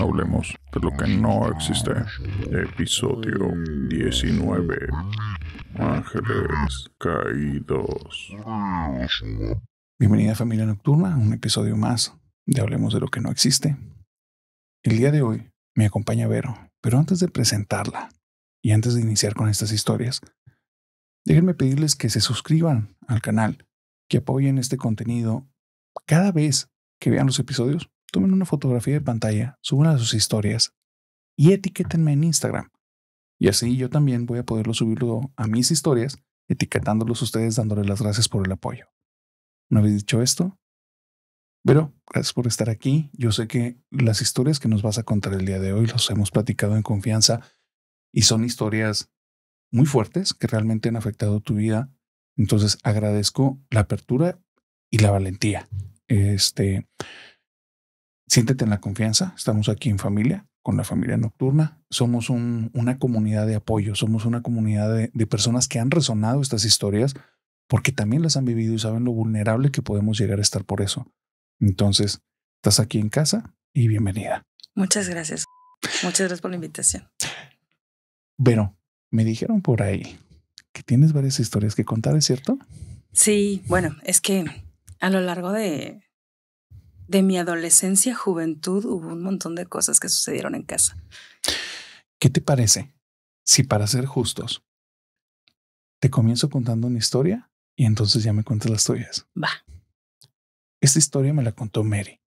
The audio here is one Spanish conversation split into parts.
Hablemos de lo que no existe. Episodio 19. Ángeles caídos. Bienvenida familia nocturna un episodio más de Hablemos de lo que no existe. El día de hoy me acompaña Vero, pero antes de presentarla y antes de iniciar con estas historias, déjenme pedirles que se suscriban al canal, que apoyen este contenido. Cada vez que vean los episodios, tomen una fotografía de pantalla, suban a sus historias y etiquétenme en Instagram. Y así yo también voy a poderlo subirlo a mis historias, etiquetándolos ustedes, dándoles las gracias por el apoyo. No habéis dicho esto, pero gracias por estar aquí. Yo sé que las historias que nos vas a contar el día de hoy los hemos platicado en confianza y son historias muy fuertes que realmente han afectado tu vida. Entonces agradezco la apertura y la valentía. Este, siéntete en la confianza, estamos aquí en familia, con la familia nocturna, somos una comunidad de apoyo, somos una comunidad de, personas que han resonado estas historias porque también las han vivido y saben lo vulnerable que podemos llegar a estar por eso. Entonces, estás aquí en casa y bienvenida. Muchas gracias. Muchas gracias por la invitación. Pero me dijeron por ahí que tienes varias historias que contar, ¿es cierto? Sí, bueno, es que a lo largo de, de mi adolescencia, juventud, hubo un montón de cosas que sucedieron en casa. ¿Qué te parece si para ser justos te comienzo contando una historia y entonces ya me cuentas las tuyas? Va. Esta historia me la contó Mary.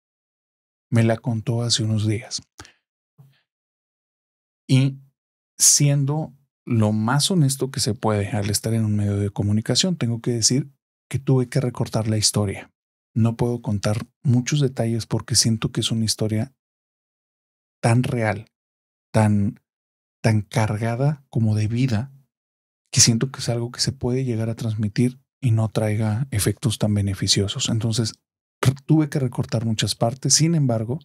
Me la contó hace unos días. Y siendo lo más honesto que se puede al estar en un medio de comunicación, tengo que decir que tuve que recortar la historia no puedo contar muchos detalles porque siento que es una historia tan real, tan, tan cargada como de vida, que siento que es algo que se puede llegar a transmitir y no traiga efectos tan beneficiosos. Entonces, tuve que recortar muchas partes, sin embargo,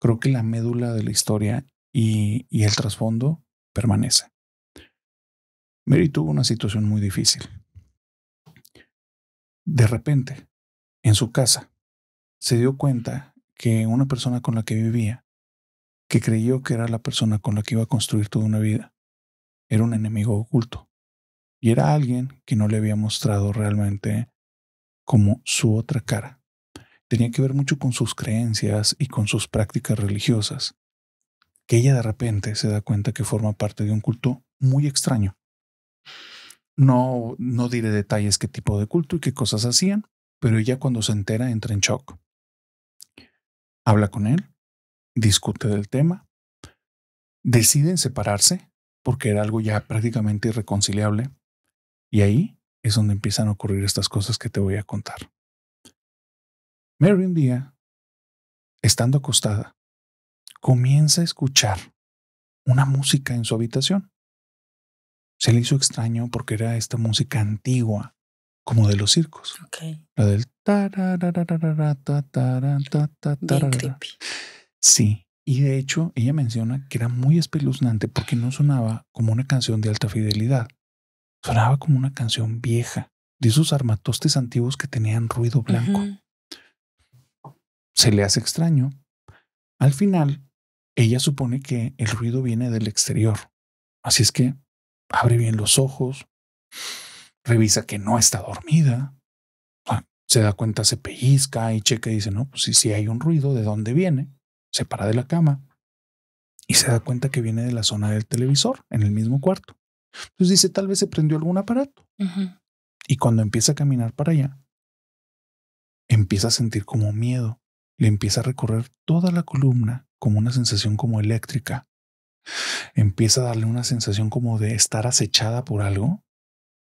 creo que la médula de la historia y, y el trasfondo permanece. Mary tuvo una situación muy difícil. De repente, en su casa, se dio cuenta que una persona con la que vivía, que creyó que era la persona con la que iba a construir toda una vida, era un enemigo oculto. Y era alguien que no le había mostrado realmente como su otra cara. Tenía que ver mucho con sus creencias y con sus prácticas religiosas, que ella de repente se da cuenta que forma parte de un culto muy extraño. No, no diré detalles qué tipo de culto y qué cosas hacían, pero ella cuando se entera entra en shock. Habla con él, discute del tema, deciden separarse porque era algo ya prácticamente irreconciliable y ahí es donde empiezan a ocurrir estas cosas que te voy a contar. Mary un día, estando acostada, comienza a escuchar una música en su habitación. Se le hizo extraño porque era esta música antigua, como de los circos. Okay. del Sí, y de hecho ella menciona que era muy espeluznante porque no sonaba como una canción de alta fidelidad. Sonaba como una canción vieja, de esos armatostes antiguos que tenían ruido blanco. Se le hace extraño. Al final, ella supone que el ruido viene del exterior. Así es que abre bien los ojos, revisa que no está dormida. Ah, se da cuenta, se pellizca y checa y dice, no, pues si hay un ruido, ¿de dónde viene? Se para de la cama y se da cuenta que viene de la zona del televisor, en el mismo cuarto. Entonces dice, tal vez se prendió algún aparato. Y cuando empieza a caminar para allá, empieza a sentir como miedo. Le empieza a recorrer toda la columna como una sensación como eléctrica. Empieza a darle una sensación como de estar acechada por algo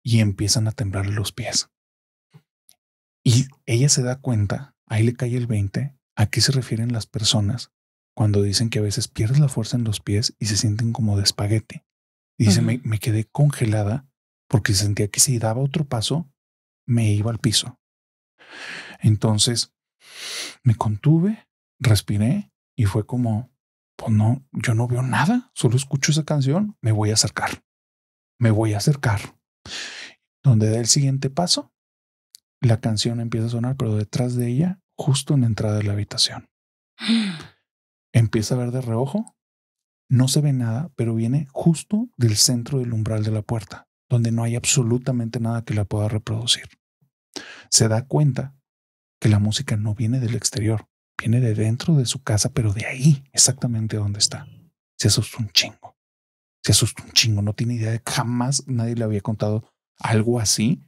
y empiezan a temblar los pies. Y ella se da cuenta, ahí le cae el 20, a qué se refieren las personas cuando dicen que a veces pierdes la fuerza en los pies y se sienten como de espagueti. Y dice, me, me, quedé congelada porque sentía que si daba otro paso, me iba al piso. Entonces, me contuve, respiré y fue como, pues no, yo no veo nada, solo escucho esa canción, me voy a acercar, me voy a acercar, donde da el siguiente paso, la canción empieza a sonar, pero detrás de ella, justo en la entrada de la habitación. Empieza a ver de reojo, no se ve nada, pero viene justo del centro del umbral de la puerta, donde no hay absolutamente nada que la pueda reproducir. Se da cuenta que la música no viene del exterior, viene de dentro de su casa, pero de ahí, exactamente donde está. Se asusta un chingo se asustó un chingo, no tiene idea de jamás nadie le había contado algo así,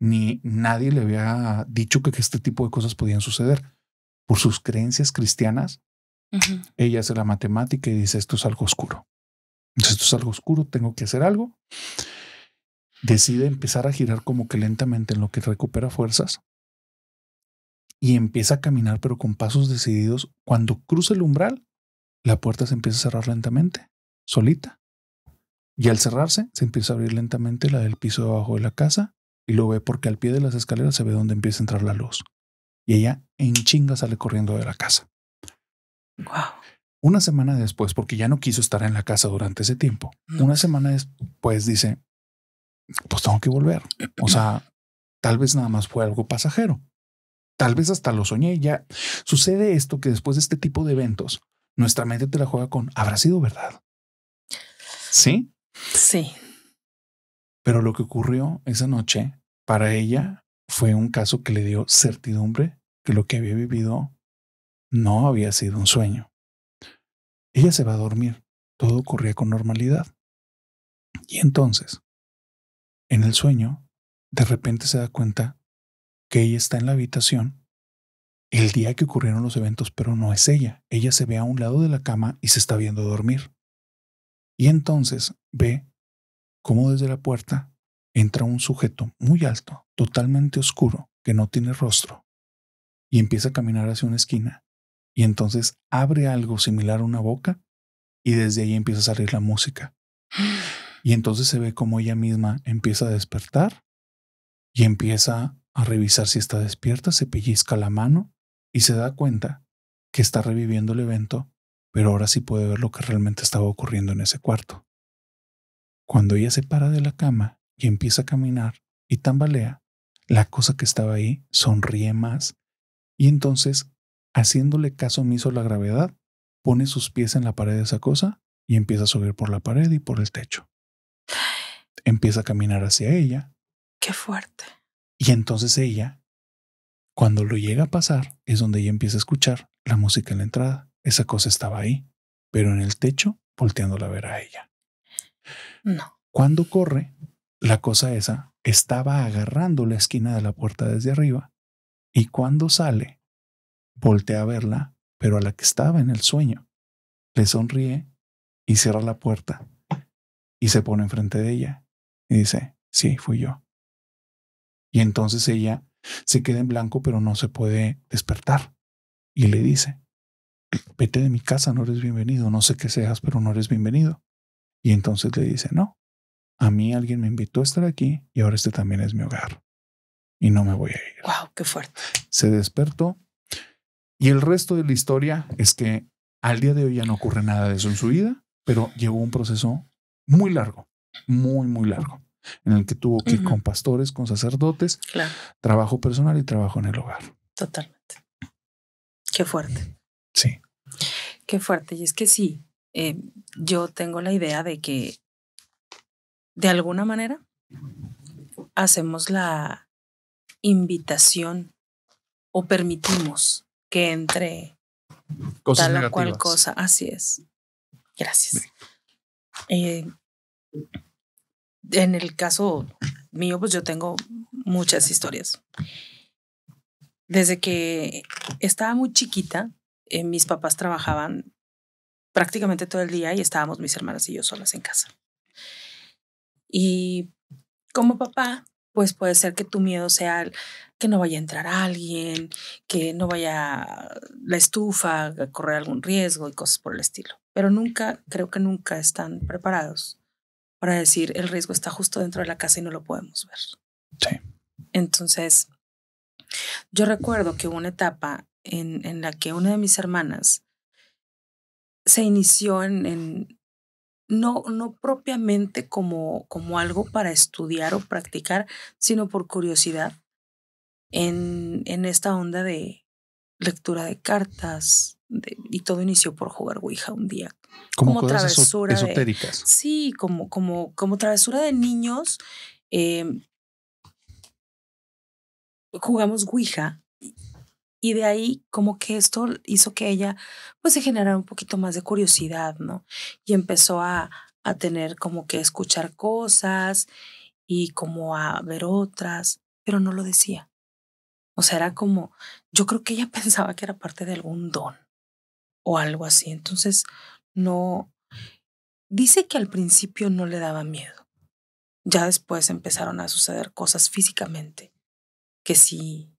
ni nadie le había dicho que, este tipo de cosas podían suceder. Por sus creencias cristianas, ella hace la matemática y dice, esto es algo oscuro. Esto es algo oscuro, tengo que hacer algo. Decide empezar a girar como que lentamente en lo que recupera fuerzas y empieza a caminar pero con pasos decididos. Cuando cruza el umbral, la puerta se empieza a cerrar lentamente, solita. Y al cerrarse, se empieza a abrir lentamente la del piso de abajo de la casa y lo ve porque al pie de las escaleras se ve donde empieza a entrar la luz. Y ella en chinga sale corriendo de la casa. Una semana después, porque ya no quiso estar en la casa durante ese tiempo, una semana después dice, pues tengo que volver. O sea, tal vez nada más fue algo pasajero. Tal vez hasta lo soñé ya. Sucede esto que después de este tipo de eventos, nuestra mente te la juega con, habrá sido verdad. ¿Sí? Sí. Pero lo que ocurrió esa noche para ella fue un caso que le dio certidumbre que lo que había vivido no había sido un sueño. Ella se va a dormir, todo ocurría con normalidad. Y entonces, en el sueño, de repente se da cuenta que ella está en la habitación el día que ocurrieron los eventos, pero no es ella. Ella se ve a un lado de la cama y se está viendo dormir. Y entonces ve cómo desde la puerta entra un sujeto muy alto, totalmente oscuro, que no tiene rostro, y empieza a caminar hacia una esquina. Y entonces abre algo similar a una boca y desde ahí empieza a salir la música. Y entonces se ve cómo ella misma empieza a despertar y empieza a revisar si está despierta, se pellizca la mano y se da cuenta que está reviviendo el evento pero ahora sí puede ver lo que realmente estaba ocurriendo en ese cuarto. Cuando ella se para de la cama y empieza a caminar y tambalea, la cosa que estaba ahí sonríe más y entonces, haciéndole caso omiso a la gravedad, pone sus pies en la pared de esa cosa y empieza a subir por la pared y por el techo. Empieza a caminar hacia ella. Qué fuerte. Y entonces ella, cuando lo llega a pasar, es donde ella empieza a escuchar la música en la entrada. Esa cosa estaba ahí, pero en el techo, volteándola a ver a ella. No. Cuando corre, la cosa esa estaba agarrando la esquina de la puerta desde arriba y cuando sale, voltea a verla, pero a la que estaba en el sueño. Le sonríe y cierra la puerta y se pone enfrente de ella y dice, sí, fui yo. Y entonces ella se queda en blanco, pero no se puede despertar. Y le dice, vete de mi casa, no eres bienvenido, no sé qué seas, pero no eres bienvenido. Y entonces le dice, no, a mí alguien me invitó a estar aquí y ahora este también es mi hogar. Y no me voy a ir. ¡Wow! ¡Qué fuerte! Se despertó. Y el resto de la historia es que al día de hoy ya no ocurre nada de eso en su vida, pero llevó un proceso muy largo, muy, muy largo, en el que tuvo que ir con pastores, con sacerdotes, claro. trabajo personal y trabajo en el hogar. Totalmente. Qué fuerte. Sí. Qué fuerte. Y es que sí, eh, yo tengo la idea de que de alguna manera hacemos la invitación o permitimos que entre Cosas tal o cual cosa. Así es. Gracias. Eh, en el caso mío, pues yo tengo muchas historias. Desde que estaba muy chiquita, eh, mis papás trabajaban prácticamente todo el día y estábamos mis hermanas y yo solas en casa. Y como papá, pues puede ser que tu miedo sea que no vaya a entrar alguien, que no vaya la estufa correr algún riesgo y cosas por el estilo. Pero nunca, creo que nunca están preparados para decir el riesgo está justo dentro de la casa y no lo podemos ver. Sí. Entonces, yo recuerdo que hubo una etapa en, la que una de mis hermanas se inició en, no, no propiamente como, como algo para estudiar o practicar, sino por curiosidad en, en esta onda de lectura de cartas. y todo inició por jugar Ouija un día. Como, travesura. De, sí, como, como, como travesura de niños. Eh, jugamos Ouija y de ahí como que esto hizo que ella pues se generara un poquito más de curiosidad, ¿no? Y empezó a, a tener como que escuchar cosas y como a ver otras, pero no lo decía. O sea, era como, yo creo que ella pensaba que era parte de algún don o algo así. Entonces, no, dice que al principio no le daba miedo. Ya después empezaron a suceder cosas físicamente que sí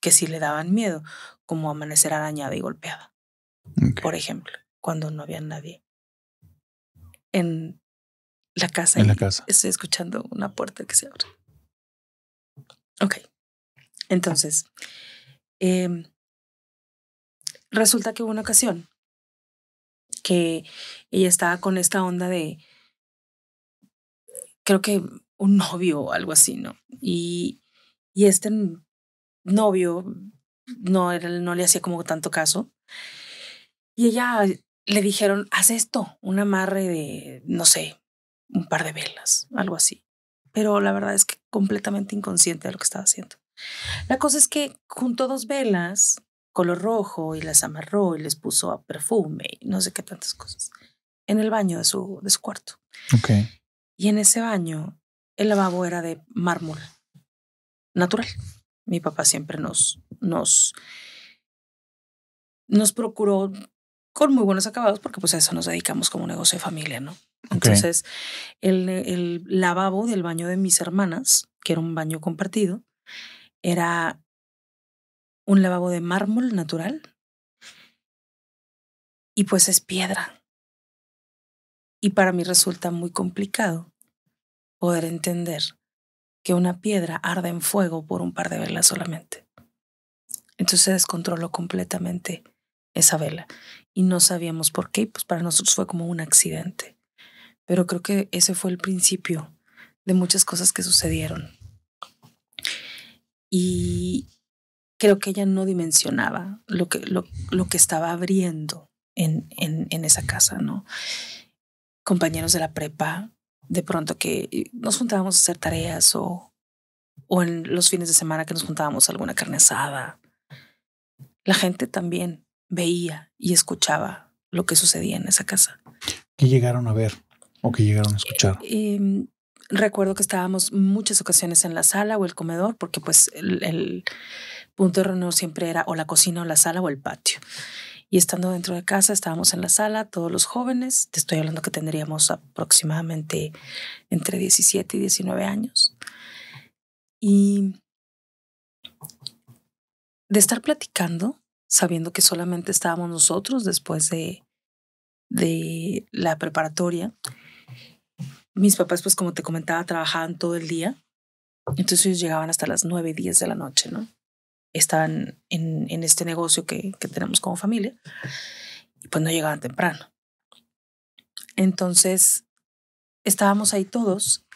que si le daban miedo, como amanecer arañada y golpeada, por ejemplo, cuando no había nadie en la casa. En la casa. Estoy escuchando una puerta que se abre. Ok. Entonces, em, resulta que hubo una ocasión que ella estaba con esta onda de, creo que un novio o algo así, ¿no? Y, y este novio no, no le hacía como tanto caso. Y ella le dijeron, haz esto, un amarre de, no sé, un par de velas, algo así. Pero la verdad es que completamente inconsciente de lo que estaba haciendo. La cosa es que juntó dos velas, color rojo, y las amarró y les puso perfume y no sé qué tantas cosas, en el baño de su, de cuarto. Y en ese baño, el lavabo era de mármol natural mi papá siempre nos, nos, nos procuró con muy buenos acabados porque pues a eso nos dedicamos como negocio de familia, ¿no? Entonces, el lavabo del baño de mis hermanas, que era un baño compartido, era un lavabo de mármol natural y pues es piedra. Y para mí resulta muy complicado poder entender que una piedra arda en fuego por un par de velas solamente. Entonces descontroló completamente esa vela y no sabíamos por qué, pues para nosotros fue como un accidente. Pero creo que ese fue el principio de muchas cosas que sucedieron. Y creo que ella no dimensionaba lo que, lo, que estaba abriendo en, en, en esa casa, ¿no? Compañeros de la prepa, de pronto que eh, nos juntábamos a hacer tareas o, o en los fines de semana que nos juntábamos a alguna carne asada. La gente también veía y escuchaba lo que sucedía en esa casa. ¿Qué llegaron a ver o qué llegaron a escuchar? Eh, em, recuerdo que estábamos muchas ocasiones en la sala o el comedor, porque pues el punto de reunión siempre era o la cocina o la sala o el patio. Y estando dentro de casa, estábamos en la sala, todos los jóvenes, te estoy hablando que tendríamos aproximadamente entre 17 y 19 años. Y de estar platicando, sabiendo que solamente estábamos nosotros después de, de la preparatoria, mis papás, pues como te comentaba, trabajaban todo el día. Entonces ellos llegaban hasta las 9, 10 de la noche, ¿no? estaban en, en este negocio que, tenemos como familia y pues no llegaban temprano. Entonces estábamos ahí todos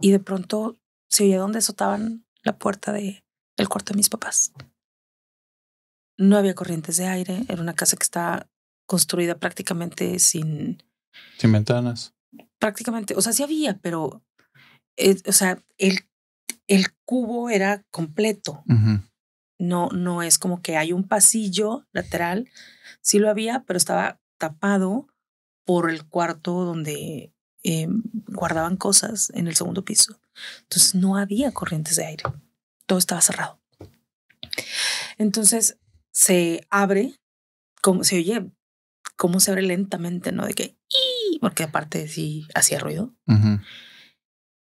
y de pronto se oía donde azotaban la puerta del el cuarto de mis papás. No había corrientes de aire, era una casa que está construida prácticamente sin... Sin ventanas. Prácticamente, o sea, sí había, pero, eh, o sea, el, el cubo era completo. No, no es como que hay un pasillo lateral, sí lo había, pero estaba tapado por el cuarto donde eh, guardaban cosas en el segundo piso. Entonces no había corrientes de aire, todo estaba cerrado. Entonces se abre, como se oye, cómo se abre lentamente, ¿no? De que, porque aparte sí hacía ruido,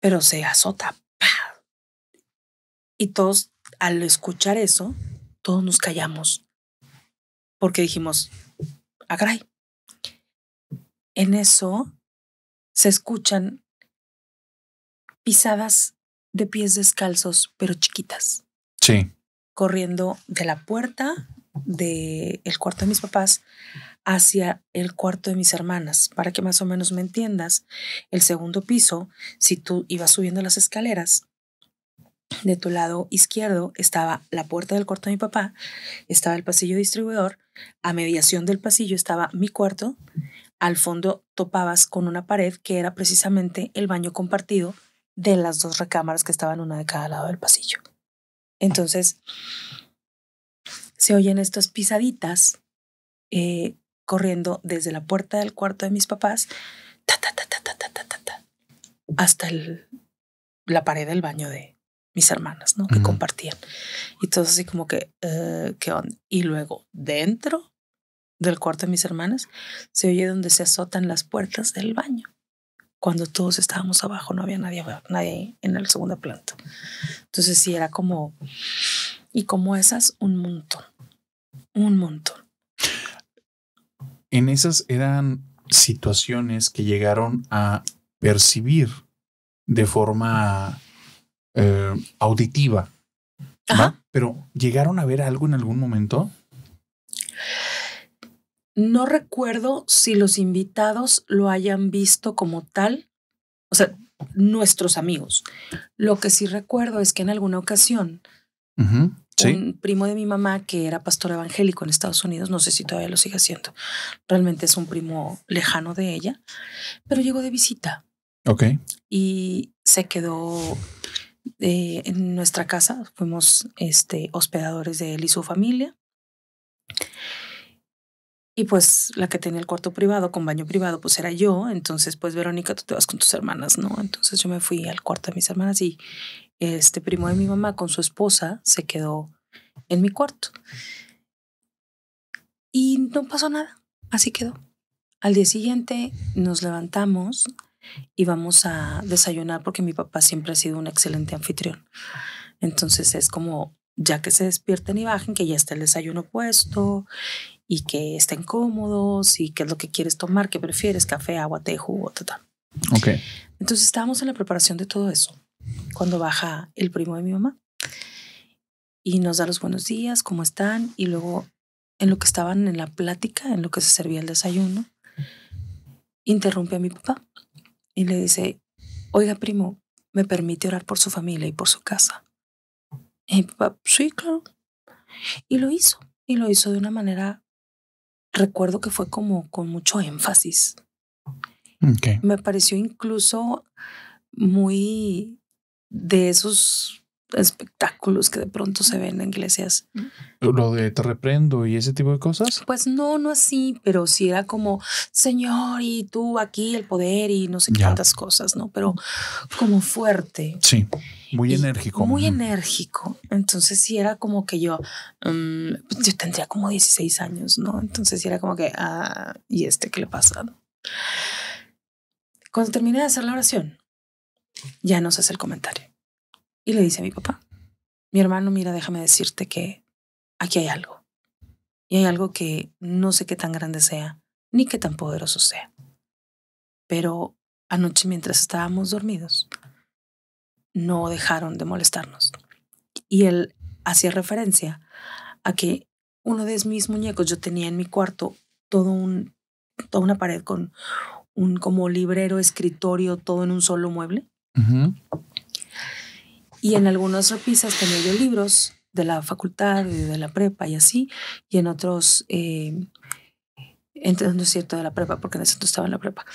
pero se azota y todos, al escuchar eso, todos nos callamos. Porque dijimos, agray. Ah, en eso se escuchan pisadas de pies descalzos, pero chiquitas. Sí. Corriendo de la puerta del el cuarto de mis papás hacia el cuarto de mis hermanas. Para que más o menos me entiendas, el segundo piso, si tú ibas subiendo las escaleras, de tu lado izquierdo estaba la puerta del cuarto de mi papá, estaba el pasillo distribuidor, a mediación del pasillo estaba mi cuarto, al fondo topabas con una pared que era precisamente el baño compartido de las dos recámaras que estaban una de cada lado del pasillo. Entonces, se oyen estas pisaditas eh, corriendo desde la puerta del cuarto de mis papás hasta el, la pared del baño de, mis hermanas, ¿no? Que compartían. Y todo así como que, eh, ¿qué onda? Y luego dentro del cuarto de mis hermanas se oye donde se azotan las puertas del baño. Cuando todos estábamos abajo no había nadie, nadie en el segundo planta. Entonces sí era como, y como esas, un montón, un montón. En esas eran situaciones que llegaron a percibir de forma eh, auditiva. Pero llegaron a ver algo en algún momento. No recuerdo si los invitados lo hayan visto como tal, o sea, nuestros amigos. Lo que sí recuerdo es que en alguna ocasión, un primo de mi mamá, que era pastor evangélico en Estados Unidos, no sé si todavía lo sigue haciendo, realmente es un primo lejano de ella, pero llegó de visita. Ok. Y se quedó eh, en nuestra casa, fuimos este, hospedadores de él y su familia. Y pues la que tenía el cuarto privado con baño privado, pues era yo. Entonces, pues Verónica, tú te vas con tus hermanas, ¿no? Entonces yo me fui al cuarto de mis hermanas y este primo de mi mamá con su esposa se quedó en mi cuarto. Y no pasó nada, así quedó. Al día siguiente nos levantamos y vamos a desayunar porque mi papá siempre ha sido un excelente anfitrión. Entonces es como ya que se despierten y bajen, que ya está el desayuno puesto y que estén cómodos y que es lo que quieres tomar, que prefieres, café, agua, té, jugo, tal. Ok. Entonces estábamos en la preparación de todo eso cuando baja el primo de mi mamá y nos da los buenos días, cómo están y luego en lo que estaban en la plática, en lo que se servía el desayuno, interrumpe a mi papá y le dice, oiga primo, ¿me permite orar por su familia y por su casa? Y sí, claro. Y lo hizo, y lo hizo de una manera, recuerdo que fue como con mucho énfasis. Me pareció incluso muy de esos espectáculos que de pronto se ven en iglesias. Lo de te reprendo y ese tipo de cosas. Pues no, no así, pero sí era como, Señor, y tú aquí el poder y no sé qué tantas cosas, ¿no? Pero como fuerte. Sí, muy enérgico. Muy enérgico. Entonces sí era como que yo, mm, yo tendría como 16 años, ¿no? Entonces sí era como que, ah, ¿y este qué le pasa? Cuando terminé de hacer la oración, ya no hace el comentario y le dice a mi papá, mi hermano, mira, déjame decirte que aquí hay algo. Y hay algo que no sé qué tan grande sea, ni qué tan poderoso sea. Pero anoche mientras estábamos dormidos, no dejaron de molestarnos. Y él hacía referencia a que uno de mis muñecos, yo tenía en mi cuarto todo un, toda una pared con un como librero, escritorio, todo en un solo mueble. Y en algunas repisas tenía yo libros de la facultad, de la prepa y así, y en otros, eh, no cierto de la prepa, porque en ese entonces estaba en la prepa,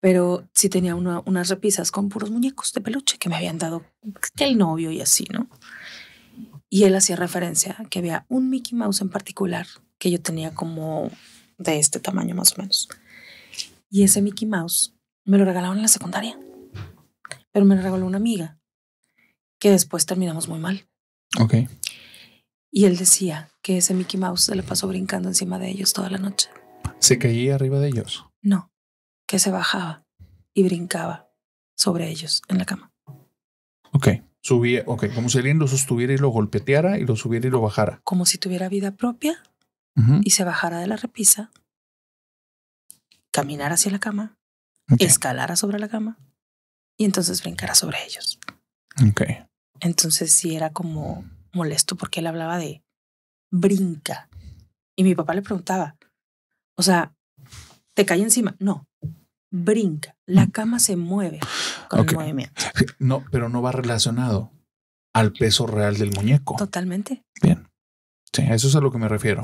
pero sí tenía unas repisas con puros muñecos de peluche que me habían dado el novio y así, ¿no? Y él hacía referencia que había un Mickey Mouse en particular que yo tenía como de este tamaño más o menos. Y ese Mickey Mouse me lo regalaron en la secundaria, pero me lo regaló una amiga que después terminamos muy mal. Ok. Y él decía que ese Mickey Mouse se le pasó brincando encima de ellos toda la noche. ¿Se caía arriba de ellos? No, que se bajaba y brincaba sobre ellos en la cama. Ok, subía, ok, como si alguien lo sostuviera y lo golpeteara y lo subiera y lo bajara. Como si tuviera vida propia y se bajara de la repisa, caminara hacia la cama, escalara sobre la cama y entonces brincara sobre ellos. Ok. Entonces sí era como molesto porque él hablaba de brinca. Y mi papá le preguntaba, o sea, ¿te cae encima? No, brinca. La mm. cama se mueve con el movimiento. No, pero no va relacionado al peso real del muñeco. Totalmente. Bien. Sí, eso es a lo que me refiero.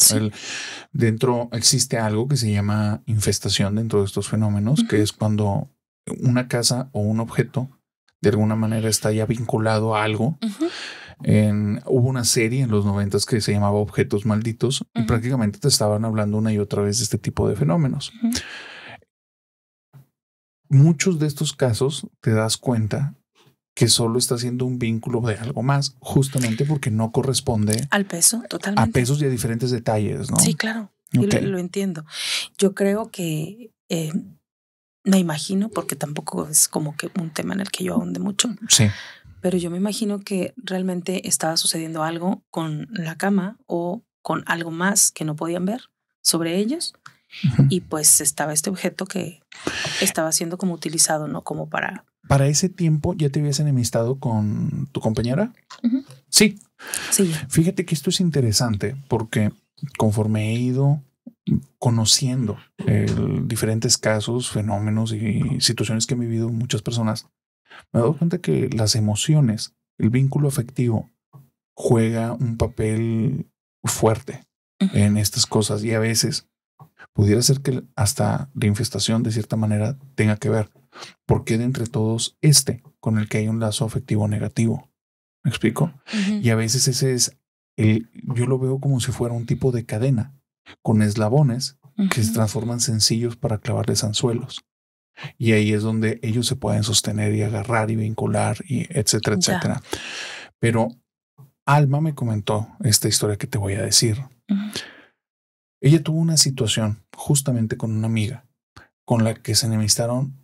dentro existe algo que se llama infestación dentro de estos fenómenos, que es cuando una casa o un objeto de alguna manera está ya vinculado a algo. en, hubo una serie en los noventas que se llamaba Objetos Malditos y prácticamente te estaban hablando una y otra vez de este tipo de fenómenos. Muchos de estos casos te das cuenta que solo está siendo un vínculo de algo más, justamente porque no corresponde al peso, totalmente. A pesos y a diferentes detalles, ¿no? Sí, claro. lo, entiendo. Yo creo que eh, me imagino, porque tampoco es como que un tema en el que yo ahonde mucho. Sí. Pero yo me imagino que realmente estaba sucediendo algo con la cama o con algo más que no podían ver sobre ellos. Y pues estaba este objeto que estaba siendo como utilizado, ¿no? Como para... Para ese tiempo ya te habías enemistado con tu compañera. Sí. Sí. Fíjate que esto es interesante porque conforme he ido conociendo diferentes casos, fenómenos y situaciones que han vivido muchas personas, me he dado cuenta que las emociones, el vínculo afectivo, juega un papel fuerte en estas cosas y a veces pudiera ser que hasta la infestación de cierta manera tenga que ver, porque de entre todos este con el que hay un lazo afectivo negativo. ¿Me explico? Y a veces ese es el, yo lo veo como si fuera un tipo de cadena con eslabones que se transforman sencillos para clavarles anzuelos. Y ahí es donde ellos se pueden sostener y agarrar y vincular, y etcétera, etcétera. Pero Alma me comentó esta historia que te voy a decir. Ella tuvo una situación justamente con una amiga con la que se enemistaron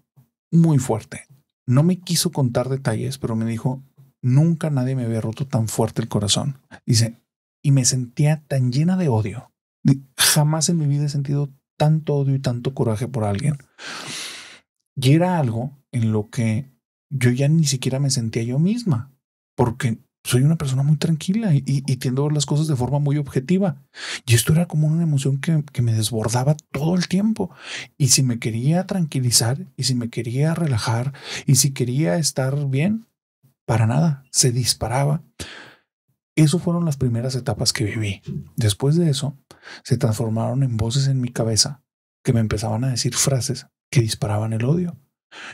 muy fuerte. No me quiso contar detalles, pero me dijo, nunca nadie me había roto tan fuerte el corazón. Dice, y me sentía tan llena de odio Jamás en mi vida he sentido tanto odio y tanto coraje por alguien. Y era algo en lo que yo ya ni siquiera me sentía yo misma, porque soy una persona muy tranquila y, y, tiendo ver las cosas de forma muy objetiva. Y esto era como una emoción que, que me desbordaba todo el tiempo. Y si me quería tranquilizar, y si me quería relajar, y si quería estar bien, para nada, se disparaba. Eso fueron las primeras etapas que viví. Después de eso, se transformaron en voces en mi cabeza que me empezaban a decir frases que disparaban el odio.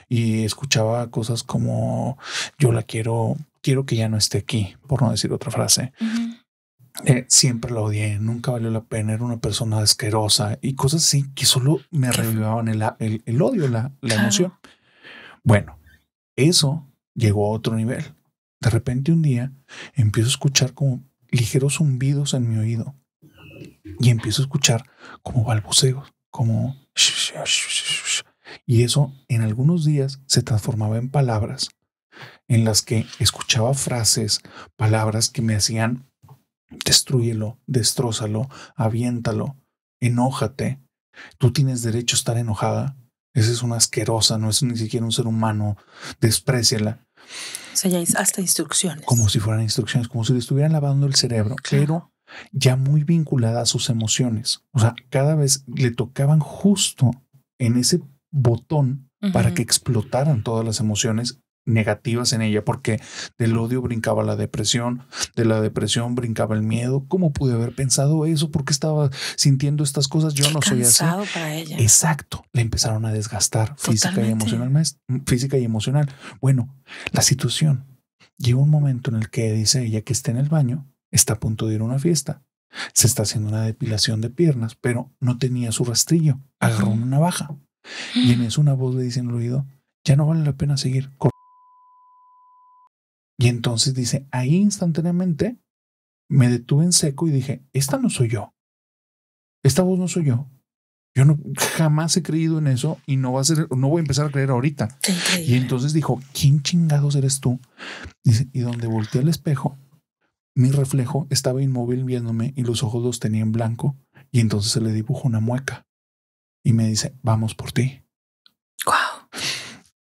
Y escuchaba cosas como yo la quiero, quiero que ya no esté aquí, por no decir otra frase. Eh, siempre la odié, nunca valió la pena, era una persona asquerosa y cosas así que solo me revivaban el, odio, la, la emoción. Bueno, eso llegó a otro nivel de repente un día empiezo a escuchar como ligeros zumbidos en mi oído y empiezo a escuchar como balbuceos, como... Y eso en algunos días se transformaba en palabras, en las que escuchaba frases, palabras que me hacían destruyelo, destrózalo, aviéntalo, enójate. Tú tienes derecho a estar enojada. Esa es una asquerosa, no es ni siquiera un ser humano. Despreciala. O sea, ya hasta instrucciones. Como si fueran instrucciones, como si le estuvieran lavando el cerebro, pero ya muy vinculada a sus emociones. O sea, cada vez le tocaban justo en ese botón para que explotaran todas las emociones negativas en ella, porque del odio brincaba la depresión, de la depresión brincaba el miedo. ¿Cómo pude haber pensado eso? ¿Por qué estaba sintiendo estas cosas? Yo no soy así. Exacto, le empezaron a desgastar física y, emocional, física y emocional. Bueno, la situación. Llega un momento en el que dice ella que está en el baño, está a punto de ir a una fiesta, se está haciendo una depilación de piernas, pero no tenía su rastrillo, agarró una navaja. Y en eso una voz le dice en el oído, ya no vale la pena seguir. Y entonces dice, ahí instantáneamente me detuve en seco y dije, esta no soy yo. Esta voz no soy yo. Yo no, jamás he creído en eso y no, va a ser, no voy a empezar a creer ahorita. Y entonces dijo, ¿quién chingados eres tú? Dice, y donde volteé al espejo, mi reflejo estaba inmóvil viéndome y los ojos los tenía en blanco. Y entonces se le dibujó una mueca y me dice, vamos por ti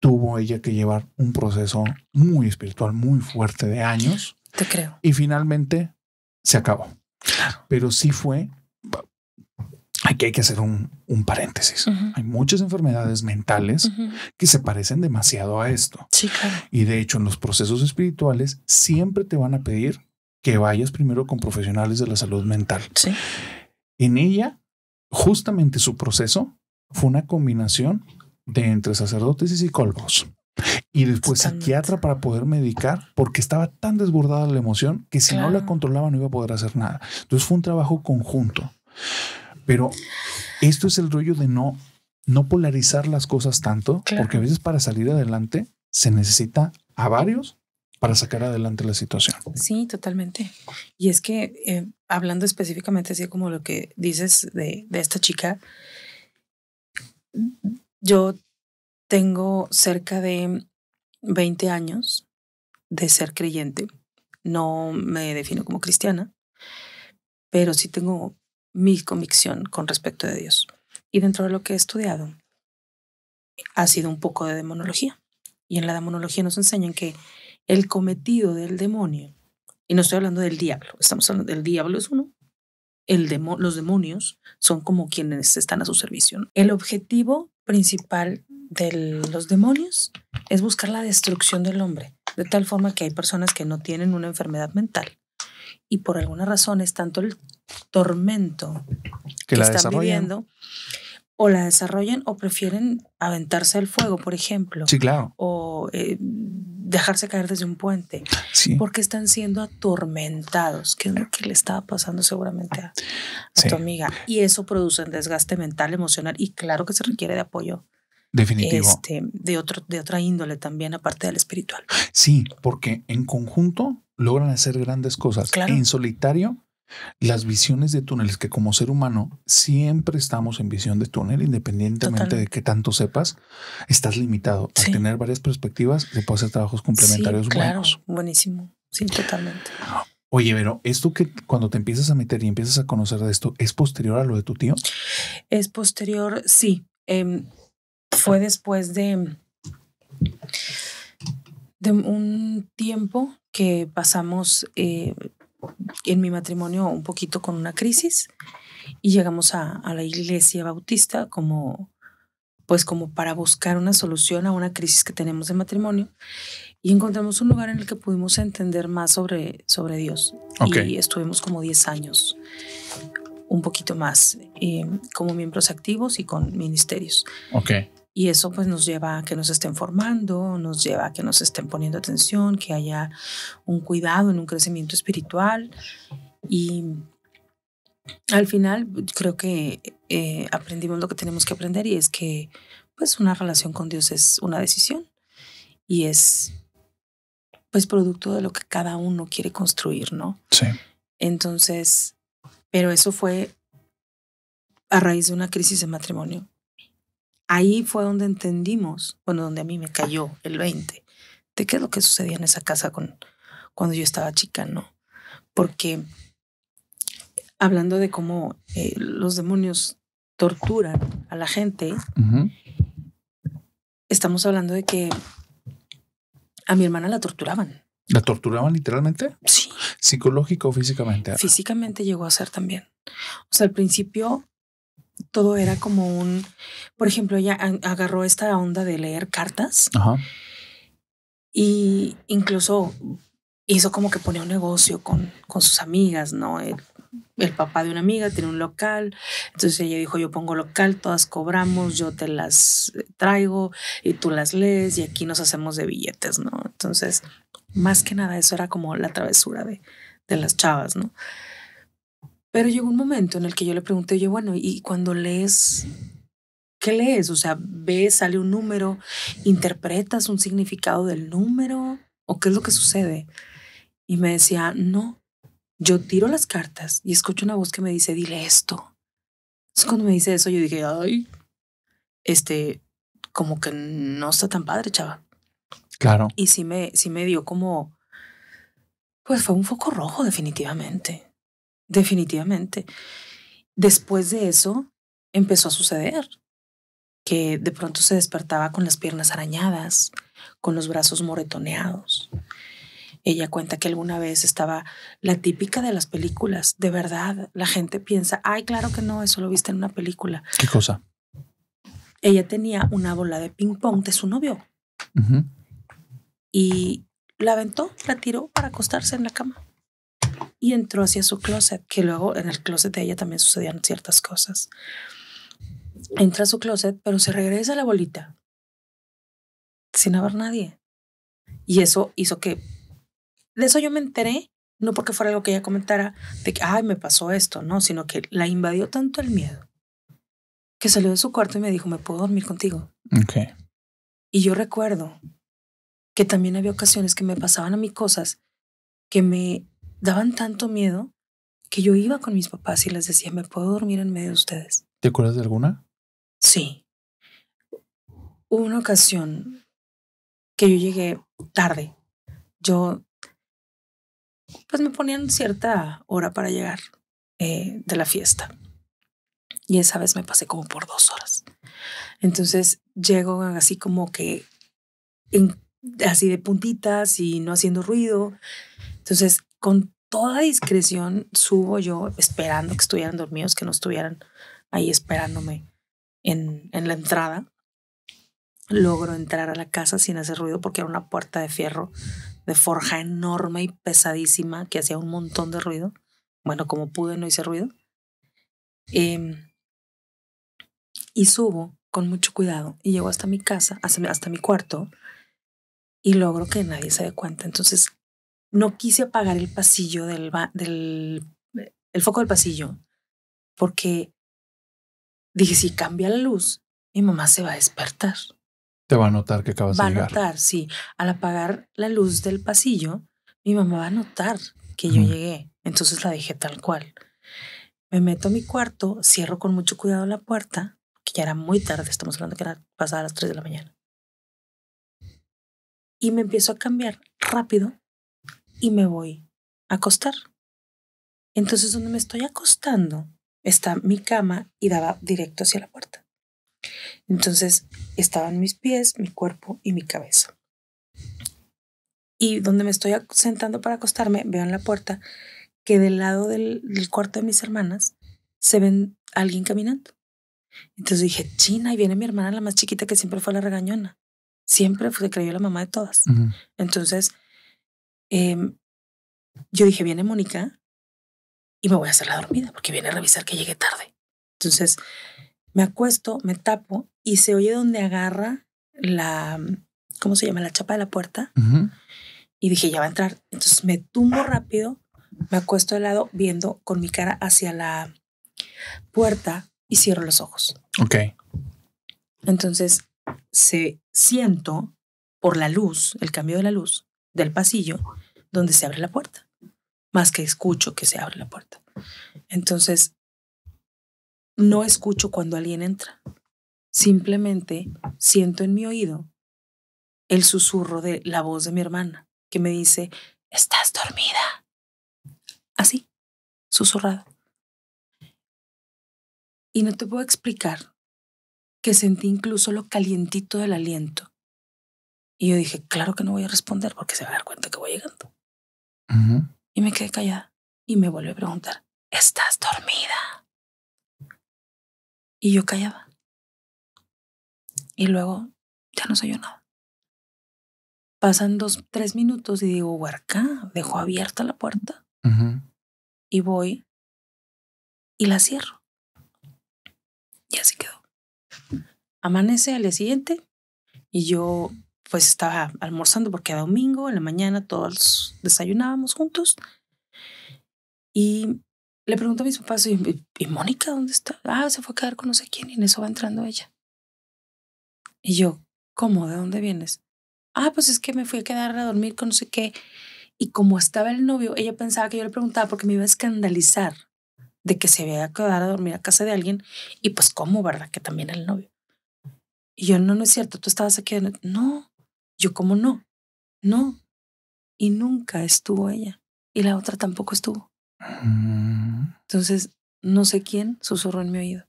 tuvo ella que llevar un proceso muy espiritual, muy fuerte de años. Te creo. Y finalmente se acabó. Pero sí fue, aquí hay que hacer un, paréntesis. Hay muchas enfermedades mentales que se parecen demasiado a esto. Sí, claro. Y de hecho en los procesos espirituales siempre te van a pedir que vayas primero con profesionales de la salud mental. Sí. En ella, justamente su proceso fue una combinación de entre sacerdotes y psicólogos. Y después psiquiatra para poder medicar, porque estaba tan desbordada la emoción que si no la controlaba no iba a poder hacer nada. Entonces fue un trabajo conjunto. Pero esto es el rollo de no, no polarizar las cosas tanto, porque a veces para salir adelante se necesita a varios para sacar adelante la situación. Sí, totalmente. Y es que eh, hablando específicamente así como lo que dices de, de esta chica, yo tengo cerca de 20 años de ser creyente. No me defino como cristiana, pero sí tengo mi convicción con respecto de Dios. Y dentro de lo que he estudiado, ha sido un poco de demonología. Y en la demonología nos enseñan que el cometido del demonio, y no estoy hablando del diablo, estamos hablando del diablo es uno, el los demonios son como quienes están a su servicio. El objetivo principal de los demonios es buscar la destrucción del hombre, de tal forma que hay personas que no tienen una enfermedad mental y por alguna razón es tanto el tormento que, la están viviendo o la desarrollan o prefieren aventarse al fuego, por ejemplo. Sí, claro. O eh, dejarse caer desde un puente. Sí. Porque están siendo atormentados, que es lo que le estaba pasando seguramente a, tu amiga. Y eso produce un desgaste mental, emocional y claro que se requiere de apoyo. Definitivo. Este, de, otro, de otra índole también, aparte del espiritual. Sí, porque en conjunto logran hacer grandes cosas. En solitario las visiones de túneles, que como ser humano siempre estamos en visión de túnel, independientemente de que tanto sepas, estás limitado. a tener varias perspectivas, se puede hacer trabajos complementarios sí, claro, Buenísimo. Sí, totalmente. Oye, pero esto que cuando te empiezas a meter y empiezas a conocer de esto, ¿es posterior a lo de tu tío? Es posterior, sí. Em, fue después de, de un tiempo que pasamos eh, en mi matrimonio un poquito con una crisis y llegamos a, la iglesia bautista como pues como para buscar una solución a una crisis que tenemos de matrimonio y encontramos un lugar en el que pudimos entender más sobre, sobre Dios. Y estuvimos como 10 años, un poquito más, eh, como miembros activos y con ministerios. Okay. Y eso pues nos lleva a que nos estén formando, nos lleva a que nos estén poniendo atención, que haya un cuidado en un crecimiento espiritual. Y al final creo que eh, aprendimos lo que tenemos que aprender y es que pues una relación con Dios es una decisión y es pues producto de lo que cada uno quiere construir, ¿no? Sí. Entonces, pero eso fue a raíz de una crisis de matrimonio ahí fue donde entendimos, bueno, donde a mí me cayó el 20, de qué es lo que sucedía en esa casa con, cuando yo estaba chica, ¿no? Porque hablando de cómo eh, los demonios torturan a la gente, estamos hablando de que a mi hermana la torturaban. ¿La torturaban literalmente? Sí. ¿Psicológica o físicamente? Físicamente llegó a ser también. O sea, al principio todo era como un, por ejemplo, ella agarró esta onda de leer cartas Ajá. y incluso hizo como que ponía un negocio con, sus amigas, ¿no? El, papá de una amiga tiene un local, entonces ella dijo, yo pongo local, todas cobramos, yo te las eh, traigo y tú las lees y aquí nos hacemos de billetes, ¿no? Entonces, más que nada eso era como la travesura de, de las chavas, ¿no? Pero llegó un momento en el que yo le pregunté, yo bueno, ¿y cuando lees ¿qué lees? O sea, ves, sale un número, interpretas un significado del número o qué es lo que sucede. Y me decía, no, yo tiro las cartas y escucho una voz que me dice, dile esto. es cuando me dice eso, yo dije, ay, este, como que no está tan padre, chava. Claro. Y sí me, sí me dio como, pues fue un foco rojo definitivamente. Definitivamente. Después de eso, empezó a suceder que de pronto se despertaba con las piernas arañadas, con los brazos moretoneados. Ella cuenta que alguna vez estaba la típica de las películas. De verdad, la gente piensa, ay, claro que no, eso lo viste en una película. ¿Qué cosa? Ella tenía una bola de ping-pong de su novio. Y la aventó, la tiró para acostarse en la cama y entró hacia su closet, que luego en el closet de ella también sucedían ciertas cosas. Entra a su closet, pero se regresa a la bolita sin haber nadie. Y eso hizo que... De eso yo me enteré, no porque fuera lo que ella comentara, de que, ay, me pasó esto, no, sino que la invadió tanto el miedo, que salió de su cuarto y me dijo, ¿me puedo dormir contigo? Okay. Y yo recuerdo que también había ocasiones que me pasaban a mí cosas que me daban tanto miedo que yo iba con mis papás y les decía, ¿me puedo dormir en medio de ustedes? ¿Te acuerdas de alguna? Sí. Hubo una ocasión que yo llegué tarde. Yo, pues me ponían cierta hora para llegar eh, de la fiesta. Y esa vez me pasé como por dos horas. Entonces llego así como que así de puntitas y no haciendo ruido. Entonces, con toda discreción subo yo esperando que estuvieran dormidos, que no estuvieran ahí esperándome en, la entrada. Logro entrar a la casa sin hacer ruido porque era una puerta de fierro de forja enorme y pesadísima que hacía un montón de ruido. Bueno, como pude no hice ruido. Em, y subo con mucho cuidado y llego hasta mi casa, hasta, hasta mi cuarto y logro que nadie se dé cuenta. Entonces no quise apagar el pasillo del, del el foco del pasillo porque dije, si cambia la luz, mi mamá se va a despertar. Te va a notar que acabas de llegar. Va a notar, sí. Al apagar la luz del pasillo, mi mamá va a notar que yo llegué. Entonces la dejé tal cual. Me meto a mi cuarto, cierro con mucho cuidado la puerta, que ya era muy tarde, estamos hablando que era pasada las 3 de la mañana. Y me empiezo a cambiar rápido y me voy a acostar. Entonces, donde me estoy acostando está mi cama y daba directo hacia la puerta. Entonces, estaban mis pies, mi cuerpo y mi cabeza. Y donde me estoy sentando para acostarme, veo en la puerta que del lado del, cuarto de mis hermanas se ven alguien caminando. Entonces dije, China, y viene mi hermana, la más chiquita, que siempre fue la regañona. Siempre se creyó la mamá de todas. Entonces Em, yo dije, viene Mónica y me voy a hacer la dormida porque viene a revisar que llegué tarde. Entonces me acuesto, me tapo y se oye donde agarra la, mm, ¿cómo se llama? La chapa de la puerta. Y dije, ya va a entrar. Entonces me tumbo rápido, me acuesto de lado viendo con mi cara hacia la puerta y cierro los ojos. Ok. Entonces se siento por la luz, el cambio de la luz, del pasillo donde se abre la puerta, más que escucho que se abre la puerta. Entonces, no escucho cuando alguien entra, simplemente siento en mi oído el susurro de la voz de mi hermana que me dice, estás dormida. Así, susurrada. Y no te puedo explicar que sentí incluso lo calientito del aliento y yo dije, claro que no voy a responder porque se va a dar cuenta que voy llegando. Y me quedé callada y me volvió a preguntar, ¿estás dormida? Y yo callaba. Y luego ya no se yo nada. Pasan dos, tres minutos y digo, huerca, dejo abierta la puerta. Y voy y la cierro. Y así quedó. Amanece al día siguiente y yo pues estaba almorzando porque era domingo, en la mañana todos desayunábamos juntos. Y le pregunto a mis papás, ¿y, y Mónica dónde está? Ah, se fue a quedar con no sé quién y en eso va entrando ella. Y yo, ¿cómo? ¿De dónde vienes? Ah, pues es que me fui a quedar a dormir con no sé qué. Y como estaba el novio, ella pensaba que yo le preguntaba porque me iba a escandalizar de que se había quedado a dormir a casa de alguien. Y pues, ¿cómo, verdad? Que también el novio. Y yo, no, no es cierto, tú estabas aquí. No, yo, como no? No. Y nunca estuvo ella. Y la otra tampoco estuvo. Mm. Entonces, no sé quién susurró en mi oído.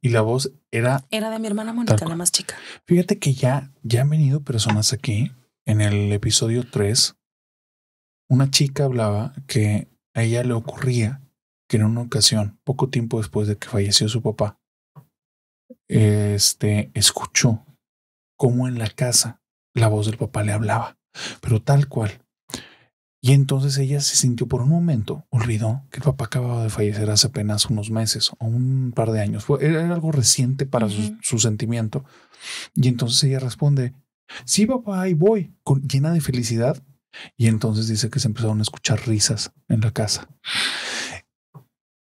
Y la voz era... Era de mi hermana monica la más chica. Fíjate que ya, ya han venido personas aquí, en el episodio 3, una chica hablaba que a ella le ocurría que en una ocasión, poco tiempo después de que falleció su papá, este, escuchó cómo en la casa la voz del papá le hablaba, pero tal cual. Y entonces ella se sintió por un momento, olvidó que el papá acababa de fallecer hace apenas unos meses o un par de años. era algo reciente para su, sentimiento. Y entonces ella responde, sí, papá, ahí voy, con, llena de felicidad. Y entonces dice que se empezaron a escuchar risas en la casa.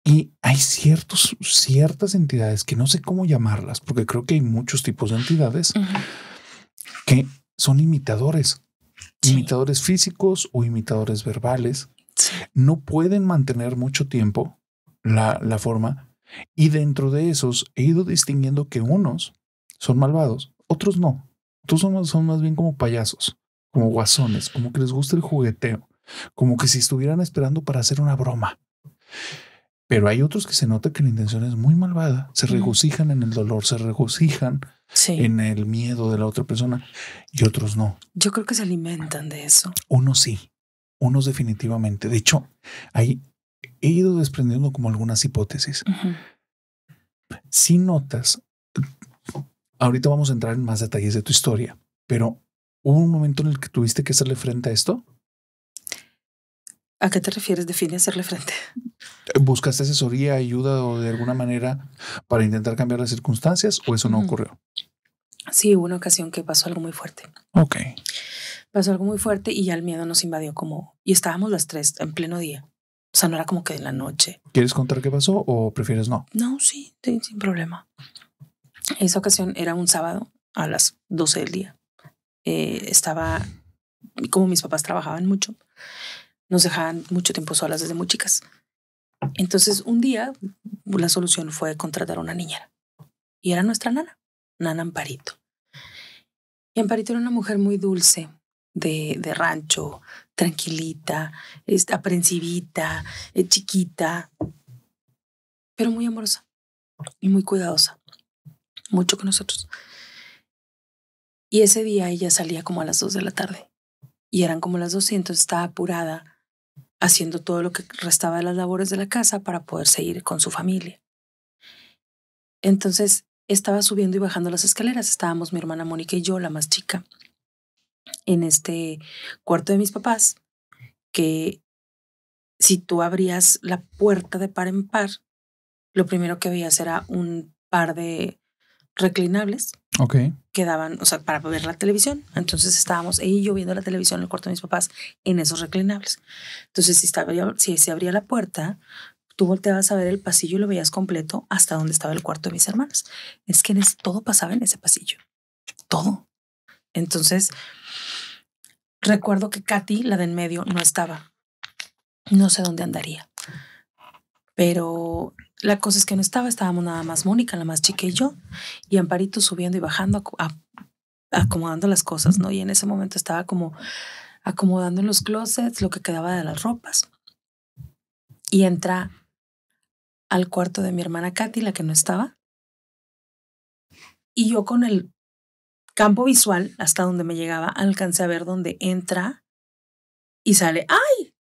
Y hay ciertos, ciertas entidades que no sé cómo llamarlas, porque creo que hay muchos tipos de entidades que son imitadores, imitadores físicos o imitadores verbales. No pueden mantener mucho tiempo la, forma y dentro de esos he ido distinguiendo que unos son malvados, otros no. Tú son, son más bien como payasos, como guasones, como que les gusta el jugueteo, como que si estuvieran esperando para hacer una broma. Pero hay otros que se nota que la intención es muy malvada. Se regocijan en el dolor, se regocijan en el miedo de la otra persona y otros no. Yo creo que se alimentan de eso. Uno sí, unos definitivamente. De hecho, hay, he ido desprendiendo como algunas hipótesis. Si notas, ahorita vamos a entrar en más detalles de tu historia, pero hubo un momento en el que tuviste que hacerle frente a esto. ¿A qué te refieres? Define hacerle frente. Eh, ¿Buscaste asesoría, ayuda o de alguna manera para intentar cambiar las circunstancias o eso no ocurrió? Sí, hubo una ocasión que pasó algo muy fuerte. Ok. Pasó algo muy fuerte y ya el miedo nos invadió como... Y estábamos las tres en pleno día. O sea, no era como que en la noche. ¿Quieres contar qué pasó o prefieres no? No, sí, sin problema. Esa ocasión era un sábado a las 12 del día. Eh, estaba... Como mis papás trabajaban mucho, nos dejaban mucho tiempo solas desde muy chicas. Entonces, un día la solución fue contratar a una niñera. Y era nuestra nana, Nana Amparito. Y Amparito era una mujer muy dulce, de, rancho, tranquilita, aprensivita, chiquita, pero muy amorosa y muy cuidadosa. Mucho con nosotros. Y ese día ella salía como a las dos de la tarde. Y eran como las 200 y estaba apurada haciendo todo lo que restaba de las labores de la casa para poder seguir con su familia. Entonces estaba subiendo y bajando las escaleras. Estábamos mi hermana Mónica y yo, la más chica, en este cuarto de mis papás, que si tú abrías la puerta de par en par, lo primero que veías era un par de reclinables okay. que daban, o sea, para ver la televisión. Entonces estábamos ella y yo viendo la televisión en el cuarto de mis papás en esos reclinables. Entonces, si, si se abría la puerta, tú volteabas a ver el pasillo y lo veías completo hasta donde estaba el cuarto de mis hermanas. Es que todo pasaba en ese pasillo. Todo. Entonces, recuerdo que Katy, la de en medio, no estaba. No sé dónde andaría. Pero la cosa es que no estaba, estábamos nada más Mónica, la más chica y yo, y Amparito subiendo y bajando, acomodando las cosas, ¿no? Y en ese momento estaba como acomodando en los closets lo que quedaba de las ropas. Y entra al cuarto de mi hermana Katy, la que no estaba. Y yo con el campo visual, hasta donde me llegaba, alcancé a ver dónde entra y sale, ¡ay!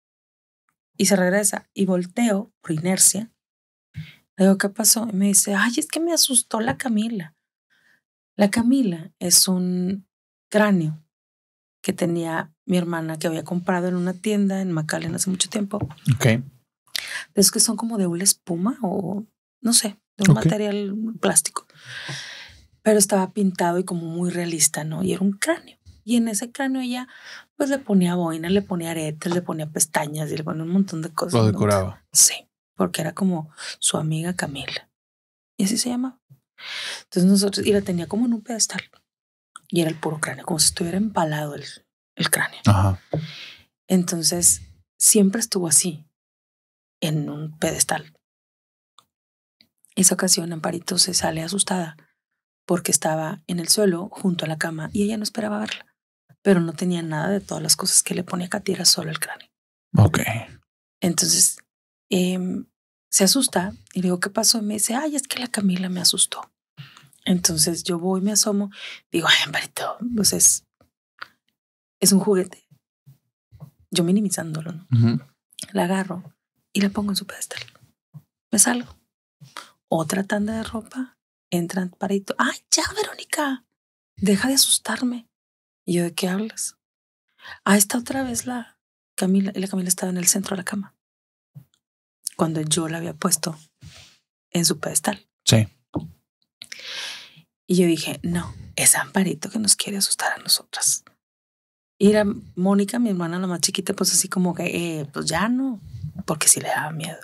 Y se regresa. Y volteo por inercia le digo, ¿qué pasó? Y me dice, ay, es que me asustó la Camila. La Camila es un cráneo que tenía mi hermana que había comprado en una tienda en McAllen hace mucho tiempo. Ok. Es que son como de una espuma o no sé, de un material plástico. Pero estaba pintado y como muy realista, ¿no? Y era un cráneo. Y en ese cráneo ella, pues le ponía boina, le ponía aretes, le ponía pestañas y le ponía un montón de cosas. Lo decoraba. Sí porque era como su amiga Camila. Y así se llamaba. Entonces nosotros, y la tenía como en un pedestal. Y era el puro cráneo, como si estuviera empalado el, el cráneo. Ajá. Entonces, siempre estuvo así, en un pedestal. Esa ocasión, Amparito se sale asustada porque estaba en el suelo junto a la cama y ella no esperaba verla, pero no tenía nada de todas las cosas que le ponía Katira, solo el cráneo. Ok. Entonces, eh, se asusta y le digo, ¿qué pasó? Y me dice, ay, es que la Camila me asustó. Entonces yo voy, me asomo, digo, ay, parito entonces pues es, un juguete. Yo minimizándolo, ¿no? La agarro y la pongo en su pedestal. Me salgo. Otra tanda de ropa, entra parito ay, ya, Verónica, deja de asustarme. Y yo, ¿de qué hablas? Ah, está otra vez la Camila, y la Camila estaba en el centro de la cama cuando yo la había puesto en su pedestal. Sí. Y yo dije, no, es Amparito que nos quiere asustar a nosotras. Y era Mónica, mi hermana, la más chiquita, pues así como que, eh, pues ya no, porque sí le daba miedo.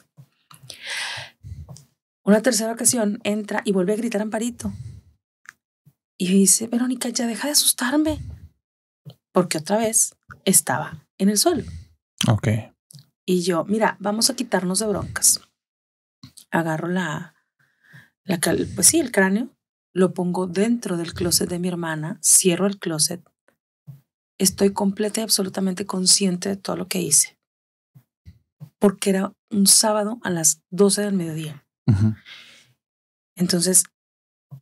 Una tercera ocasión entra y vuelve a gritar Amparito. Y dice, Verónica, ya deja de asustarme. Porque otra vez estaba en el suelo. Ok. Y yo, mira, vamos a quitarnos de broncas. Agarro la, la, pues sí, el cráneo, lo pongo dentro del closet de mi hermana, cierro el closet. Estoy completa y absolutamente consciente de todo lo que hice. Porque era un sábado a las 12 del mediodía. Entonces,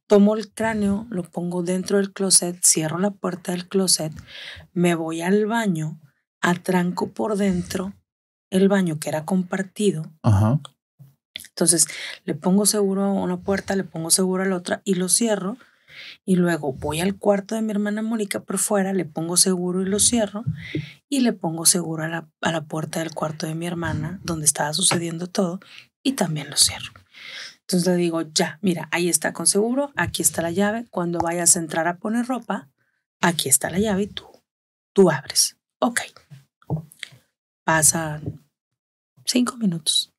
tomo el cráneo, lo pongo dentro del closet, cierro la puerta del closet, me voy al baño, atranco por dentro el baño que era compartido. Entonces le pongo seguro a una puerta, le pongo seguro a la otra y lo cierro. Y luego voy al cuarto de mi hermana Mónica por fuera, le pongo seguro y lo cierro. Y le pongo seguro a la, puerta del cuarto de mi hermana, donde estaba sucediendo todo, y también lo cierro. Entonces le digo, ya, mira, ahí está con seguro, aquí está la llave. Cuando vayas a entrar a poner ropa, aquí está la llave y tú, tú abres. Ok. pasa. Cinco minutos.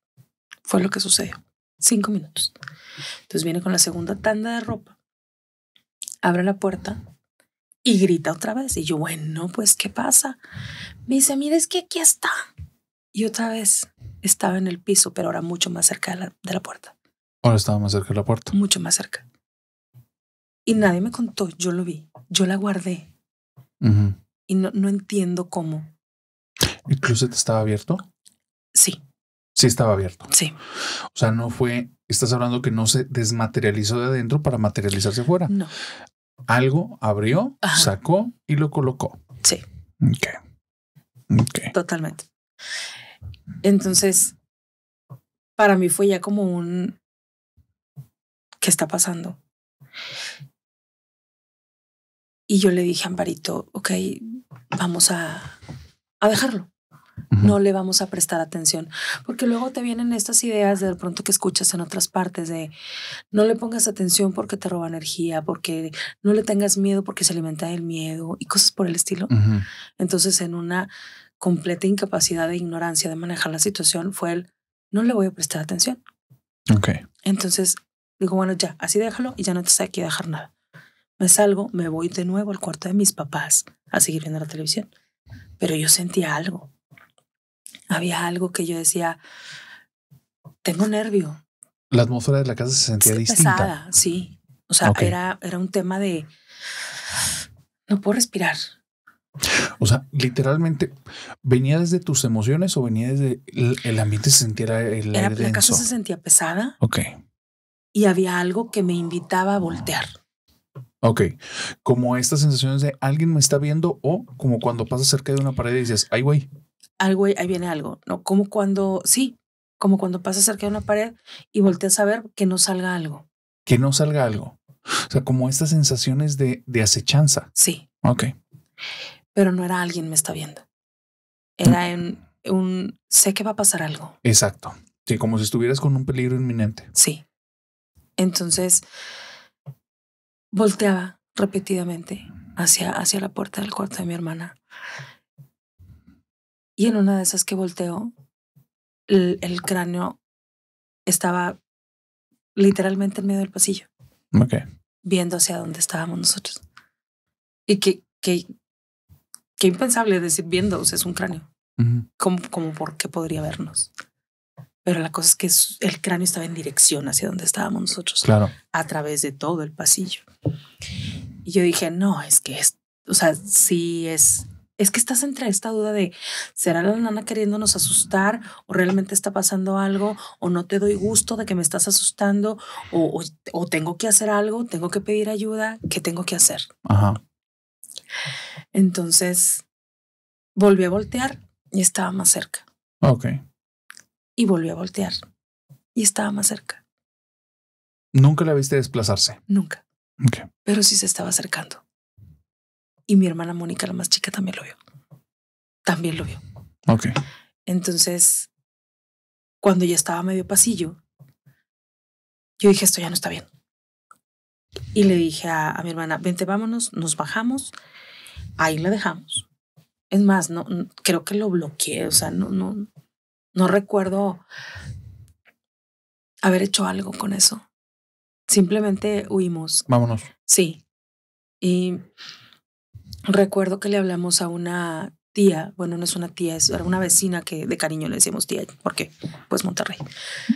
Fue lo que sucedió. Cinco minutos. Entonces viene con la segunda tanda de ropa, abre la puerta y grita otra vez. Y yo, bueno, pues, ¿qué pasa? Me dice, mira, es que aquí está. Y otra vez estaba en el piso, pero ahora mucho más cerca de la, de la puerta. Ahora estaba más cerca de la puerta. Mucho más cerca. Y nadie me contó, yo lo vi, yo la guardé. Y no, no entiendo cómo. ¿El closet estaba abierto? Sí. Sí estaba abierto. Sí. O sea, no fue, estás hablando que no se desmaterializó de adentro para materializarse fuera. No. Algo abrió, sacó y lo colocó. Sí. Ok. Totalmente. Entonces, para mí fue ya como un, ¿qué está pasando? Y yo le dije a Amparito, ok, vamos a dejarlo no le vamos a prestar atención. Porque luego te vienen estas ideas de, de pronto que escuchas en otras partes de no le pongas atención porque te roba energía, porque no le tengas miedo porque se alimenta del miedo y cosas por el estilo. Entonces, en una completa incapacidad de ignorancia de manejar la situación fue el no le voy a prestar atención. Ok. Entonces digo, bueno, ya, así déjalo y ya no te sé aquí dejar nada. Me salgo, me voy de nuevo al cuarto de mis papás a seguir viendo la televisión. Pero yo sentía algo había algo que yo decía, tengo nervio. La atmósfera de la casa se sentía distinta. Pesada, sí. O sea, era, era un tema de no puedo respirar. O sea, literalmente, ¿venía desde tus emociones o venía desde el, ambiente se sentía el era, aire La casa se sentía pesada. Ok. Y había algo que me invitaba a voltear. Ok, como estas sensaciones de alguien me está viendo o como cuando pasas cerca de una pared y dices, ay güey algo, ahí viene algo, ¿no? Como cuando, sí, como cuando pasas cerca de una pared y volteas a ver que no salga algo. Que no salga algo. O sea, como estas sensaciones de, de acechanza. Sí. Ok. Pero no era alguien me está viendo. Era en mm. un, sé que va a pasar algo. Exacto. Sí, como si estuvieras con un peligro inminente. Sí. Entonces, volteaba repetidamente hacia, hacia la puerta del cuarto de mi hermana y en una de esas que volteó, el, cráneo estaba literalmente en medio del pasillo. Ok. Viendo hacia dónde estábamos nosotros. Y que, que, impensable decir viendo, es un cráneo. como, como por qué podría vernos. Pero la cosa es que el cráneo estaba en dirección hacia donde estábamos nosotros. Claro. A través de todo el pasillo. Y yo dije, no, es que es, o sea, sí es es que estás entre esta duda de, ¿será la nana queriéndonos asustar o realmente está pasando algo o no te doy gusto de que me estás asustando o, o, tengo que hacer algo, tengo que pedir ayuda, ¿qué tengo que hacer? Ajá. Entonces, volví a voltear y estaba más cerca. Ok. Y volví a voltear y estaba más cerca. ¿Nunca la viste desplazarse? Nunca. Ok. Pero sí se estaba acercando. Y mi hermana Mónica, la más chica, también lo vio. También lo vio. Ok. Entonces, cuando ya estaba medio pasillo, yo dije, esto ya no está bien. Y le dije a, mi hermana, vente, vámonos, nos bajamos, ahí la dejamos. Es más, no, creo que lo bloqueé, o sea, no, no, no recuerdo haber hecho algo con eso. Simplemente huimos. Vámonos. Sí. Y recuerdo que le hablamos a una tía, bueno, no es una tía, es una vecina que de cariño le decimos tía, ¿Por qué? pues Monterrey.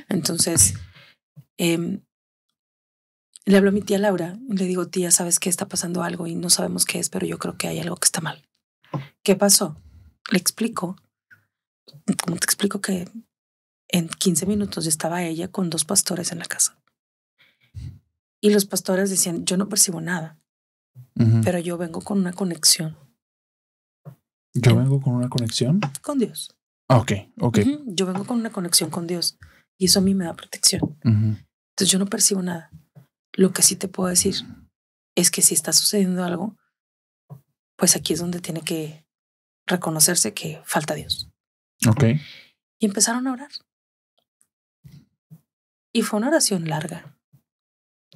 Entonces, em, le habló a mi tía Laura, le digo, tía, ¿sabes que está pasando algo? Y no sabemos qué es, pero yo creo que hay algo que está mal. ¿Qué pasó? Le explico. ¿Cómo te explico que en 15 minutos estaba ella con dos pastores en la casa? Y los pastores decían, yo no percibo nada. Pero yo vengo con una conexión. ¿Yo vengo con una conexión? Con Dios. Ah, ok, ok. Yo vengo con una conexión con Dios y eso a mí me da protección. Entonces yo no percibo nada. Lo que sí te puedo decir es que si está sucediendo algo, pues aquí es donde tiene que reconocerse que falta Dios. Ok. Y empezaron a orar. Y fue una oración larga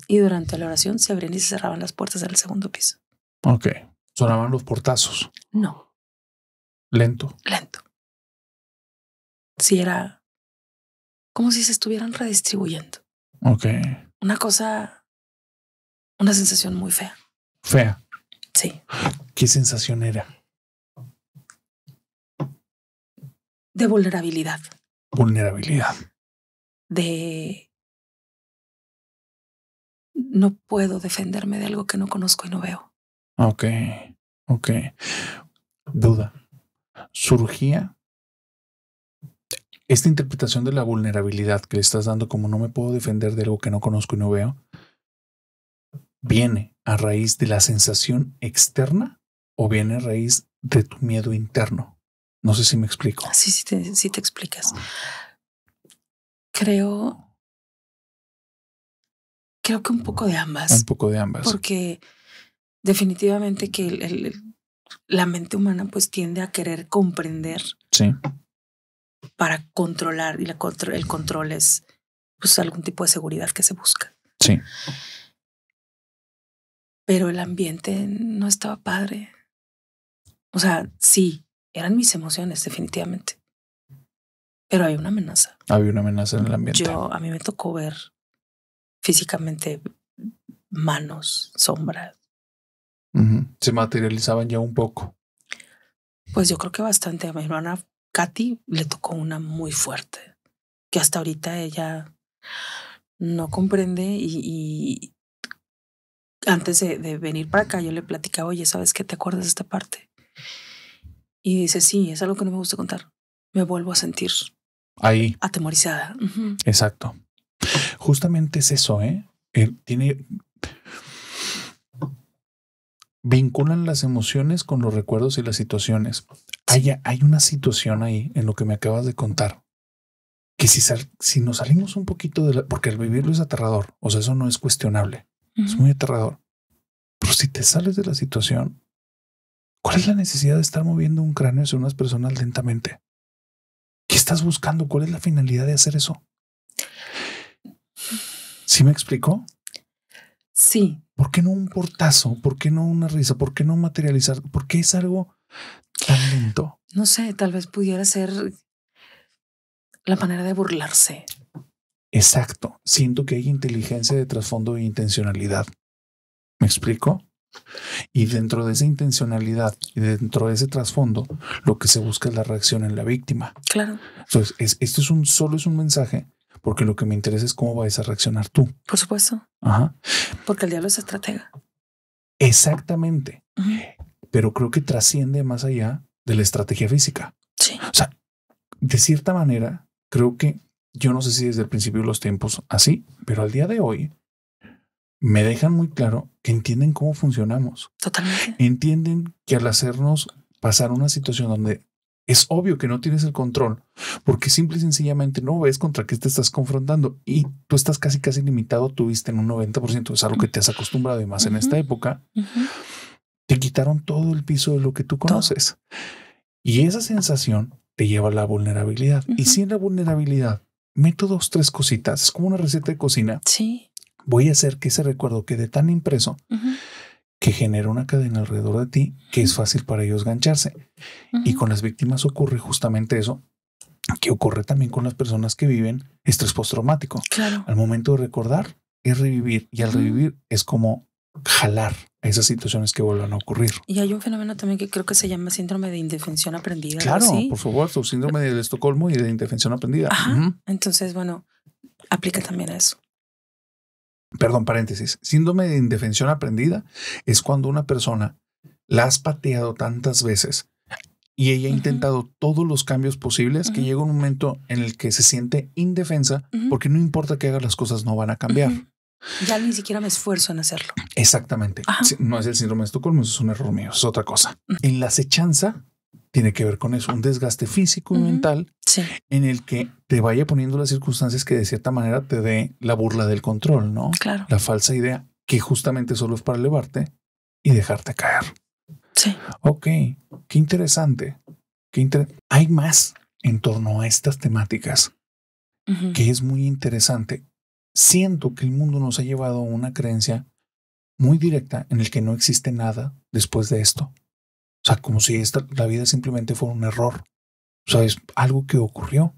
y durante la oración se abrían y se cerraban las puertas del segundo piso. Ok. ¿Sonaban los portazos? No. ¿Lento? Lento. Sí, era como si se estuvieran redistribuyendo. Ok. Una cosa, una sensación muy fea. ¿Fea? Sí. ¿Qué sensación era? De vulnerabilidad. Vulnerabilidad. De no puedo defenderme de algo que no conozco y no veo. Ok, ok. Duda. ¿Surgía esta interpretación de la vulnerabilidad que le estás dando como no me puedo defender de algo que no conozco y no veo? ¿Viene a raíz de la sensación externa o viene a raíz de tu miedo interno? No sé si me explico. Sí, sí sí te explicas. Creo Creo que un poco de ambas. Un poco de ambas. Porque definitivamente que la mente humana pues tiende a querer comprender. Sí. Para controlar y la el control es pues algún tipo de seguridad que se busca. Sí. Pero el ambiente no estaba padre. O sea, sí, eran mis emociones definitivamente. Pero hay una amenaza. Había una amenaza en el ambiente. Yo a mí me tocó ver físicamente manos, sombras. Se materializaban ya un poco. Pues yo creo que bastante. A mi hermana Katy le tocó una muy fuerte, que hasta ahorita ella no comprende y, antes de, venir para acá yo le platicaba, oye, ¿sabes qué te acuerdas de esta parte? Y dice, sí, es algo que no me gusta contar. Me vuelvo a sentir ahí. Atemorizada. Exacto. Justamente es eso, ¿eh? tiene. Vinculan las emociones con los recuerdos y las situaciones. Hay, hay una situación ahí en lo que me acabas de contar. Que si, si nos salimos un poquito de la. Porque el vivirlo es aterrador. O sea, eso no es cuestionable. Es muy aterrador. Pero si te sales de la situación, ¿cuál es la necesidad de estar moviendo un cráneo hacia unas personas lentamente? ¿Qué estás buscando? ¿Cuál es la finalidad de hacer eso? ¿Sí me explico? Sí. ¿Por qué no un portazo? ¿Por qué no una risa? ¿Por qué no materializar? ¿Por qué es algo tan lento? No sé, tal vez pudiera ser la manera de burlarse. Exacto. Siento que hay inteligencia de trasfondo e intencionalidad. ¿Me explico? Y dentro de esa intencionalidad y dentro de ese trasfondo, lo que se busca es la reacción en la víctima. Claro. Entonces, esto es un solo es un mensaje porque lo que me interesa es cómo vas a reaccionar tú. Por supuesto. Ajá. Porque el diablo es estratega. Exactamente. Pero creo que trasciende más allá de la estrategia física. Sí. O sea, de cierta manera, creo que yo no sé si desde el principio de los tiempos así, pero al día de hoy me dejan muy claro que entienden cómo funcionamos. Totalmente. Entienden que al hacernos pasar una situación donde es obvio que no tienes el control porque simple y sencillamente no ves contra qué te estás confrontando y tú estás casi casi limitado, tuviste en un 90%, es algo que te has acostumbrado y más en esta época, te quitaron todo el piso de lo que tú conoces. Y esa sensación te lleva a la vulnerabilidad. Y si en la vulnerabilidad meto dos, tres cositas, es como una receta de cocina. Sí. Voy a hacer que ese recuerdo quede tan impreso que genera una cadena alrededor de ti que es fácil para ellos gancharse. Y con las víctimas ocurre justamente eso, que ocurre también con las personas que viven estrés postraumático. Claro. Al momento de recordar es revivir y al revivir es como jalar a esas situaciones que vuelvan a ocurrir. Y hay un fenómeno también que creo que se llama síndrome de indefensión aprendida. Claro, por por supuesto, síndrome de Estocolmo y de indefensión aprendida. Entonces, bueno, aplica también a eso perdón, paréntesis, síndrome de indefensión aprendida es cuando una persona la has pateado tantas veces y ella ha intentado todos los cambios posibles que llega un momento en el que se siente indefensa porque no importa que haga las cosas no van a cambiar. Ya ni siquiera me esfuerzo en hacerlo. Exactamente. No es el síndrome de Estocolmo, es un error mío, es otra cosa. En la acechanza tiene que ver con eso, un ah. desgaste físico y mental en el que te vaya poniendo las circunstancias que de cierta manera te dé la burla del control, ¿no? Claro. La falsa idea que justamente solo es para elevarte y dejarte caer. Sí. Ok, qué interesante. Qué Hay más en torno a estas temáticas que es muy interesante. Siento que el mundo nos ha llevado a una creencia muy directa en el que no existe nada después de esto. O sea, como si la vida simplemente fuera un error. O sea, es algo que ocurrió.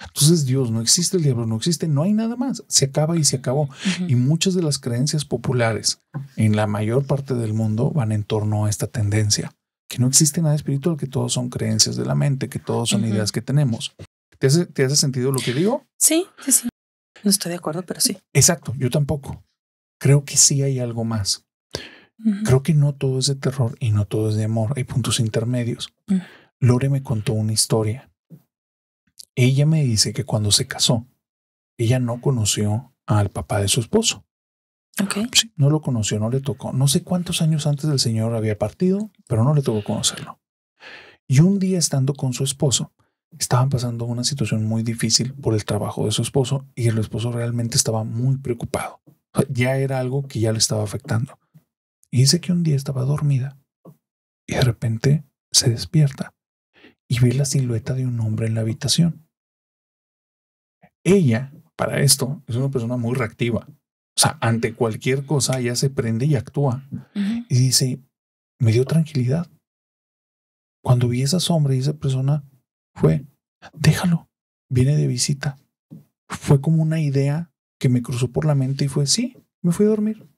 Entonces Dios no existe, el diablo no existe, no hay nada más, se acaba y se acabó. Y muchas de las creencias populares en la mayor parte del mundo van en torno a esta tendencia, que no existe nada espiritual, que todos son creencias de la mente, que todos son ideas que tenemos. ¿Te hace, sentido lo que digo? Sí, sí, sí. No estoy de acuerdo, pero sí. Exacto, yo tampoco. Creo que sí hay algo más. Creo que no todo es de terror y no todo es de amor, hay puntos intermedios. Lore me contó una historia ella me dice que cuando se casó, ella no conoció al papá de su esposo. Okay. Sí, no lo conoció, no le tocó. No sé cuántos años antes el señor había partido, pero no le tocó conocerlo. Y un día estando con su esposo, estaban pasando una situación muy difícil por el trabajo de su esposo y el esposo realmente estaba muy preocupado. ya era algo que ya le estaba afectando. Y dice que un día estaba dormida y de repente se despierta y ve la silueta de un hombre en la habitación. Ella, para esto, es una persona muy reactiva. O sea, ante cualquier cosa ella se prende y actúa. Y dice, me dio tranquilidad. Cuando vi esa sombra y esa persona fue, déjalo, viene de visita. Fue como una idea que me cruzó por la mente y fue, sí, me fui a dormir.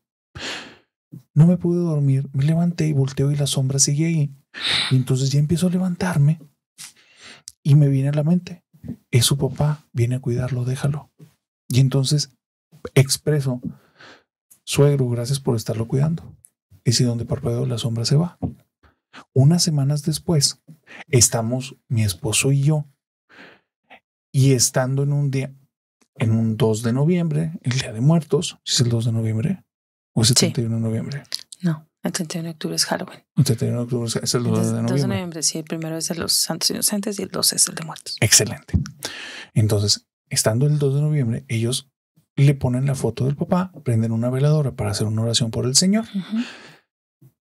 No me pude dormir, me levanté y volteo y la sombra sigue ahí. Y entonces ya empiezo a levantarme y me viene a la mente, es su papá, viene a cuidarlo, déjalo. Y entonces expreso, suegro, gracias por estarlo cuidando. Y si donde parpadeo la sombra se va. Unas semanas después, estamos mi esposo y yo, y estando en un día, en un 2 de noviembre, el Día de Muertos, si es el 2 de noviembre, o es el 31 de noviembre. No. El 31 de octubre es Halloween. El 31 de octubre es el 2 de noviembre. 2 de noviembre, sí. El primero es el de los santos inocentes y el 12 es el de muertos. Excelente. Entonces, estando el 2 de noviembre, ellos le ponen la foto del papá, prenden una veladora para hacer una oración por el Señor.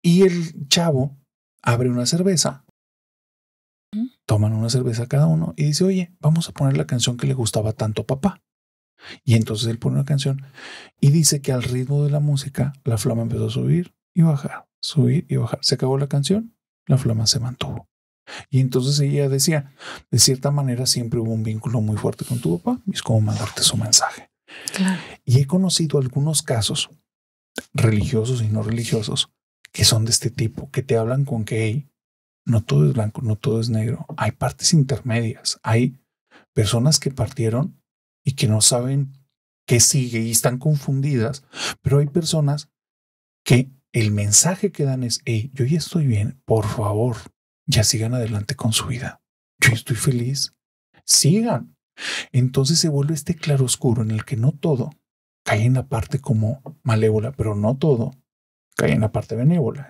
Y el chavo abre una cerveza, toman una cerveza cada uno y dice, oye, vamos a poner la canción que le gustaba tanto a papá. Y entonces él pone una canción y dice que al ritmo de la música la flama empezó a subir, y bajar, subir y bajar. Se acabó la canción, la flama se mantuvo. Y entonces ella decía, de cierta manera siempre hubo un vínculo muy fuerte con tu papá y es como mandarte su mensaje. Y he conocido algunos casos religiosos y no religiosos que son de este tipo, que te hablan con que no todo es blanco, no todo es negro. Hay partes intermedias, hay personas que partieron y que no saben qué sigue y están confundidas, pero hay personas que el mensaje que dan es, hey, yo ya estoy bien, por favor, ya sigan adelante con su vida. Yo estoy feliz, sigan. Entonces se vuelve este claro oscuro en el que no todo cae en la parte como malévola, pero no todo cae en la parte benévola.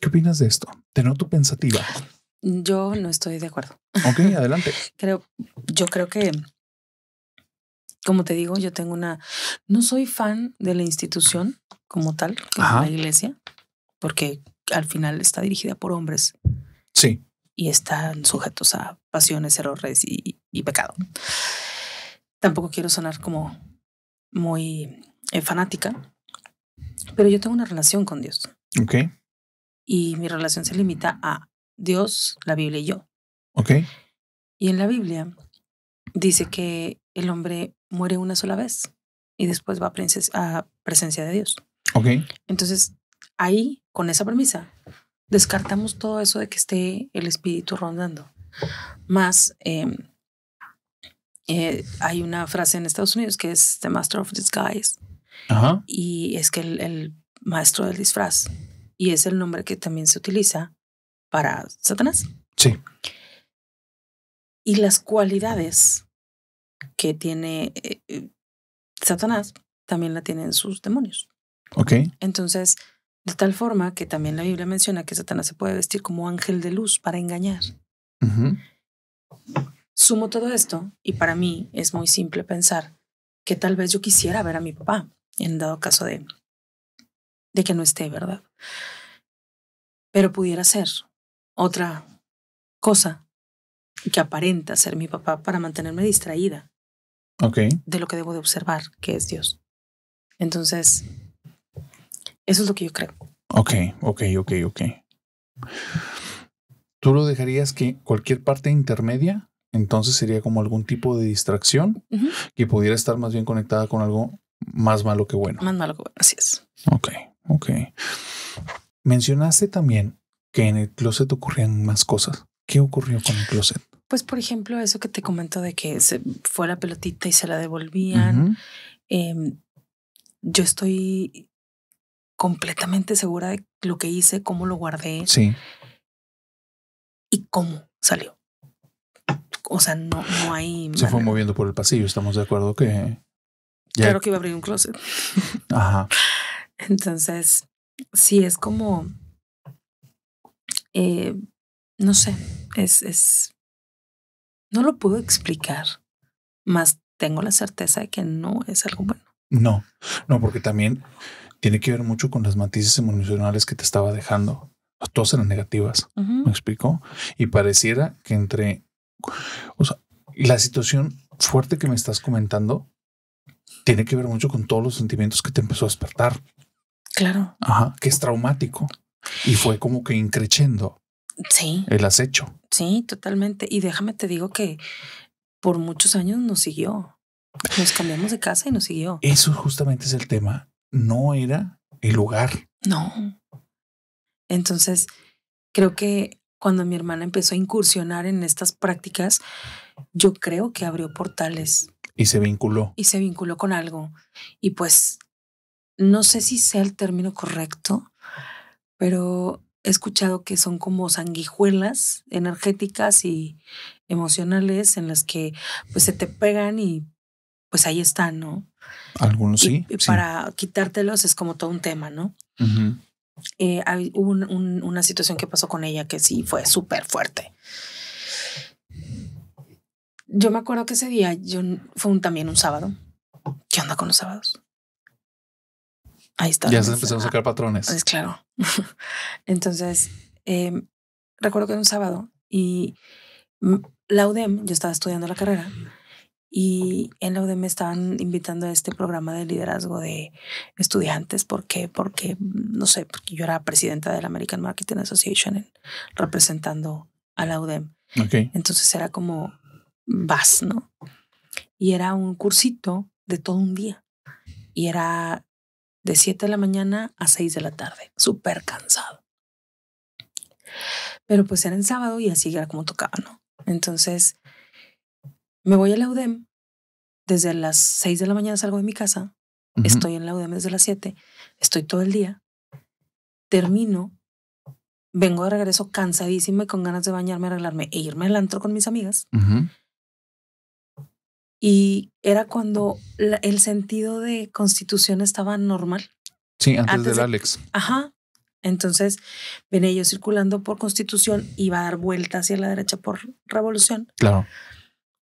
¿Qué opinas de esto? Te noto pensativa. Yo no estoy de acuerdo. Ok, adelante. creo, yo creo que, como te digo, yo tengo una. No soy fan de la institución como tal, la iglesia, porque al final está dirigida por hombres. Sí. Y están sujetos a pasiones, errores y, y pecado. Tampoco quiero sonar como muy eh, fanática, pero yo tengo una relación con Dios. Ok. Y mi relación se limita a Dios, la Biblia y yo. Ok. Y en la Biblia dice que el hombre muere una sola vez y después va a presencia de Dios. Ok. Entonces, ahí, con esa premisa, descartamos todo eso de que esté el espíritu rondando. Más, em, eh, hay una frase en Estados Unidos que es The Master of Disguise. Ajá. Y es que el, maestro del disfraz. Y es el nombre que también se utiliza para Satanás. Sí. Y las cualidades que tiene eh, eh, Satanás también la tienen sus demonios. Ok. Entonces, de tal forma que también la Biblia menciona que Satanás se puede vestir como ángel de luz para engañar. Sumo todo esto y para mí es muy simple pensar que tal vez yo quisiera ver a mi papá en dado caso de, que no esté, ¿verdad? Pero pudiera ser otra cosa que aparenta ser mi papá para mantenerme distraída de lo que debo de observar, que es Dios. Entonces, eso es lo que yo creo. Ok, ok, ok, ok. ¿Tú lo dejarías que cualquier parte intermedia, entonces sería como algún tipo de distracción que pudiera estar más bien conectada con algo más malo que bueno? Más malo que bueno, así es. Ok, ok. Mencionaste también que en el closet ocurrían más cosas. ¿Qué ocurrió con el closet? Pues, por ejemplo, eso que te comento de que se fue la pelotita y se la devolvían. Em, yo estoy completamente segura de lo que hice, cómo lo guardé. Sí. Y cómo salió. O sea, no, no hay. Se fue moviendo por el pasillo, estamos de acuerdo que. Claro que iba a abrir un closet. Ajá. Entonces, sí, es como. Eh, no sé, es, es. No lo puedo explicar, más tengo la certeza de que no es algo bueno. No, no, porque también tiene que ver mucho con las matices emocionales que te estaba dejando. Todas eran negativas. ¿Me explico? Y pareciera que entre. O sea, la situación fuerte que me estás comentando tiene que ver mucho con todos los sentimientos que te empezó a despertar. Claro. Ajá, que es traumático. Y fue como que increciendo. Sí. El acecho. Sí, totalmente. Y déjame te digo que por muchos años nos siguió. Nos cambiamos de casa y nos siguió. Eso justamente es el tema no era el lugar. No. Entonces, creo que cuando mi hermana empezó a incursionar en estas prácticas, yo creo que abrió portales. Y se vinculó. Y se vinculó con algo. Y pues, no sé si sea el término correcto, pero he escuchado que son como sanguijuelas energéticas y emocionales en las que pues se te pegan y pues ahí están, ¿no? Algunos sí. Y para quitártelos es como todo un tema, ¿no? Eh, una situación que pasó con ella que sí fue súper fuerte. Yo me acuerdo que ese día yo, fue también un sábado. ¿Qué onda con los sábados? Ahí está. Ya se empezaron a sacar patrones. Es claro. Entonces, em, recuerdo que era un sábado y la UDEM, yo estaba estudiando la carrera y en la UDEM me estaban invitando a este programa de liderazgo de estudiantes. ¿Por qué? Porque, no sé, porque yo era presidenta de la American Marketing Association representando a la UDEM. Okay. Entonces era como vas, ¿no? Y era un cursito de todo un día. Y era de 7 de la mañana a 6 de la tarde, súper cansado. Pero pues era en sábado y así era como tocaba, ¿no? Entonces me voy a la UDEM, desde las 6 de la mañana salgo de mi casa, estoy en la UDEM desde las 7, estoy todo el día, termino, vengo de regreso cansadísima y con ganas de bañarme, arreglarme e irme al antro con mis amigas. Y era cuando el sentido de constitución estaba normal. Sí, antes, del Ajá. Entonces venía yo circulando por constitución, y iba a dar vuelta hacia la derecha por revolución. Claro.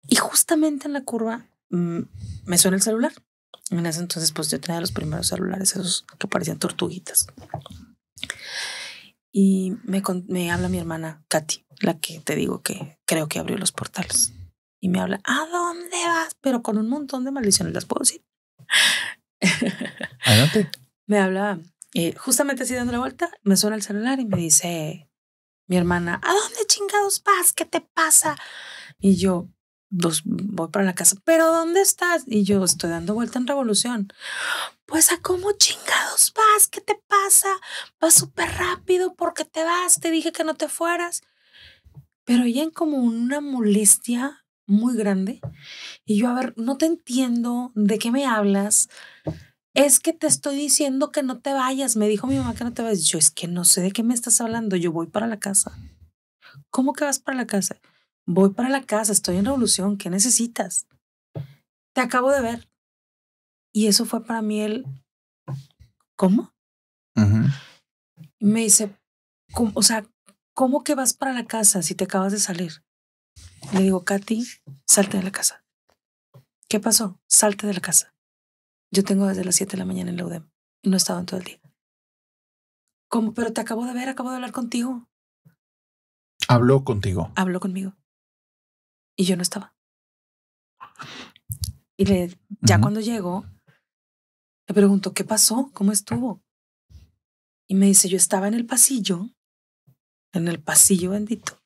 Y justamente en la curva mm, me suena el celular. En ese entonces, pues yo tenía los primeros celulares, esos que parecían tortuguitas. Y me, habla mi hermana Katy, la que te digo que creo que abrió los portales. Y me habla, ¿a dónde vas? Pero con un montón de maldiciones, las puedo decir. Adelante. me habla, eh, justamente así dando la vuelta, me suena el celular y me dice mi hermana, ¿a dónde chingados vas? ¿Qué te pasa? Y yo, pues voy para la casa, pero ¿dónde estás? Y yo estoy dando vuelta en revolución. Pues a cómo chingados vas, ¿qué te pasa? Vas súper rápido porque te vas, te dije que no te fueras. Pero ella en como una molestia muy grande. Y yo, a ver, no te entiendo, ¿de qué me hablas? Es que te estoy diciendo que no te vayas. Me dijo mi mamá que no te vayas. Yo es que no sé de qué me estás hablando. Yo voy para la casa. ¿Cómo que vas para la casa? Voy para la casa, estoy en revolución, ¿qué necesitas? Te acabo de ver. Y eso fue para mí el... ¿Cómo? me dice, o sea, ¿cómo que vas para la casa si te acabas de salir? Le digo, Katy, salte de la casa. ¿Qué pasó? Salte de la casa. Yo tengo desde las 7 de la mañana en la UDEM no he estado en todo el día. ¿Cómo? Pero te acabo de ver, acabo de hablar contigo. Habló contigo. Habló conmigo y yo no estaba. Y ya cuando llegó le pregunto, ¿qué pasó? ¿Cómo estuvo? Y me dice, yo estaba en el pasillo, en el pasillo bendito,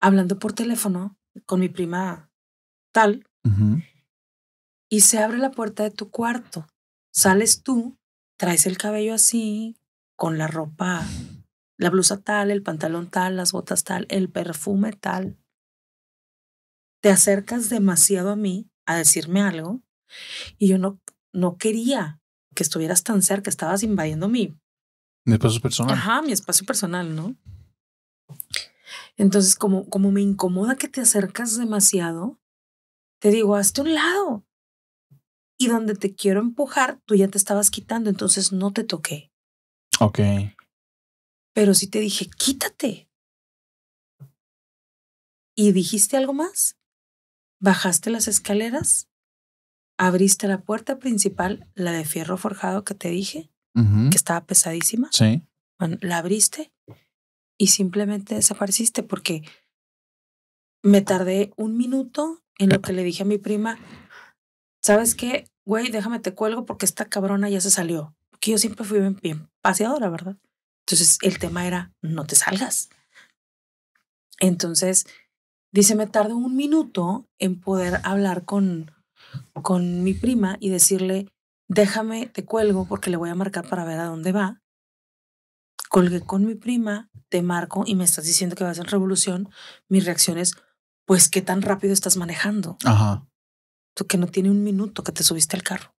hablando por teléfono con mi prima tal, y se abre la puerta de tu cuarto. Sales tú, traes el cabello así, con la ropa, la blusa tal, el pantalón tal, las botas tal, el perfume tal te acercas demasiado a mí a decirme algo y yo no, no quería que estuvieras tan cerca, estabas invadiendo mi... Mi espacio personal. Ajá, mi espacio personal, ¿no? Entonces, como, como me incomoda que te acercas demasiado, te digo, hazte un lado. Y donde te quiero empujar, tú ya te estabas quitando, entonces no te toqué. Ok. Pero si te dije, quítate. ¿Y dijiste algo más? Bajaste las escaleras, abriste la puerta principal, la de fierro forjado que te dije, que estaba pesadísima. Sí. Bueno, la abriste y simplemente desapareciste porque me tardé un minuto en lo que le dije a mi prima, ¿sabes qué? Güey, déjame te cuelgo porque esta cabrona ya se salió. Porque yo siempre fui bien, bien la ¿verdad? Entonces el tema era, no te salgas. Entonces Dice, me tardo un minuto en poder hablar con, con mi prima y decirle, déjame, te cuelgo porque le voy a marcar para ver a dónde va. Colgué con mi prima, te marco y me estás diciendo que vas en revolución. Mi reacción es, pues, ¿qué tan rápido estás manejando? Ajá. Tú que no tiene un minuto que te subiste al carro.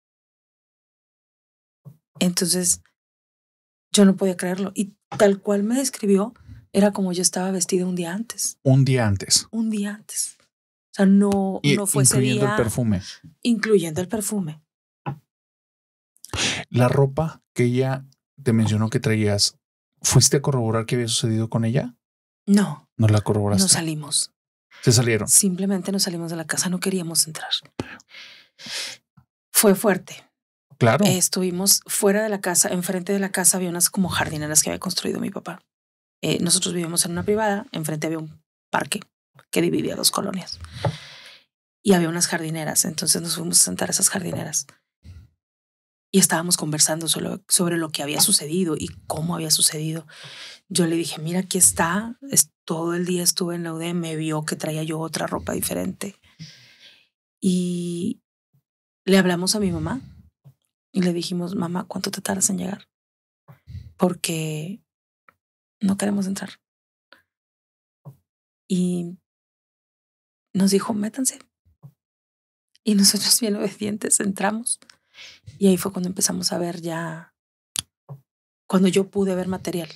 Entonces, yo no podía creerlo. Y tal cual me describió, era como yo estaba vestida un día antes. Un día antes. Un día antes. O sea, no, no fue incluyendo el perfume. Incluyendo el perfume. La ropa que ella te mencionó que traías, ¿fuiste a corroborar qué había sucedido con ella? No. No la corroboraste. No salimos. Se salieron. Simplemente nos salimos de la casa, no queríamos entrar. Fue fuerte. Claro. Eh, estuvimos fuera de la casa, enfrente de la casa había unas como jardineras que había construido mi papá. Eh, nosotros vivimos en una privada, enfrente había un parque que dividía dos colonias y había unas jardineras, entonces nos fuimos a sentar a esas jardineras y estábamos conversando sobre, sobre lo que había sucedido y cómo había sucedido. Yo le dije, mira, aquí está, todo el día estuve en la UD, me vio que traía yo otra ropa diferente. Y le hablamos a mi mamá y le dijimos, mamá, ¿cuánto te tardas en llegar? Porque no queremos entrar. Y nos dijo, métanse. Y nosotros bien obedientes entramos. Y ahí fue cuando empezamos a ver ya, cuando yo pude ver material.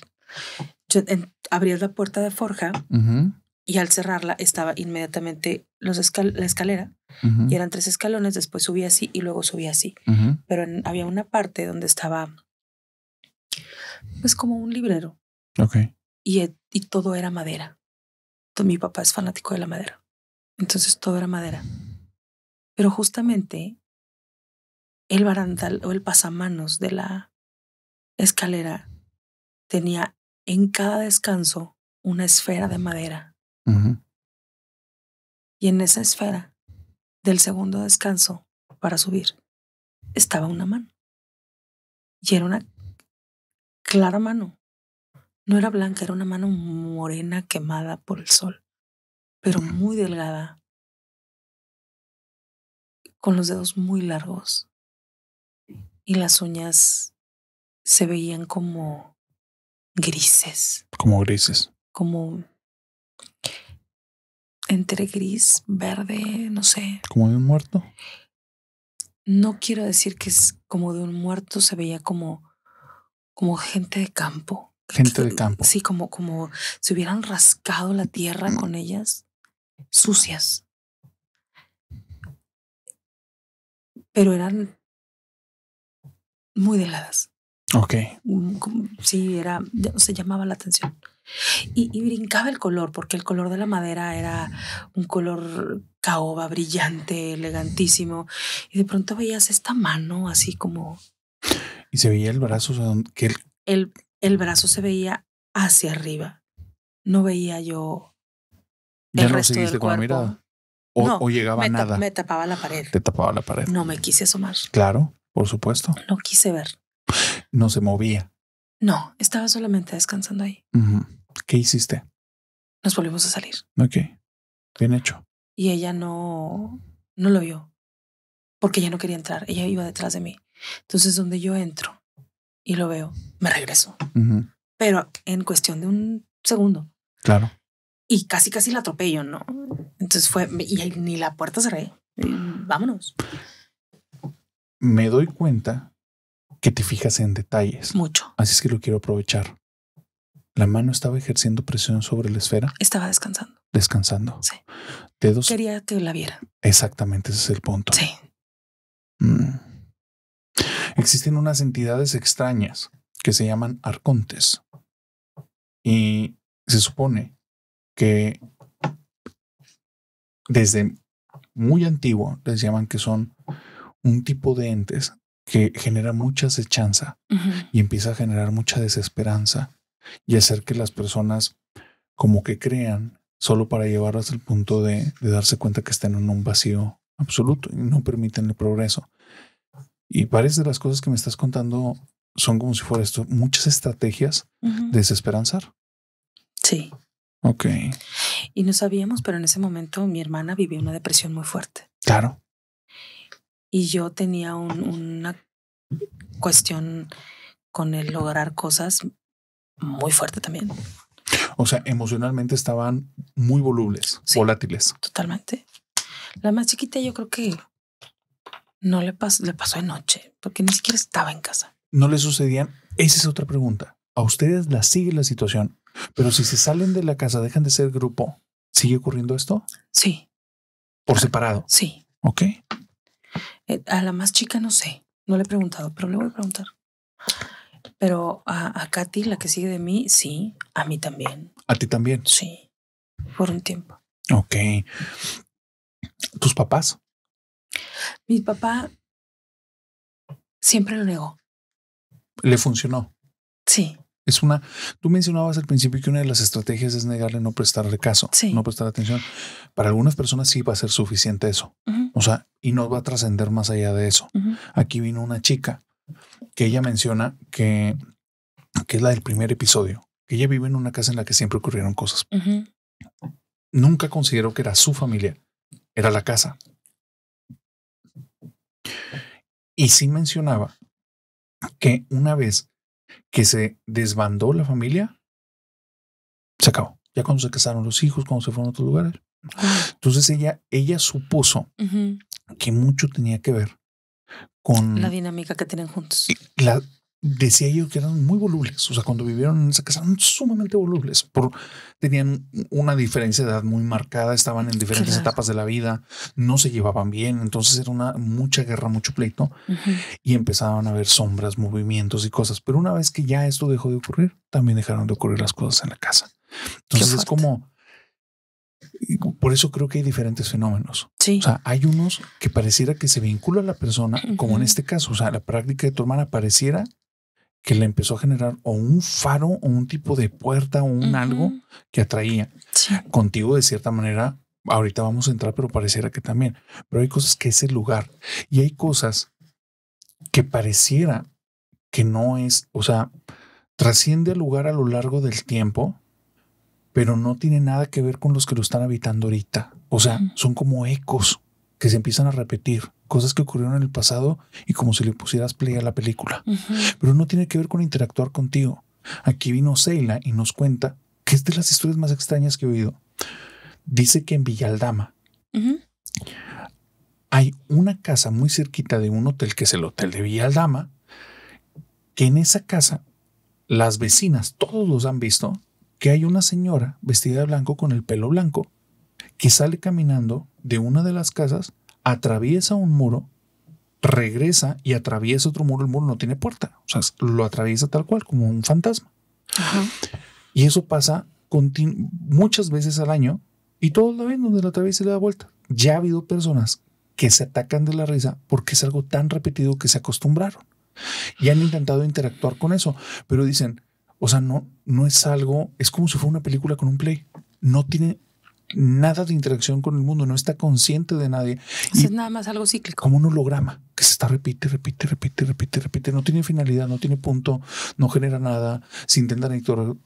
Yo abrí la puerta de forja y al cerrarla estaba inmediatamente los la escalera y eran tres escalones, después subí así y luego subí así. Pero había una parte donde estaba pues como un librero e, y, todo era madera. mi papá es fanático de la madera. Entonces todo era madera. Pero justamente el barandal o el pasamanos de la escalera tenía en cada descanso una esfera de madera. Y en esa esfera del segundo descanso para subir estaba una mano. Y era una clara mano no era blanca, era una mano morena quemada por el sol, pero muy delgada, con los dedos muy largos y las uñas se veían como grises. Como grises. Como entre gris, verde, no sé. Como de un muerto. No quiero decir que es como de un muerto, se veía como como gente de campo gente de campo. Sí, como, como si hubieran rascado la tierra mm. con ellas sucias. Pero eran muy deladas. Ok. Mm, sí, era, se llamaba la atención. Y, brincaba el color, porque el color de la madera era un color caoba, brillante, elegantísimo. Y de pronto veías esta mano así como. Y se veía el brazo, que el el brazo se veía hacia arriba. No veía yo el ya no seguiste con la mirada. O, llegaba nada. me tapaba la pared. Te tapaba la pared. No me quise asomar. Claro, por supuesto. No quise ver. No se movía. No, estaba solamente descansando ahí. ¿Qué hiciste? Nos volvimos a salir. Ok. Bien hecho. Y ella no, no lo vio. Porque ella no quería entrar. Ella iba detrás de mí. Entonces, donde yo entro, y lo veo, me regreso. Pero en cuestión de un segundo. Claro. Y casi, casi la atropello, ¿no? Entonces fue, y ni la puerta cerré. Vámonos. Me doy cuenta que te fijas en detalles. Mucho. Así es que lo quiero aprovechar. La mano estaba ejerciendo presión sobre la esfera. Estaba descansando. Descansando. Sí. Dedos. Quería que la viera. Exactamente, ese es el punto. Sí. Mm existen unas entidades extrañas que se llaman arcontes. Y se supone que desde muy antiguo les llaman que son un tipo de entes que genera mucha asechanza y empieza a generar mucha desesperanza y hacer que las personas como que crean solo para llevarlas al punto de, de darse cuenta que están en un vacío absoluto y no permiten el progreso. Y varias de las cosas que me estás contando son como si fuera esto, muchas estrategias de desesperanzar. Sí. Ok. Y no sabíamos, pero en ese momento mi hermana vivía una depresión muy fuerte. Claro. Y yo tenía una cuestión con el lograr cosas muy fuerte también. O sea, emocionalmente estaban muy volubles, volátiles. Totalmente. La más chiquita yo creo que no le pasó, le pasó de noche, porque ni siquiera estaba en casa. No le sucedían. Esa es otra pregunta. A ustedes la sigue la situación, pero si se salen de la casa, dejan de ser grupo, ¿sigue ocurriendo esto? Sí. ¿Por separado? Sí. Ok. Eh, a la más chica no sé, no le he preguntado, pero le voy a preguntar. Pero a, a Katy, la que sigue de mí, sí, a mí también. ¿A ti también? Sí, por un tiempo. Ok. ¿Tus papás? Mi papá siempre lo negó. ¿Le funcionó? Sí. Es una. Tú mencionabas al principio que una de las estrategias es negarle no prestarle caso, no prestar atención. Para algunas personas sí va a ser suficiente eso. O sea, y no va a trascender más allá de eso. Aquí vino una chica que ella menciona que, que es la del primer episodio, que ella vive en una casa en la que siempre ocurrieron cosas. Nunca consideró que era su familia, era la casa. Y sí mencionaba que una vez que se desbandó la familia, se acabó. Ya cuando se casaron los hijos, cuando se fueron a otros lugares. Entonces ella, ella supuso que mucho tenía que ver con la dinámica que tienen juntos decía yo que eran muy volubles. O sea, cuando vivieron en esa casa eran sumamente volubles. Por, tenían una diferencia de edad muy marcada, estaban en diferentes etapas de la vida, no se llevaban bien. Entonces era una mucha guerra, mucho pleito y empezaban a haber sombras, movimientos y cosas. Pero una vez que ya esto dejó de ocurrir, también dejaron de ocurrir las cosas en la casa. Entonces es como. Por eso creo que hay diferentes fenómenos. O sea, hay unos que pareciera que se vincula a la persona, como en este caso. O sea, la práctica de tu hermana pareciera que le empezó a generar o un faro o un tipo de puerta o un algo que atraía. Contigo de cierta manera, ahorita vamos a entrar, pero pareciera que también. Pero hay cosas que es el lugar y hay cosas que pareciera que no es, o sea, trasciende el lugar a lo largo del tiempo, pero no tiene nada que ver con los que lo están habitando ahorita. O sea, son como ecos que se empiezan a repetir cosas que ocurrieron en el pasado y como si le pusieras play a la película. Pero no tiene que ver con interactuar contigo. Aquí vino Seila y nos cuenta que es de las historias más extrañas que he oído. Dice que en Villaldama hay una casa muy cerquita de un hotel que es el Hotel de Villaldama, que en esa casa las vecinas, todos los han visto, que hay una señora vestida de blanco con el pelo blanco que sale caminando de una de las casas atraviesa un muro, regresa y atraviesa otro muro, el muro no tiene puerta, o sea, lo atraviesa tal cual, como un fantasma. Y eso pasa muchas veces al año y todos la ven donde la atraviesa y le da vuelta. Ya ha habido personas que se atacan de la risa porque es algo tan repetido que se acostumbraron y han intentado interactuar con eso, pero dicen, o sea, no, no es algo, es como si fuera una película con un play. No tiene nada de interacción con el mundo, no está consciente de nadie. es nada más algo cíclico. Como un holograma que se está repite, repite, repite, repite, repite. No tiene finalidad, no tiene punto, no genera nada. Si intentan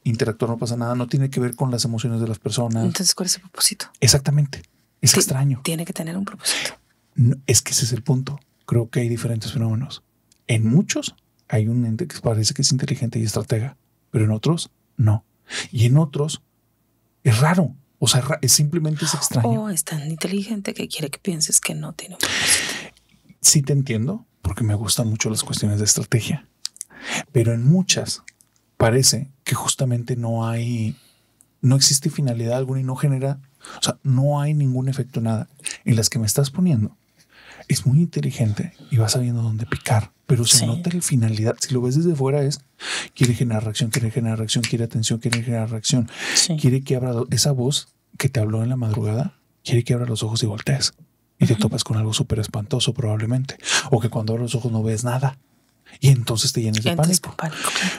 interactuar, no pasa nada. No tiene que ver con las emociones de las personas. Entonces, ¿cuál es el propósito? Exactamente. Es extraño. Tiene que tener un propósito. es que ese es el punto. Creo que hay diferentes fenómenos. En muchos hay un ente que parece que es inteligente y estratega, pero en otros no. Y en otros es raro o sea, simplemente es extraño. O oh, es tan inteligente que quiere que pienses que no tiene Sí te entiendo, porque me gustan mucho las cuestiones de estrategia. Pero en muchas parece que justamente no hay, no existe finalidad alguna y no genera, o sea, no hay ningún efecto, nada. En las que me estás poniendo, es muy inteligente y va sabiendo dónde picar pero se nota la finalidad. Si lo ves desde fuera es, quiere generar reacción, quiere generar reacción, quiere atención, quiere generar reacción. Quiere que abra esa voz que te habló en la madrugada, quiere que abra los ojos y voltees. Y te topas con algo súper espantoso probablemente. O que cuando abres los ojos no ves nada. Y entonces te llenas de pánico.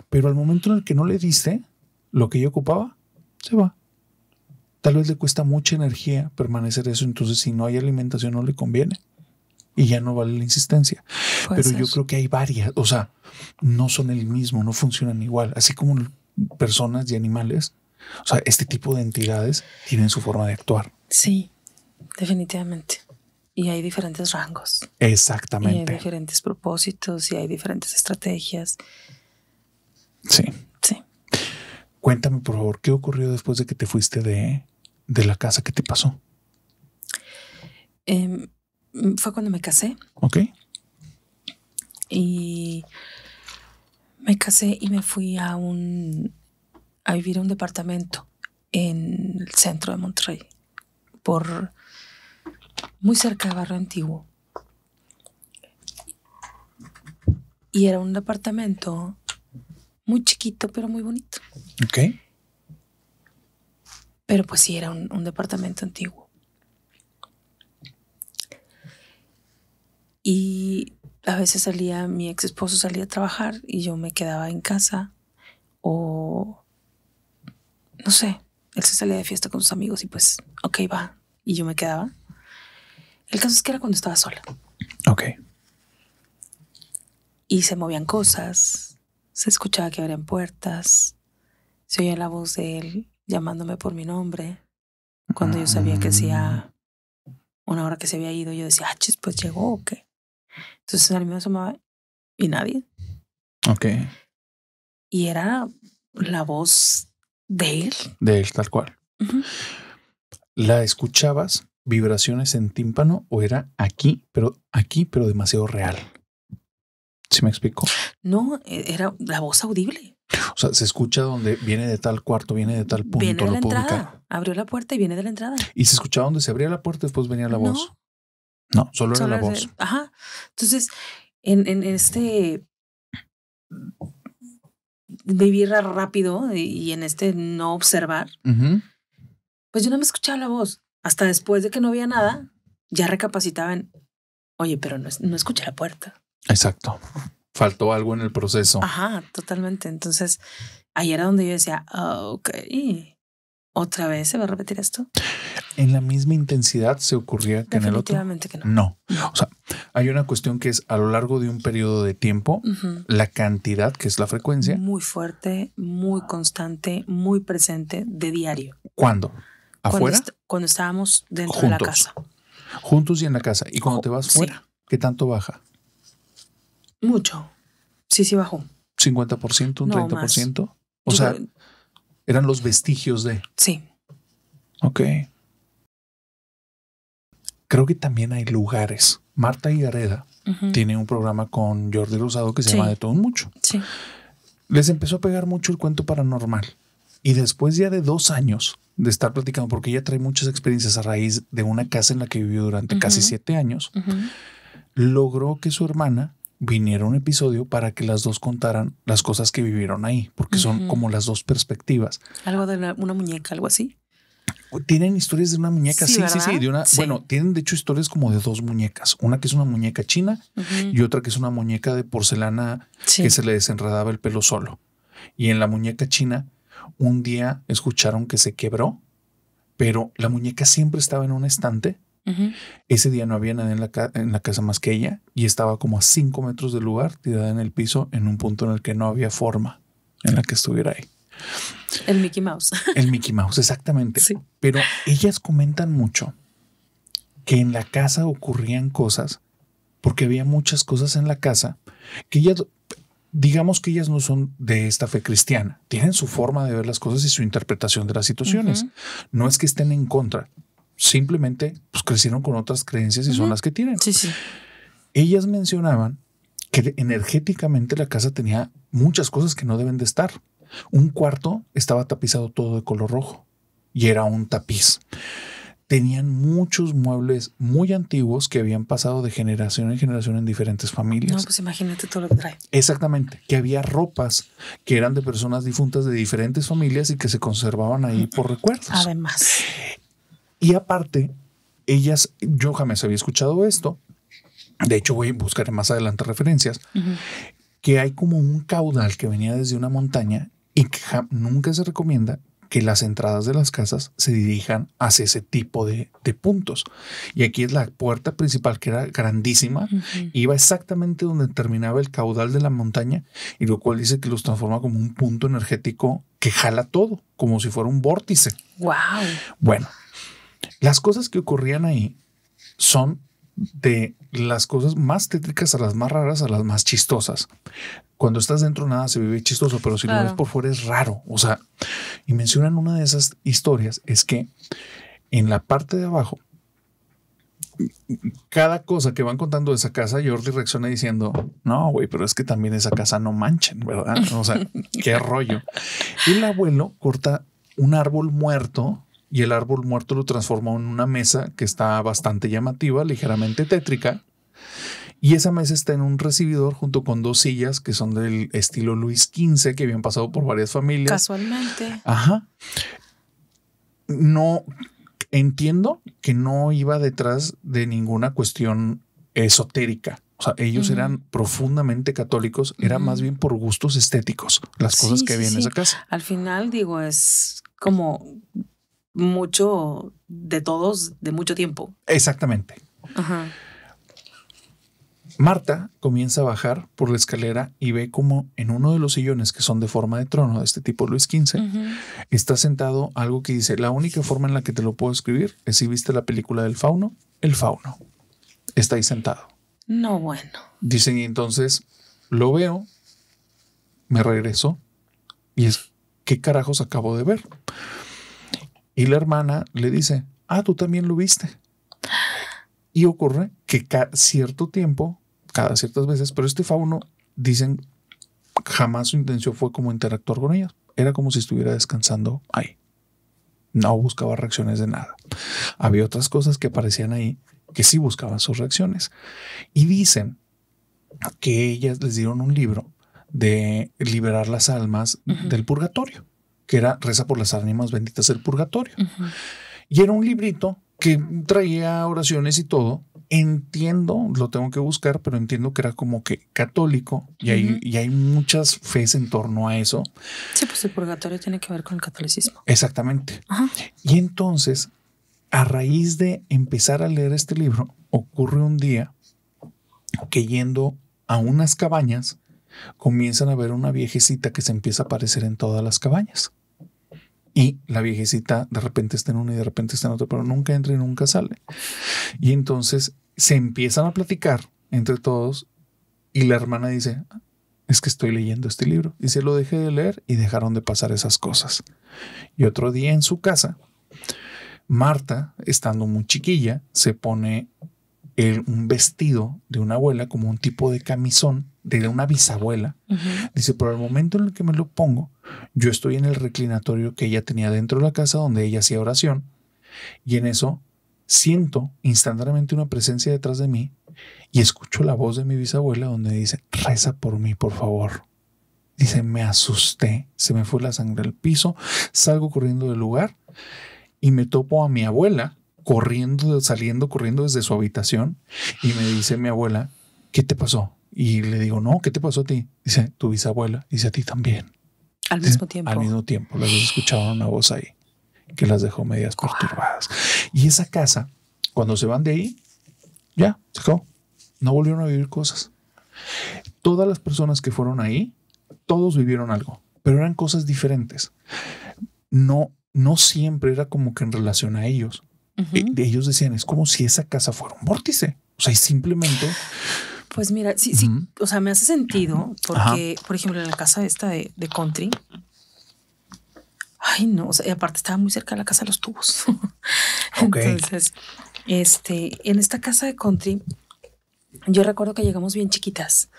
Pero al momento en el que no le diste lo que yo ocupaba, se va. Tal vez le cuesta mucha energía permanecer eso. Entonces si no hay alimentación no le conviene y ya no vale la insistencia. Pero yo creo que hay varias, o sea, no son el mismo, no funcionan igual, así como personas y animales. O sea, este tipo de entidades tienen su forma de actuar. Sí, definitivamente. Y hay diferentes rangos. Exactamente. hay diferentes propósitos y hay diferentes estrategias. Sí. Sí. Cuéntame, por favor, ¿qué ocurrió después de que te fuiste de, de la casa? ¿Qué te pasó? Eh, Mm, fue cuando me casé. Ok. Y me casé y me fui a un a vivir a un departamento en el centro de Monterrey, por muy cerca de Barrio Antiguo. Y era un departamento muy chiquito, pero muy bonito. Ok. Pero pues sí, era un departamento antiguo. Y a veces salía, mi ex esposo salía a trabajar y yo me quedaba en casa o no sé, él se salía de fiesta con sus amigos y pues, ok, va, y yo me quedaba. El caso es que era cuando estaba sola. Ok. Y se movían cosas, se escuchaba que abrían puertas, se oía la voz de él llamándome por mi nombre. Cuando yo sabía que hacía mm. una hora que se había ido, yo decía, ah, pues llegó o okay. Entonces nadie me asomaba y nadie. Ok. Y era la voz de él. De él, tal cual. ¿La escuchabas vibraciones en tímpano o era aquí, pero aquí, pero demasiado real? ¿Sí me explico? No, e, era la voz audible. O sea, se escucha donde viene de tal cuarto, viene de tal punto. Abrió la puerta y viene de la entrada. ¿Y se escuchaba donde se abría la puerta y después venía la voz? No, solo, era la voz. Ajá. Entonces, en, en este vivir rápido y en este no observar, pues yo no me escuchaba la voz. Hasta después de que no había nada, ya recapacitaba en, oye, pero no, no escuché la puerta. Exacto. Faltó algo en el proceso. Ajá, totalmente. Entonces, ahí era donde yo decía, ah, okay ok, ¿Otra vez se va a repetir esto? En la misma intensidad se ocurría que en el otro. que no. no. O sea, hay una cuestión que es a lo largo de un periodo de tiempo, la cantidad, que es la frecuencia. Muy fuerte, muy constante, muy presente, de diario. ¿Cuándo? ¿Afuera? Cuando, estábamos dentro de la casa. Juntos y en la casa. ¿Y cuando oh, te vas fuera? ¿Qué tanto baja? Mucho. Sí, sí bajó. ¿50%? ¿Un 30%? O sea, eran los vestigios de. Sí. Ok. Creo que también hay lugares. Marta Higareda tiene un programa con Jordi Rosado que se llama De todo mucho. Sí. Les empezó a pegar mucho el cuento paranormal. Y después ya de dos años de estar platicando, porque ella trae muchas experiencias a raíz de una casa en la que vivió durante casi siete años, logró que su hermana viniera un episodio para que las dos contaran las cosas que vivieron ahí, porque son como las dos perspectivas. Algo de una, muñeca, algo así. Tienen historias de una muñeca, sí, sí, sí, de una, bueno, tienen de hecho historias como de dos muñecas, una que es una muñeca china y otra que es una muñeca de porcelana que se le desenredaba el pelo solo. Y en la muñeca china, un día escucharon que se quebró, pero la muñeca siempre estaba en un estante ese día no había nadie en la, casa más que ella y estaba como a cinco metros del lugar, tirada en el piso, en un punto en el que no había forma en la que estuviera ahí. El Mickey Mouse. El Mickey Mouse, exactamente. Pero ellas comentan mucho que en la casa ocurrían cosas, porque había muchas cosas en la casa que ellas, digamos que ellas no son de esta fe cristiana, tienen su forma de ver las cosas y su interpretación de las situaciones. No es que estén en contra, simplemente pues, crecieron con otras creencias y son las que tienen. Sí, sí. Ellas mencionaban que energéticamente la casa tenía muchas cosas que no deben de estar. Un cuarto estaba tapizado todo de color rojo y era un tapiz. Tenían muchos muebles muy antiguos que habían pasado de generación en generación en diferentes familias. No, pues imagínate todo lo que trae. Exactamente, que había ropas que eran de personas difuntas de diferentes familias y que se conservaban ahí por recuerdos. Además. Y aparte, ellas, yo jamás había escuchado esto. De hecho, voy a buscar más adelante referencias. Que hay como un caudal que venía desde una montaña y que nunca se recomienda que las entradas de las casas se dirijan hacia ese tipo de, puntos. Y aquí es la puerta principal, que era grandísima, iba exactamente donde terminaba el caudal de la montaña, y lo cual dice que los transforma como un punto energético que jala todo, como si fuera un vórtice. ¡Wow! Bueno, las cosas que ocurrían ahí son de las cosas más tétricas a las más raras, a las más chistosas. Cuando estás dentro nada se vive chistoso, pero si lo ves por fuera es raro. O sea, y mencionan una de esas historias es que en la parte de abajo, cada cosa que van contando de esa casa, Jordi reacciona diciendo, no, güey, pero es que también esa casa no manchen, ¿verdad? O sea, qué rollo. El abuelo corta un árbol muerto y el árbol muerto lo transformó en una mesa que está bastante llamativa, ligeramente tétrica. Y esa mesa está en un recibidor junto con dos sillas que son del estilo Luis XV, que habían pasado por varias familias. Casualmente. Ajá. No entiendo que no iba detrás de ninguna cuestión esotérica. O sea, ellos eran profundamente católicos, era más bien por gustos estéticos las cosas que había en esa casa. Al final, digo, es como mucho de todos de mucho tiempo. Exactamente. Marta comienza a bajar por la escalera y ve como en uno de los sillones que son de forma de trono de este tipo Luis XV está sentado algo que dice la única forma en la que te lo puedo escribir es si viste la película del fauno, el fauno está ahí sentado. No bueno. Dicen y entonces lo veo, me regreso y es qué carajos acabo de ver y la hermana le dice, ah, tú también lo viste. Y ocurre que cada cierto tiempo, cada ciertas veces, pero este fauno, dicen, jamás su intención fue como interactuar con ella. Era como si estuviera descansando ahí. No buscaba reacciones de nada. Había otras cosas que aparecían ahí que sí buscaban sus reacciones. Y dicen que ellas les dieron un libro de liberar las almas del purgatorio que era Reza por las ánimas benditas del purgatorio. Y era un librito que traía oraciones y todo. Entiendo, lo tengo que buscar, pero entiendo que era como que católico y, hay, y hay muchas fees en torno a eso. Sí, pues el purgatorio tiene que ver con el catolicismo. Exactamente. Y entonces, a raíz de empezar a leer este libro, ocurre un día que yendo a unas cabañas, comienzan a ver una viejecita que se empieza a aparecer en todas las cabañas y la viejecita de repente está en una y de repente está en otro pero nunca entra y nunca sale. Y entonces se empiezan a platicar entre todos y la hermana dice, es que estoy leyendo este libro. Y se lo dejé de leer y dejaron de pasar esas cosas. Y otro día en su casa, Marta, estando muy chiquilla, se pone un vestido de una abuela como un tipo de camisón de una bisabuela. Dice, pero el momento en el que me lo pongo, yo estoy en el reclinatorio que ella tenía dentro de la casa donde ella hacía oración, y en eso siento instantáneamente una presencia detrás de mí y escucho la voz de mi bisabuela donde dice, reza por mí, por favor. Dice, me asusté, se me fue la sangre al piso, salgo corriendo del lugar y me topo a mi abuela corriendo, saliendo, corriendo desde su habitación y me dice mi abuela, ¿qué te pasó? Y le digo, no, ¿qué te pasó a ti? Dice, tu bisabuela, dice a ti también. Al ¿Eh? mismo tiempo. Al mismo tiempo. Las dos escuchaban una voz ahí que las dejó medias perturbadas. Y esa casa, cuando se van de ahí, ya, se No volvieron a vivir cosas. Todas las personas que fueron ahí, todos vivieron algo, pero eran cosas diferentes. No, no siempre era como que en relación a ellos. Ellos decían, es como si esa casa fuera un vórtice. O sea, simplemente pues mira, sí, sí, o sea, me hace sentido porque, por ejemplo, en la casa esta de, country, ay no, o sea, y aparte estaba muy cerca de la casa de los tubos. Entonces, este, en esta casa de country, yo recuerdo que llegamos bien chiquitas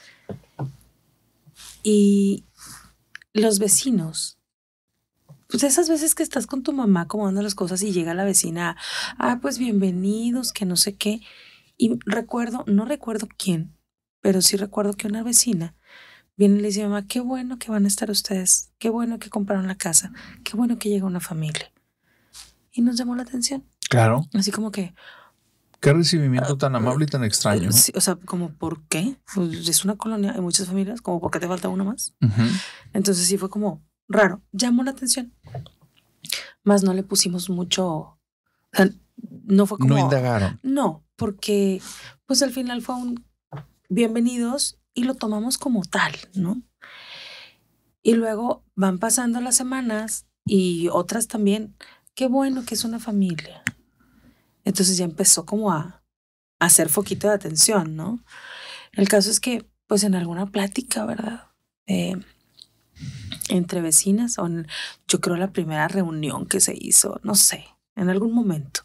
y los vecinos pues esas veces que estás con tu mamá acomodando las cosas y llega la vecina, ah, pues bienvenidos, que no sé qué. Y recuerdo, no recuerdo quién, pero sí recuerdo que una vecina viene y le dice mamá, qué bueno que van a estar ustedes, qué bueno que compraron la casa, qué bueno que llega una familia. Y nos llamó la atención. Claro. Así como que... Qué recibimiento ah, tan ah, amable y tan extraño. o sea, como, ¿por qué? Pues, es una colonia, hay muchas familias, como, ¿por qué te falta uno más? Entonces sí fue como raro, llamó la atención. Más no le pusimos mucho... no fue como... No indagaron. No, porque pues al final fue un bienvenidos y lo tomamos como tal, ¿no? Y luego van pasando las semanas y otras también, qué bueno que es una familia. Entonces ya empezó como a, hacer foquito de atención, ¿no? El caso es que, pues en alguna plática, ¿verdad? Eh, entre vecinas, o yo creo la primera reunión que se hizo, no sé, en algún momento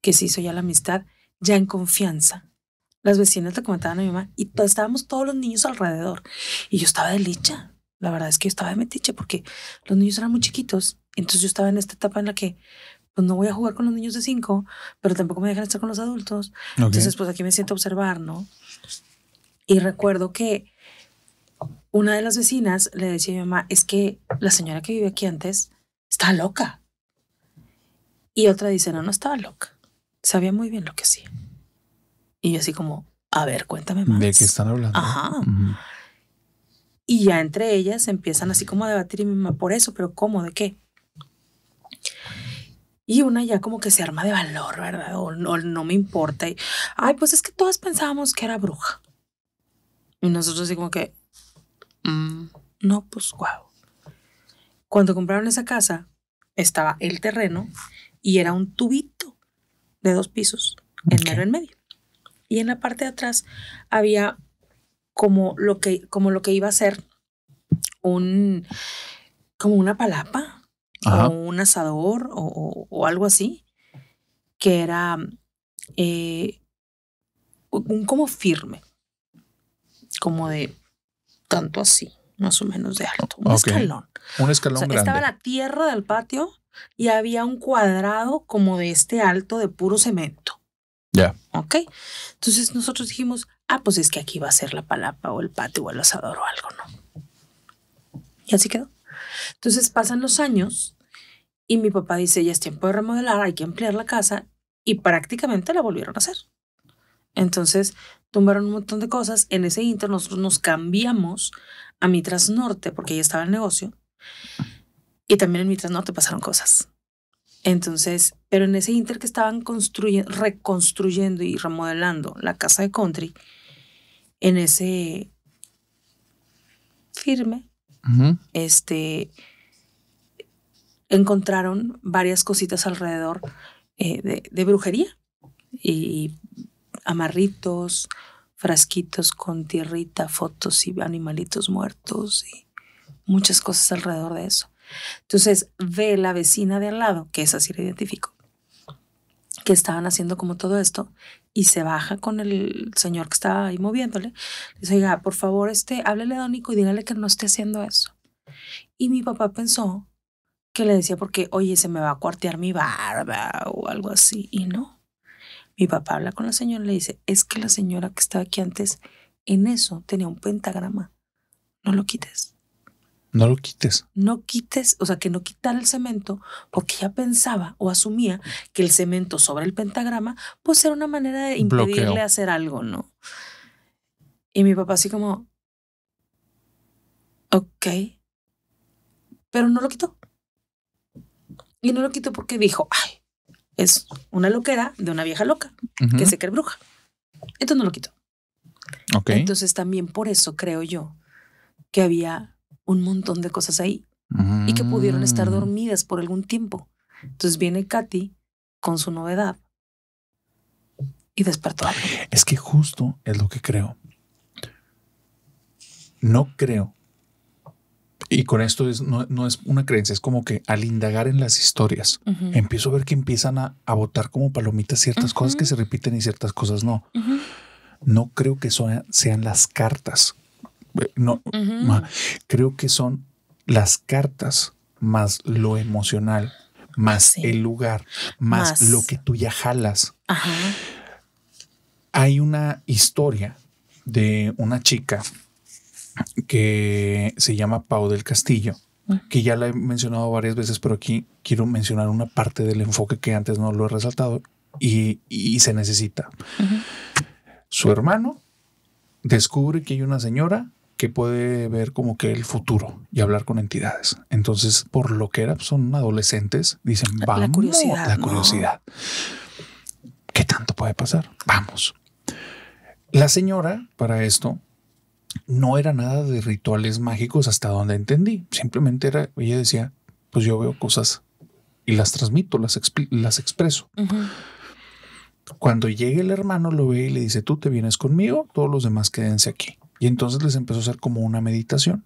que se hizo ya la amistad, ya en confianza. Las vecinas le comentaban a mi mamá y estábamos todos los niños alrededor. Y yo estaba de licha. La verdad es que yo estaba de metiche porque los niños eran muy chiquitos. Entonces yo estaba en esta etapa en la que pues no voy a jugar con los niños de cinco, pero tampoco me dejan estar con los adultos. Entonces pues aquí me siento a observar, ¿no? Y recuerdo que una de las vecinas le decía a mi mamá, es que la señora que vive aquí antes está loca. Y otra dice, no, no estaba loca. Sabía muy bien lo que hacía. Sí. Y yo así como, a ver, cuéntame más. ¿De qué están hablando? Ajá. Y ya entre ellas empiezan así como a debatir y por eso, pero ¿cómo? ¿De qué? Y una ya como que se arma de valor, ¿verdad? O, no, no me importa. Ay, pues es que todas pensábamos que era bruja. Y nosotros así como que, mm, no, pues guau. Cuando compraron esa casa, estaba el terreno y era un tubito de dos pisos, en mero en medio. Y en la parte de atrás había como lo que, como lo que iba a ser un, como una palapa o un asador o, algo así, que era eh, un como firme, como de tanto así, más o menos de alto, un escalón. Un escalón grande. Estaba la tierra del patio y había un cuadrado como de este alto de puro cemento. Ok. Entonces nosotros dijimos, ah, pues es que aquí va a ser la palapa o el patio o el asador o algo, ¿no? Y así quedó. Entonces pasan los años y mi papá dice, ya es tiempo de remodelar, hay que ampliar la casa y prácticamente la volvieron a hacer. Entonces tumbaron un montón de cosas. En ese inter nosotros nos cambiamos a Mitras Norte porque ya estaba el negocio. Y también en Mitras Norte pasaron cosas. Entonces, pero en ese inter que estaban construyendo, reconstruyendo y remodelando la casa de country, en ese firme, este, encontraron varias cositas alrededor eh, de, de, brujería y amarritos, frasquitos con tierrita, fotos y animalitos muertos y muchas cosas alrededor de eso. Entonces ve la vecina de al lado, que es así la identifico, que estaban haciendo como todo esto y se baja con el señor que estaba ahí moviéndole. Le dice, oiga, por favor, este, háblele a Donico y dígale que no esté haciendo eso. Y mi papá pensó que le decía porque, oye, se me va a cuartear mi barba o algo así. Y no. Mi papá habla con la señora y le dice, es que la señora que estaba aquí antes, en eso tenía un pentagrama. No lo quites. No lo quites. No quites, o sea, que no quitar el cemento, porque ya pensaba o asumía que el cemento sobre el pentagrama, pues era una manera de impedirle hacer algo, ¿no? Y mi papá así como, ok, pero no lo quitó. Y no lo quitó porque dijo, ay, es una loquera de una vieja loca que se cree bruja. Entonces no lo quitó. Okay. Entonces también por eso creo yo que había un montón de cosas ahí y que pudieron estar mm. dormidas por algún tiempo. Entonces viene Katy con su novedad y despertó. Es que justo es lo que creo. No creo. Y con esto es, no, es una creencia, es como que al indagar en las historias, empiezo a ver que empiezan a, a botar como palomitas ciertas cosas que se repiten y ciertas cosas no. No creo que sean las cartas no, Creo que son las cartas más lo emocional, más ah, el lugar, más, lo que tú ya jalas. Hay una historia de una chica que se llama Pau del Castillo, que ya la he mencionado varias veces, pero aquí quiero mencionar una parte del enfoque que antes no lo he resaltado y, se necesita. Su hermano descubre que hay una señora que puede ver como que el futuro y hablar con entidades. Entonces, por lo que era, pues, son adolescentes, dicen, vamos, la curiosidad. ¿Qué tanto puede pasar? Vamos. La señora, para esto, no era nada de rituales mágicos hasta donde entendí. Simplemente era, ella decía, pues yo veo cosas y las transmito, las, las expreso. Cuando llegue el hermano, lo ve y le dice, tú te vienes conmigo, todos los demás quédense aquí. Y entonces les empezó a hacer como una meditación.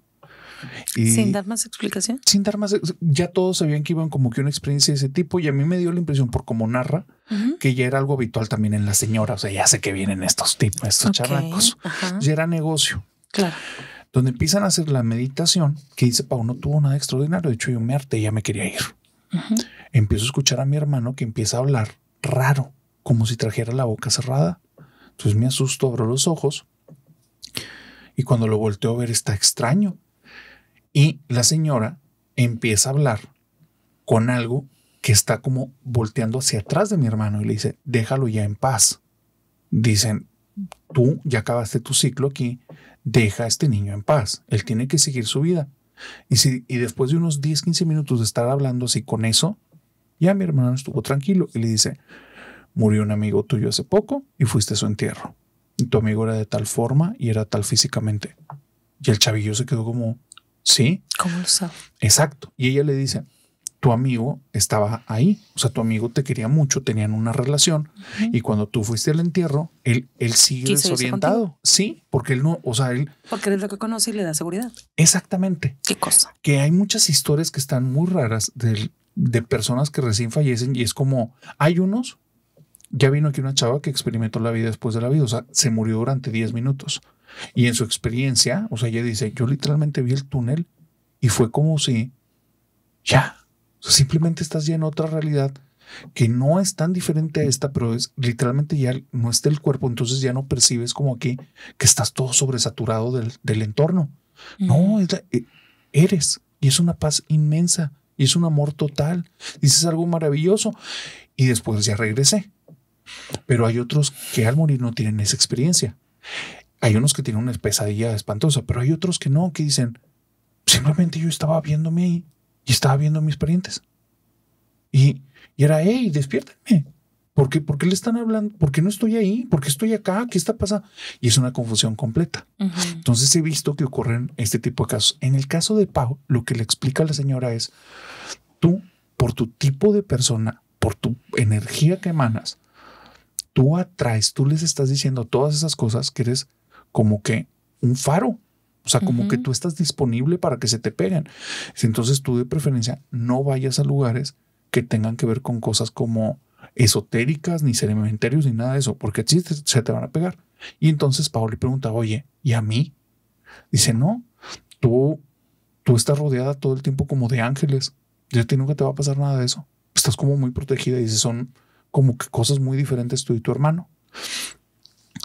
sin dar más explicación. Sin dar más, ya todos sabían que iban como que una experiencia de ese tipo y a mí me dio la impresión por cómo narra que ya era algo habitual también en la señora, o sea, ya sé que vienen estos tipos, estos charracos, ya era negocio. Claro. Donde empiezan a hacer la meditación, que dice Pau, no tuvo nada extraordinario, de hecho yo me harté, ya me quería ir. Empiezo a escuchar a mi hermano que empieza a hablar raro, como si trajera la boca cerrada. Entonces me asusto, abro los ojos y cuando lo volteó a ver está extraño. Y la señora empieza a hablar con algo que está como volteando hacia atrás de mi hermano y le dice, déjalo ya en paz. Dicen, tú ya acabaste tu ciclo aquí, deja a este niño en paz, él tiene que seguir su vida. Y, después de unos 10, 15 minutos de estar hablando así con eso, ya mi hermano estuvo tranquilo y le dice, murió un amigo tuyo hace poco y fuiste a su entierro tu amigo era de tal forma y era tal físicamente. Y el chavillo se quedó como, sí. ¿Cómo lo sabe? Exacto. Y ella le dice, tu amigo estaba ahí, o sea, tu amigo te quería mucho, tenían una relación y cuando tú fuiste al entierro, él, él sigue desorientado. Sí, porque él no, o sea, él... Porque es lo que conoce y le da seguridad. Exactamente. ¿Qué cosa? Que hay muchas historias que están muy raras del de personas que recién fallecen y es como hay unos ya vino aquí una chava que experimentó la vida después de la vida, o sea, se murió durante 10 minutos. Y en su experiencia, o sea, ella dice, yo literalmente vi el túnel y fue como si, ya, simplemente estás ya en otra realidad que no es tan diferente a esta, pero es literalmente ya no está el cuerpo, entonces ya no percibes como aquí que estás todo sobresaturado del, del entorno. No, eh, eres y es una paz inmensa y es un amor total. Dices algo maravilloso y después ya regresé. Pero hay otros que al morir no tienen esa experiencia. Hay unos que tienen una pesadilla espantosa, pero hay otros que no, que dicen, simplemente yo estaba viéndome ahí y estaba viendo a mis parientes. Y, era, hey, despiértenme. ¿Por qué, le están hablando? ¿Por qué no estoy ahí? ¿Por qué estoy acá? ¿Qué está pasando? Y es una confusión completa. Entonces he visto que ocurren este tipo de casos. En el caso de Pau, lo que le explica a la señora es, tú, por tu tipo de persona, por tu energía que emanas, tú atraes, tú les estás diciendo todas esas cosas que eres como que un faro. O sea, como que tú estás disponible para que se te peguen. Entonces tú de preferencia no vayas a lugares que tengan que ver con cosas como esotéricas, ni cementerios, ni nada de eso, porque sí se te van a pegar. Y entonces Pablo le pregunta, oye, ¿y a mí? Dice, no, tú, tú estás rodeada todo el tiempo como de ángeles. Ya a ti nunca te va a pasar nada de eso. Estás como muy protegida y dice, son, como que cosas muy diferentes tú y tu hermano.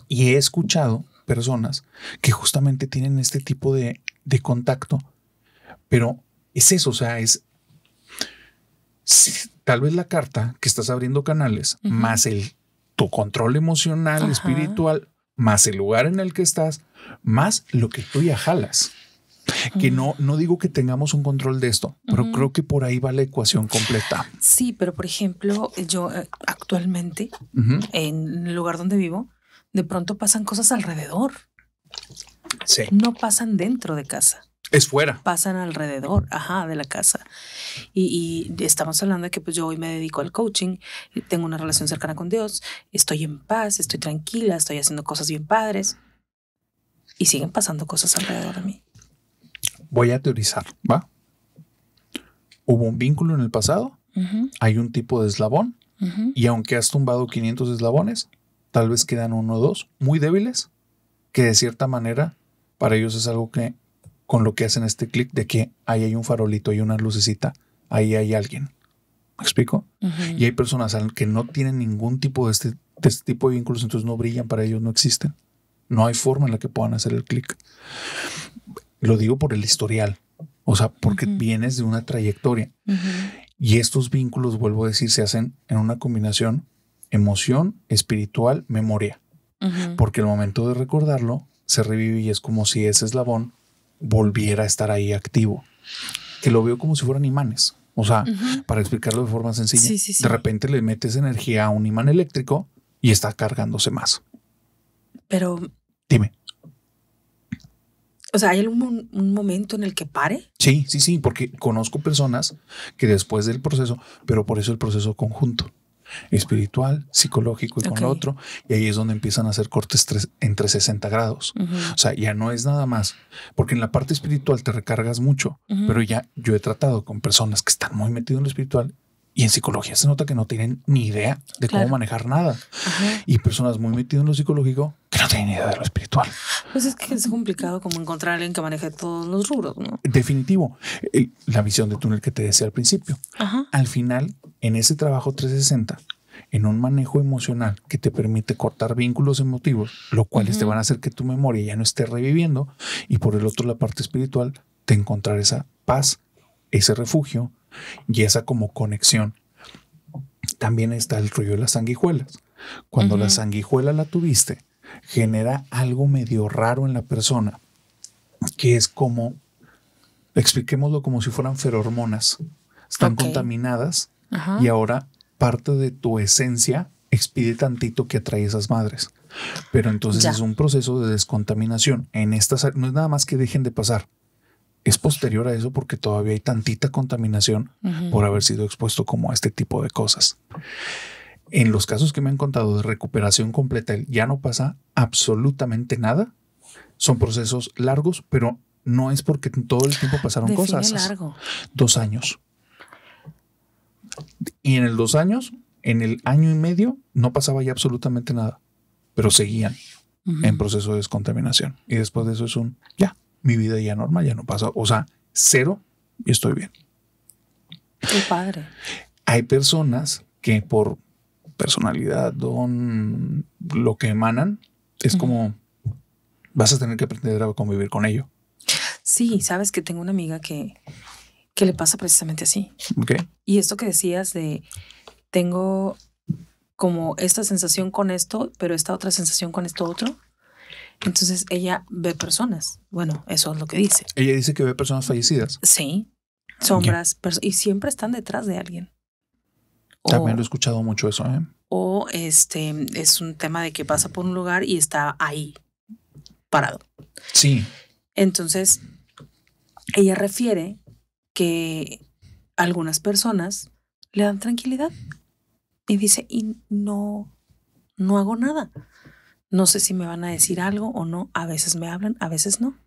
Y he escuchado personas que justamente tienen este tipo de, contacto, pero es eso, o sea, es tal vez la carta que estás abriendo canales, más el tu control emocional, espiritual, más el lugar en el que estás, más lo que tú ya jalas. Que no, no digo que tengamos un control de esto, pero creo que por ahí va la ecuación completa. Sí, pero por ejemplo, yo eh, actualmente, en el lugar donde vivo, de pronto pasan cosas alrededor. Sí. No pasan dentro de casa. Es fuera. Pasan alrededor, ajá, de la casa. Y, estamos hablando de que pues yo hoy me dedico al coaching, eh, tengo una relación cercana con Dios, estoy en paz, estoy tranquila, estoy haciendo cosas bien padres. Y siguen pasando cosas alrededor de mí voy a teorizar, ¿va? Hubo un vínculo en el pasado, hay un tipo de eslabón, y aunque has tumbado 500 eslabones, tal vez quedan uno o dos muy débiles, que de cierta manera para ellos es algo que con lo que hacen este clic de que ahí hay un farolito, hay una lucecita, ahí hay alguien. ¿Me explico? Y hay personas que no tienen ningún tipo de este, de este tipo de vínculos, entonces no brillan para ellos, no existen. No hay forma en la que puedan hacer el clic. Lo digo por el historial, o sea, porque vienes de una trayectoria. Y estos vínculos, vuelvo a decir, se hacen en una combinación emoción, espiritual, memoria. Porque el momento de recordarlo se revive y es como si ese eslabón volviera a estar ahí activo. Que lo veo como si fueran imanes. O sea, para explicarlo de forma sencilla, de repente le metes energía a un imán eléctrico y está cargándose más. Pero... Dime. O sea, ¿hay algún un momento en el que pare? Sí, sí, sí, porque conozco personas que después del proceso, pero por eso el proceso conjunto, espiritual, psicológico y con lo otro, y ahí es donde empiezan a hacer cortes entre 60 grados. O sea, ya no es nada más, porque en la parte espiritual te recargas mucho, pero ya yo he tratado con personas que están muy metidas en lo espiritual y en psicología se nota que no tienen ni idea de cómo manejar nada. Y personas muy metidas en lo psicológico que no tienen ni idea de lo espiritual. Pues es que es complicado como encontrar a alguien que maneje todos los rubros, ¿no? Definitivo. la visión de túnel que te decía al principio. Al final, en ese trabajo 360, en un manejo emocional que te permite cortar vínculos emotivos, lo cuales te van a hacer que tu memoria ya no esté reviviendo y por el otro la parte espiritual, te encontrar esa paz, ese refugio, y esa como conexión. También está el rollo de las sanguijuelas. Cuando la sanguijuela la tuviste, genera algo medio raro en la persona, que es como, expliquémoslo como si fueran ferormonas, están contaminadas y ahora parte de tu esencia expide tantito que atrae esas madres. Pero entonces es un proceso de descontaminación. En estas no es nada más que dejen de pasar, es posterior a eso porque todavía hay tantita contaminación por haber sido expuesto como a este tipo de cosas. En los casos que me han contado de recuperación completa, ya no pasa absolutamente nada. Son procesos largos, pero no es porque todo el tiempo pasaron cosas. cosas. largo? Dos años. Y en el dos años, en el año y medio, no pasaba ya absolutamente nada, pero seguían en proceso de descontaminación. Y después de eso es un ya mi vida ya normal, ya no pasa, o sea, cero y estoy bien. Qué padre. Hay personas que por personalidad, don, lo que emanan, es como vas a tener que aprender a convivir con ello. Sí, sabes que tengo una amiga que, que le pasa precisamente así. Okay. Y esto que decías de, tengo como esta sensación con esto, pero esta otra sensación con esto otro, entonces ella ve personas. Bueno, eso es lo que dice. Ella dice que ve personas fallecidas. Sí, sombras, y siempre están detrás de alguien. También lo he escuchado mucho eso. ¿eh? O este es un tema de que pasa por un lugar y está ahí, parado. Sí. Entonces, ella refiere que algunas personas le dan tranquilidad y dice, y no, no hago nada. No sé si me van a decir algo o no. A veces me hablan, a veces no.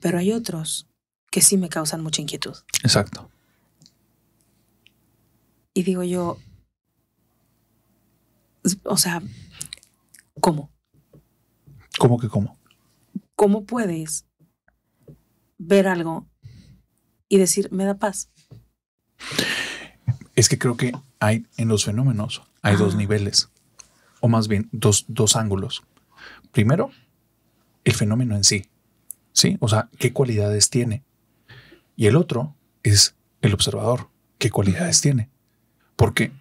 Pero hay otros que sí me causan mucha inquietud. Exacto. Y digo yo, o sea, ¿cómo? ¿Cómo que cómo? ¿Cómo puedes ver algo y decir, me da paz? Es que creo que hay en los fenómenos, hay dos niveles o más bien dos, dos ángulos. Primero, el fenómeno en sí, ¿sí? O sea, qué cualidades tiene. Y el otro es el observador, qué cualidades tiene. Porque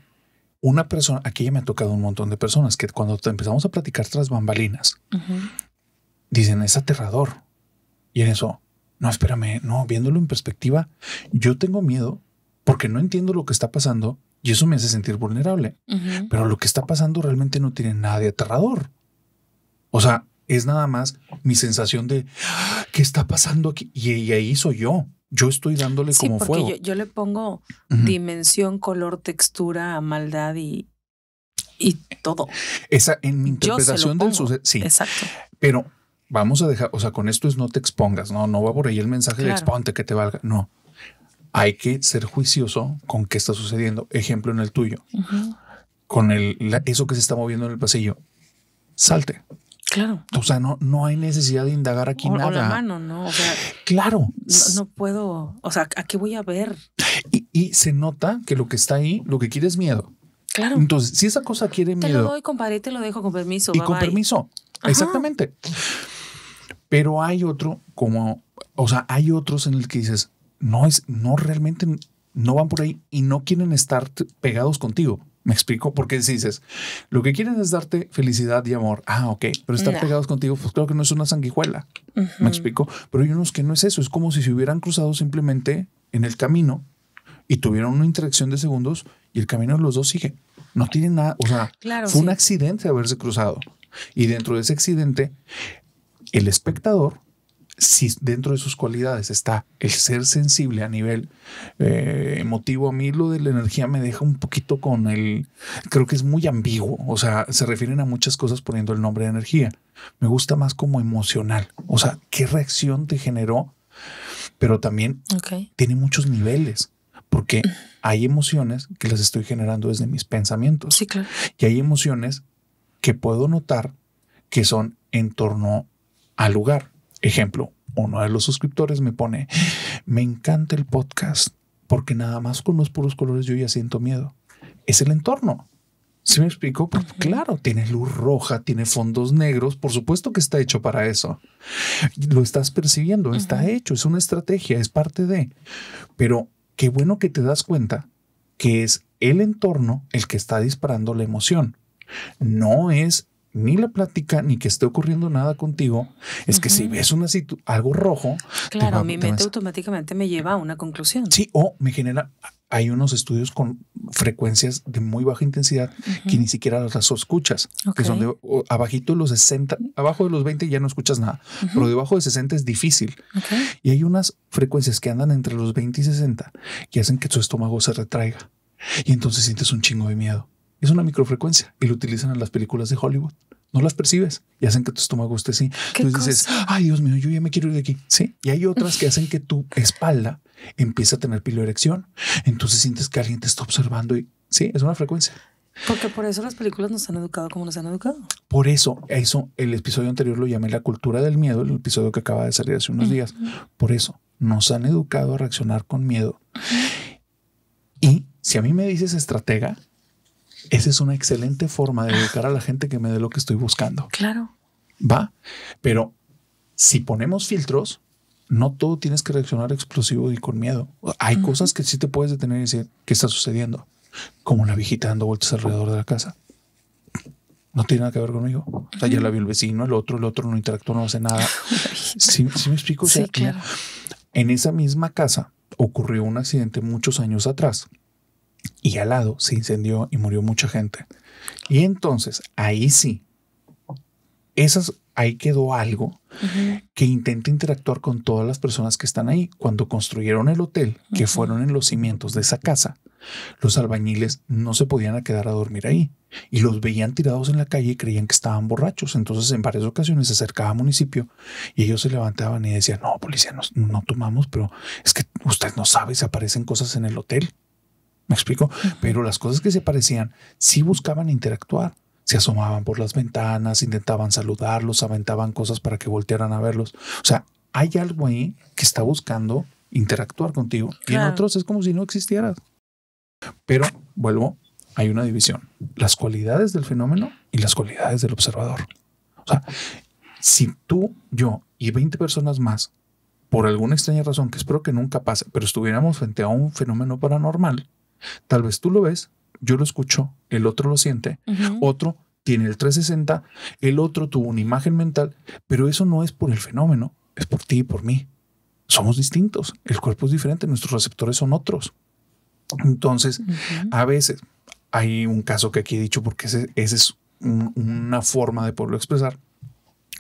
una persona, aquí ya me ha tocado un montón de personas que cuando empezamos a platicar tras bambalinas, dicen es aterrador. Y en eso, no, espérame, no, viéndolo en perspectiva, yo tengo miedo porque no entiendo lo que está pasando y eso me hace sentir vulnerable. Pero lo que está pasando realmente no tiene nada de aterrador. O sea, es nada más mi sensación de ah, qué está pasando aquí. Y, ahí soy yo. Yo estoy dándole como fuego. Yo, le pongo dimensión, color, textura, maldad y, y todo. Esa en mi interpretación del suceso. Sí. Exacto. Pero vamos a dejar, o sea, con esto es no te expongas, no, no va por ahí el mensaje de exponte que te valga. No hay que ser juicioso con qué está sucediendo. Ejemplo en el tuyo, con el, eso que se está moviendo en el pasillo, salte. Claro. O sea, no, no hay necesidad de indagar aquí nada. O la mano, ¿no? claro. No, puedo, o sea, ¿a qué voy a ver? Y, se nota que lo que está ahí, lo que quiere es miedo. Claro. Entonces, si esa cosa quiere miedo. Te lo doy, compadre, te lo dejo con permiso. Y con permiso. Exactamente. Pero hay otro, como, o sea, hay otros en el que dices, no es, no realmente no van por ahí y no quieren estar pegados contigo. Me explico, porque si dices, lo que quieren es darte felicidad y amor, ah, ok, pero estar pegados contigo, pues creo que no es una sanguijuela. Me explico, pero hay unos que no es eso, es como si se hubieran cruzado simplemente en el camino y tuvieron una interacción de segundos y el camino de los dos sigue. No tienen nada, o sea, fue un accidente haberse cruzado. Y dentro de ese accidente, el espectador si dentro de sus cualidades está el ser sensible a nivel eh, emotivo, a mí lo de la energía me deja un poquito con el, creo que es muy ambiguo, o sea, se refieren a muchas cosas poniendo el nombre de energía. Me gusta más como emocional, o sea, qué reacción te generó, pero también tiene muchos niveles porque hay emociones que las estoy generando desde mis pensamientos. Sí, claro. Y hay emociones que puedo notar que son en torno al lugar. Ejemplo, uno de los suscriptores me pone, me encanta el podcast porque nada más con los puros colores yo ya siento miedo. Es el entorno. ¿Sí me explico? claro, tiene luz roja, tiene fondos negros, por supuesto que está hecho para eso. Lo estás percibiendo, está hecho, es una estrategia, es parte de. Pero qué bueno que te das cuenta que es el entorno el que está disparando la emoción. No es ni la plática, ni que esté ocurriendo nada contigo, es que si ves una situ algo rojo. Claro, mi mente automáticamente me lleva a una conclusión. Sí, o me genera. Hay unos estudios con frecuencias de muy baja intensidad que ni siquiera las escuchas, que son de abajito de los 60, abajo de los 20 ya no escuchas nada, pero debajo de 60 es difícil. Y hay unas frecuencias que andan entre los 20 y 60 que hacen que tu estómago se retraiga y entonces sientes un chingo de miedo es una microfrecuencia y lo utilizan en las películas de Hollywood. No las percibes y hacen que tu estómago esté así. Entonces dices, ay Dios mío, yo ya me quiero ir de aquí. Sí. Y hay otras que hacen que tu espalda empiece a tener erección. Entonces sientes que alguien te está observando y sí, es una frecuencia. Porque por eso las películas nos han educado como nos han educado. Por eso, eso, el episodio anterior lo llamé la cultura del miedo, el episodio que acaba de salir hace unos días. Por eso, nos han educado a reaccionar con miedo. Y si a mí me dices estratega, esa es una excelente forma de educar a la gente que me dé lo que estoy buscando. Claro. Va. Pero si ponemos filtros, no todo tienes que reaccionar explosivo y con miedo. Hay cosas que sí te puedes detener y decir, ¿qué está sucediendo? Como la viejita dando vueltas alrededor de la casa. No tiene nada que ver conmigo. O la vio el vecino, el otro, el otro no interactuó, no hace nada. Si me explico? sí, claro. En esa misma casa ocurrió un accidente muchos años atrás y al lado se incendió y murió mucha gente. Y entonces, ahí sí, esas, ahí quedó algo que intenta interactuar con todas las personas que están ahí. Cuando construyeron el hotel, que fueron en los cimientos de esa casa, los albañiles no se podían quedar a dormir ahí y los veían tirados en la calle y creían que estaban borrachos. Entonces, en varias ocasiones se acercaba al municipio y ellos se levantaban y decían: No, policía, no, tomamos, pero es que usted no sabe, si aparecen cosas en el hotel. ¿Me explico? Pero las cosas que se parecían sí buscaban interactuar. Se asomaban por las ventanas, intentaban saludarlos, aventaban cosas para que voltearan a verlos. O sea, hay algo ahí que está buscando interactuar contigo y en otros es como si no existieras. Pero vuelvo, hay una división. Las cualidades del fenómeno y las cualidades del observador. O sea, si tú, yo y 20 personas más, por alguna extraña razón que espero que nunca pase, pero estuviéramos frente a un fenómeno paranormal, Tal vez tú lo ves, yo lo escucho, el otro lo siente, otro tiene el 360, el otro tuvo una imagen mental, pero eso no es por el fenómeno, es por ti y por mí. Somos distintos, el cuerpo es diferente, nuestros receptores son otros. Entonces, a veces hay un caso que aquí he dicho porque ese, es una forma de poderlo expresar.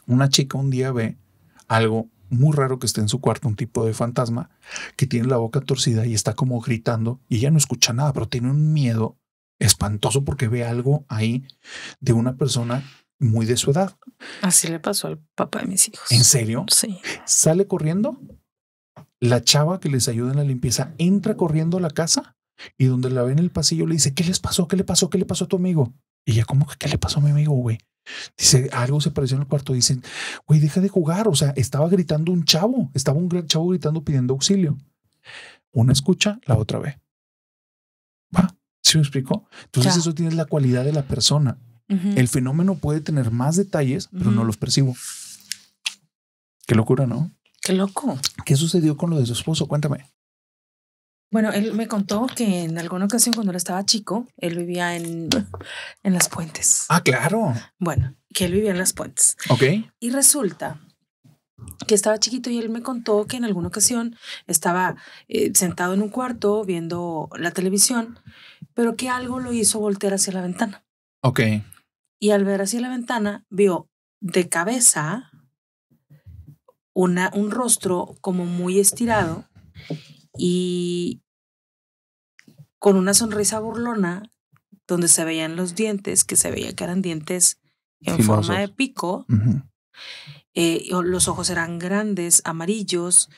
Una chica un día ve algo muy raro que esté en su cuarto un tipo de fantasma que tiene la boca torcida y está como gritando y ella no escucha nada, pero tiene un miedo espantoso porque ve algo ahí de una persona muy de su edad. Así le pasó al papá de mis hijos. ¿En serio? Sí. Sale corriendo. La chava que les ayuda en la limpieza entra corriendo a la casa y donde la ve en el pasillo le dice, ¿qué les pasó? ¿Qué le pasó? ¿Qué le pasó a tu amigo? Y ya, ¿cómo que qué le pasó a mi amigo, güey? Dice, algo se apareció en el cuarto. Dicen, güey, deja de jugar. O sea, estaba gritando un chavo, estaba un gran chavo gritando pidiendo auxilio. Una escucha, la otra ve. ¿Va? ¿Sí me explico? Entonces, eso tiene la cualidad de la persona. El fenómeno puede tener más detalles, pero no los percibo. Qué locura, ¿no? Qué loco. ¿Qué sucedió con lo de su esposo? Cuéntame. Bueno, él me contó que en alguna ocasión cuando él estaba chico, él vivía en, Las Puentes. Ah, claro. Bueno, que él vivía en Las Puentes. Ok. Y resulta que estaba chiquito y él me contó que en alguna ocasión estaba eh, sentado en un cuarto viendo la televisión, pero que algo lo hizo voltear hacia la ventana. Ok. Y al ver hacia la ventana, vio de cabeza una, un rostro como muy estirado y con una sonrisa burlona donde se veían los dientes, que se veía que eran dientes en forma de pico. Eh, los ojos eran grandes, amarillos,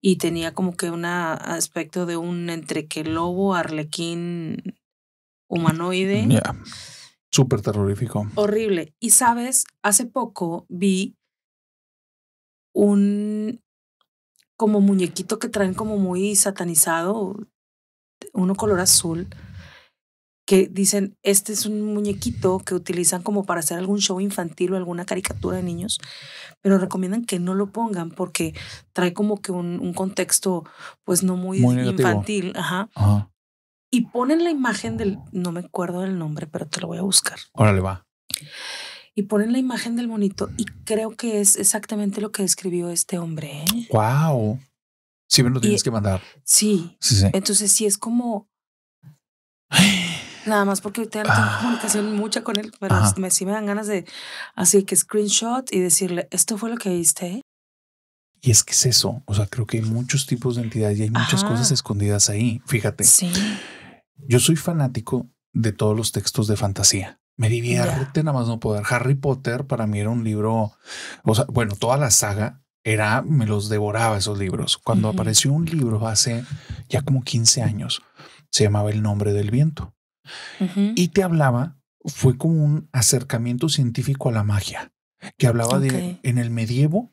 y tenía como que un aspecto de un entre que lobo, arlequín humanoide. Súper terrorífico. Horrible. Y sabes, hace poco vi un como muñequito que traen como muy satanizado, uno color azul, que dicen, este es un muñequito que utilizan como para hacer algún show infantil o alguna caricatura de niños, pero recomiendan que no lo pongan porque trae como que un, un contexto pues no muy, infantil. Ajá. Y ponen la imagen del, no me acuerdo del nombre, pero te lo voy a buscar. Órale, va. Y ponen la imagen del monito y creo que es exactamente lo que escribió este hombre. ¡Wow! ¿eh? me lo tienes que mandar. Sí. Entonces sí es como... Nada más porque tengo ah. comunicación mucha con él, pero me, sí me dan ganas de así que screenshot y decirle, esto fue lo que viste. Y es que es eso. O sea, creo que hay muchos tipos de entidades y hay muchas cosas escondidas ahí. Fíjate. Sí. Yo soy fanático de todos los textos de fantasía. Me divierte nada más no poder. Harry Potter para mí era un libro, o sea, bueno, toda la saga era, me los devoraba esos libros. Cuando apareció un libro hace ya como 15 años, se llamaba El nombre del viento. Y te hablaba, fue como un acercamiento científico a la magia, que hablaba de en el medievo,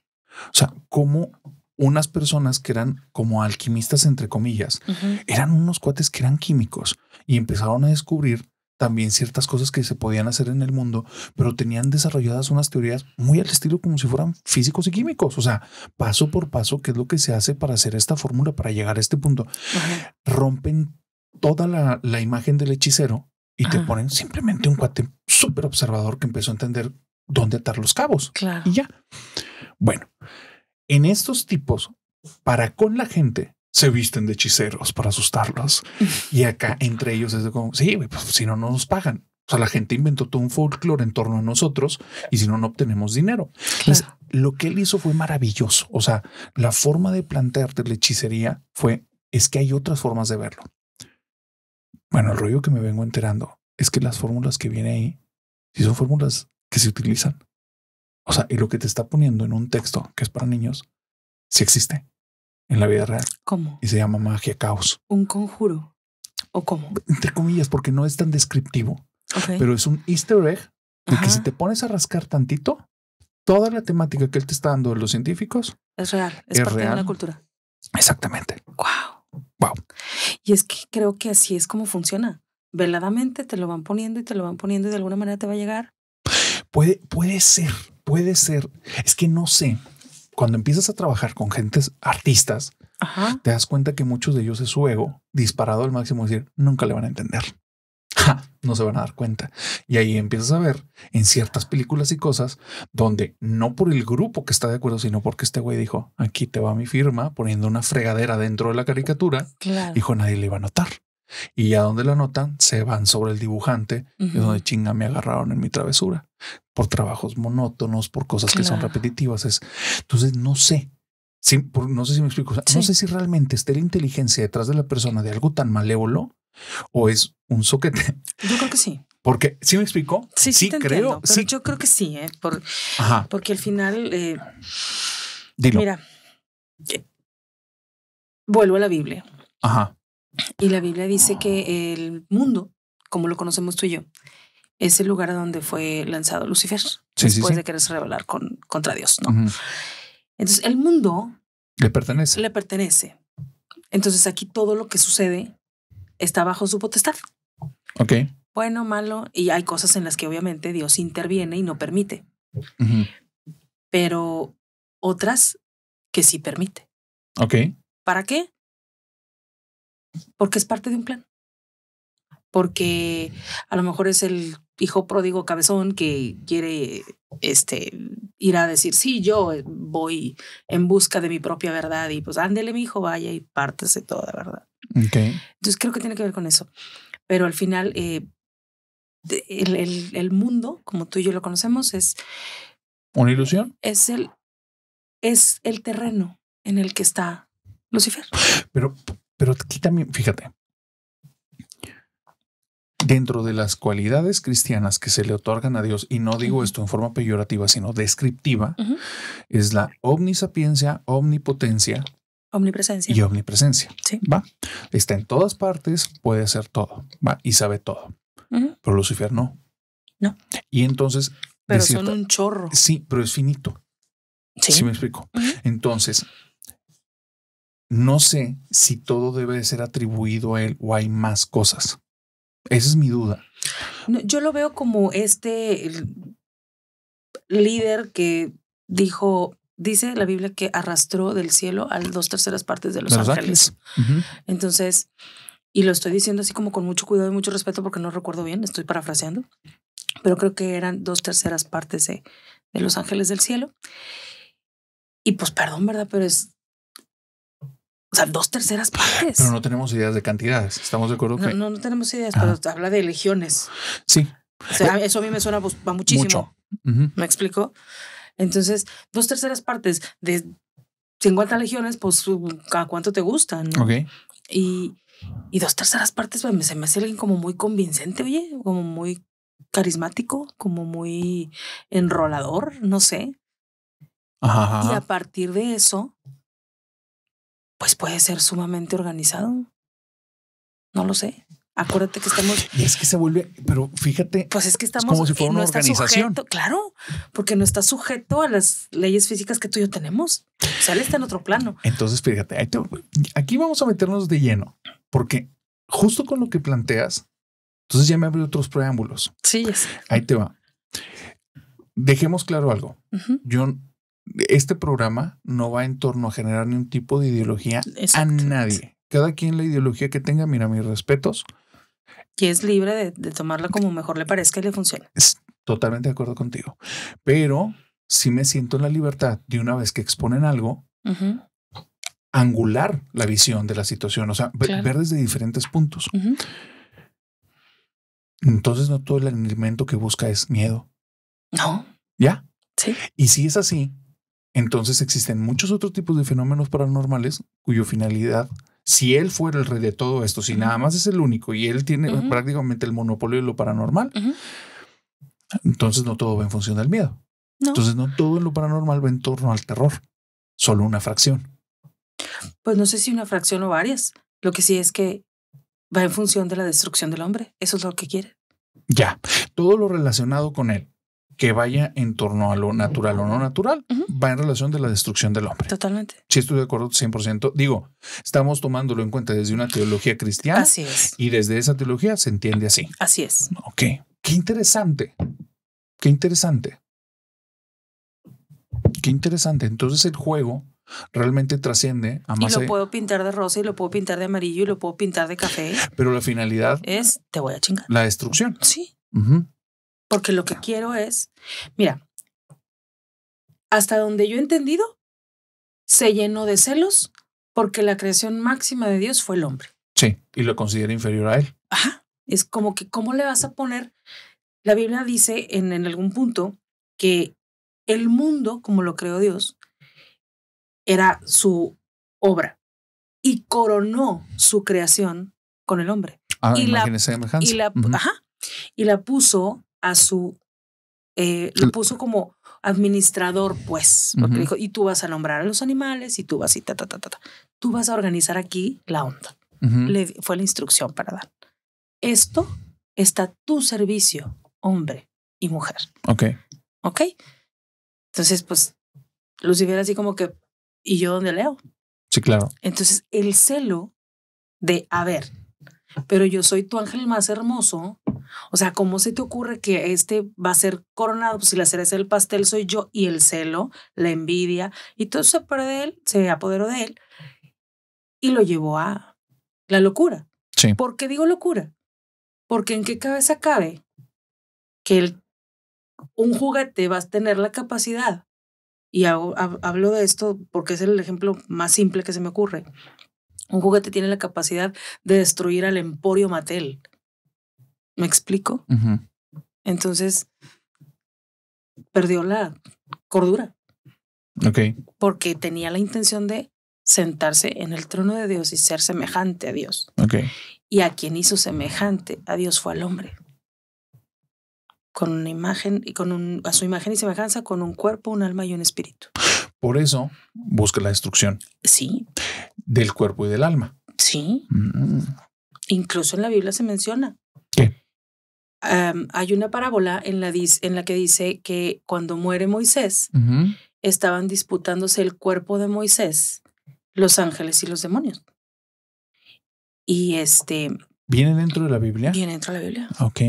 o sea, como unas personas que eran como alquimistas, entre comillas, eran unos cuates que eran químicos y empezaron a descubrir también ciertas cosas que se podían hacer en el mundo, pero tenían desarrolladas unas teorías muy al estilo como si fueran físicos y químicos, o sea, paso por paso, qué es lo que se hace para hacer esta fórmula, para llegar a este punto. Rompen toda la, imagen del hechicero y te ponen simplemente un cuate súper observador que empezó a entender dónde atar los cabos. Y ya. Bueno, en estos tipos, para con la gente, se visten de hechiceros para asustarlos. Y acá entre ellos es como, sí, pues, si no, no nos pagan. O sea, la gente inventó todo un folclore en torno a nosotros y si no, no obtenemos dinero. lo que él hizo fue maravilloso. O sea, la forma de plantearte la hechicería fue, es que hay otras formas de verlo. Bueno, el rollo que me vengo enterando es que las fórmulas que viene ahí, si son fórmulas que se utilizan. O sea, y lo que te está poniendo en un texto que es para niños, si existe en la vida real. ¿Cómo? Y se llama magia caos. ¿Un conjuro? ¿O cómo? Entre comillas, porque no es tan descriptivo. Pero es un easter egg de que si te pones a rascar tantito, toda la temática que él te está dando de los científicos es real, es, parte de la cultura. Exactamente. Wow. Wow. Y es que creo que así es como funciona. Veladamente te lo van poniendo y te lo van poniendo y de alguna manera te va a llegar. Puede, puede ser, puede ser. Es que no sé cuando empiezas a trabajar con gentes artistas, te das cuenta que muchos de ellos es su ego disparado al máximo, es decir, nunca le van a entender. no se van a dar cuenta. Y ahí empiezas a ver en ciertas películas y cosas donde no por el grupo que está de acuerdo, sino porque este güey dijo, aquí te va mi firma poniendo una fregadera dentro de la caricatura. Hijo, Dijo, nadie le iba a notar. Y ya donde la notan, se van sobre el dibujante, es donde chinga me agarraron en mi travesura, por trabajos monótonos, por cosas que son repetitivas. Es, entonces, no sé, no sé si me explico, no sé si realmente esté la inteligencia detrás de la persona de algo tan malévolo o es un soquete. Yo creo que sí. Porque, ¿sí me explico? Sí, sí, creo. sí. yo creo que sí, ¿eh? porque al final, eh, mira, eh, vuelvo a la Biblia. Ajá. Y la Biblia dice que el mundo, como lo conocemos tú y yo, es el lugar donde fue lanzado Lucifer sí, después de quererse rebelar contra Dios. ¿no? Entonces, el mundo le pertenece. Le pertenece. Entonces, aquí todo lo que sucede está bajo su potestad. Ok. Bueno, malo, y hay cosas en las que obviamente Dios interviene y no permite. Pero otras que sí permite. Ok. ¿Para qué? porque es parte de un plan. Porque a lo mejor es el hijo pródigo cabezón que quiere este, ir a decir, sí, yo eh, voy en busca de mi propia verdad y pues ándele mi hijo, vaya y pártese toda, ¿verdad? Entonces creo que tiene que ver con eso. Pero al final, eh, el, el, mundo, como tú y yo lo conocemos, es... ¿Una ilusión? Es el, es el terreno en el que está Lucifer. Pero pero aquí también, fíjate, dentro de las cualidades cristianas que se le otorgan a Dios, y no digo esto en forma peyorativa, sino descriptiva, es la omnisapiencia, omnipotencia. Omnipresencia. Y omnipresencia. Sí. Va. Está en todas partes, puede hacer todo. Va. Y sabe todo. Pero Lucifer no. No. Y entonces. Pero son un chorro. Sí, pero es finito. Sí. ¿Sí me explico. Entonces, no sé si todo debe ser atribuido a él o hay más cosas. Esa es mi duda. yo lo veo como este líder que dijo, dice la Biblia que arrastró del cielo a dos terceras partes de los, ángeles. Entonces, y lo estoy diciendo así como con mucho cuidado y mucho respeto porque no recuerdo bien, estoy parafraseando, pero creo que eran dos terceras partes de, de los ángeles del cielo. Y pues perdón, ¿verdad? Pero es o sea, dos terceras partes. Pero no tenemos ideas de cantidades. Estamos de acuerdo No, no, tenemos ideas, pero habla de legiones. Sí. O sea, eh, eso a mí me suena muchísimo. Mucho. ¿Me explico? Entonces, dos terceras partes de 50 legiones, pues cada cuánto te gustan. Ok. Y, y, dos terceras partes, pues, se me hace alguien como muy convincente, oye, como muy carismático, como muy enrolador, no sé. Ajá. Y a partir de eso, pues puede ser sumamente organizado. No lo sé. Acuérdate que estamos. Y Es que se vuelve, pero fíjate. Pues es que estamos. como si fuera una organización. claro, porque no está sujeto a las leyes físicas que tú y yo tenemos. O sea, él está en otro plano. Entonces, fíjate, aquí vamos a meternos de lleno, porque justo con lo que planteas, entonces ya me abre otros preámbulos. Sí, ya Ahí te va. Dejemos claro algo. Yo este programa no va en torno a generar ningún tipo de ideología a nadie. Cada quien la ideología que tenga, mira, mis respetos. Y es libre de, tomarla como mejor le parezca y le funcione. Es totalmente de acuerdo contigo. Pero si me siento en la libertad de una vez que exponen algo, angular la visión de la situación, o sea, ver desde diferentes puntos. Entonces no todo el alimento que busca es miedo. No. ¿Ya? Sí. Y si es así, entonces existen muchos otros tipos de fenómenos paranormales cuya finalidad, si él fuera el rey de todo esto, si nada más es el único y él tiene prácticamente el monopolio de lo paranormal, entonces no todo va en función del miedo. Entonces no todo en lo paranormal va en torno al terror, solo una fracción. Pues no sé si una fracción o varias. Lo que sí es que va en función de la destrucción del hombre. Eso es lo que quiere. Ya, todo lo relacionado con él, que vaya en torno a lo natural o no natural, va en relación de la destrucción del hombre. Totalmente. Sí, estoy de acuerdo 100%. Digo, estamos tomándolo en cuenta desde una teología cristiana. Así es. Y desde esa teología se entiende así. Así es. Ok. Qué interesante. Qué interesante. Qué interesante. Entonces el juego realmente trasciende a más. Y lo puedo pintar de rosa y lo puedo pintar de amarillo y lo puedo pintar de café. Pero la finalidad es te voy a chingar. La destrucción. Sí. Ajá. Porque lo que quiero es, mira, hasta donde yo he entendido, se llenó de celos porque la creación máxima de Dios fue el hombre. Sí, y lo considera inferior a él. Ajá, es como que, ¿cómo le vas a poner? La Biblia dice en, en algún punto que el mundo, como lo creó Dios, era su obra y coronó su creación con el hombre. Ah, y, la, ajá, y la puso a su, eh, lo puso como administrador, pues, porque dijo, y tú vas a nombrar a los animales y tú vas y ta, ta, ta, ta, Tú vas a organizar aquí la onda. fue la instrucción para dar. Esto está a tu servicio, hombre y mujer. Ok. Ok. Entonces, pues, Lucifer así como que, ¿y yo dónde leo? Sí, claro. Entonces, el celo de, a ver, pero yo soy tu ángel más hermoso o sea, ¿cómo se te ocurre que este va a ser coronado? Pues, si la cereza del pastel soy yo y el celo, la envidia, y todo se de él, se apoderó de él y lo llevó a la locura. Sí. ¿Por qué digo locura? Porque en qué cabeza cabe que un juguete va a tener la capacidad, y hablo de esto porque es el ejemplo más simple que se me ocurre, un juguete tiene la capacidad de destruir al Emporio Mattel. ¿Me explico? Entonces, perdió la cordura. Ok. Porque tenía la intención de sentarse en el trono de Dios y ser semejante a Dios. Ok. Y a quien hizo semejante a Dios fue al hombre. Con una imagen y con un, a su imagen y semejanza, con un cuerpo, un alma y un espíritu. Por eso busca la destrucción. Sí. Del cuerpo y del alma. Sí. Mm. Incluso en la Biblia se menciona. ¿Qué? hay una parábola en la, en la, que dice que cuando muere Moisés, estaban disputándose el cuerpo de Moisés, los ángeles y los demonios. Y este... ¿Viene dentro de la Biblia? Viene dentro de la Biblia. Ok.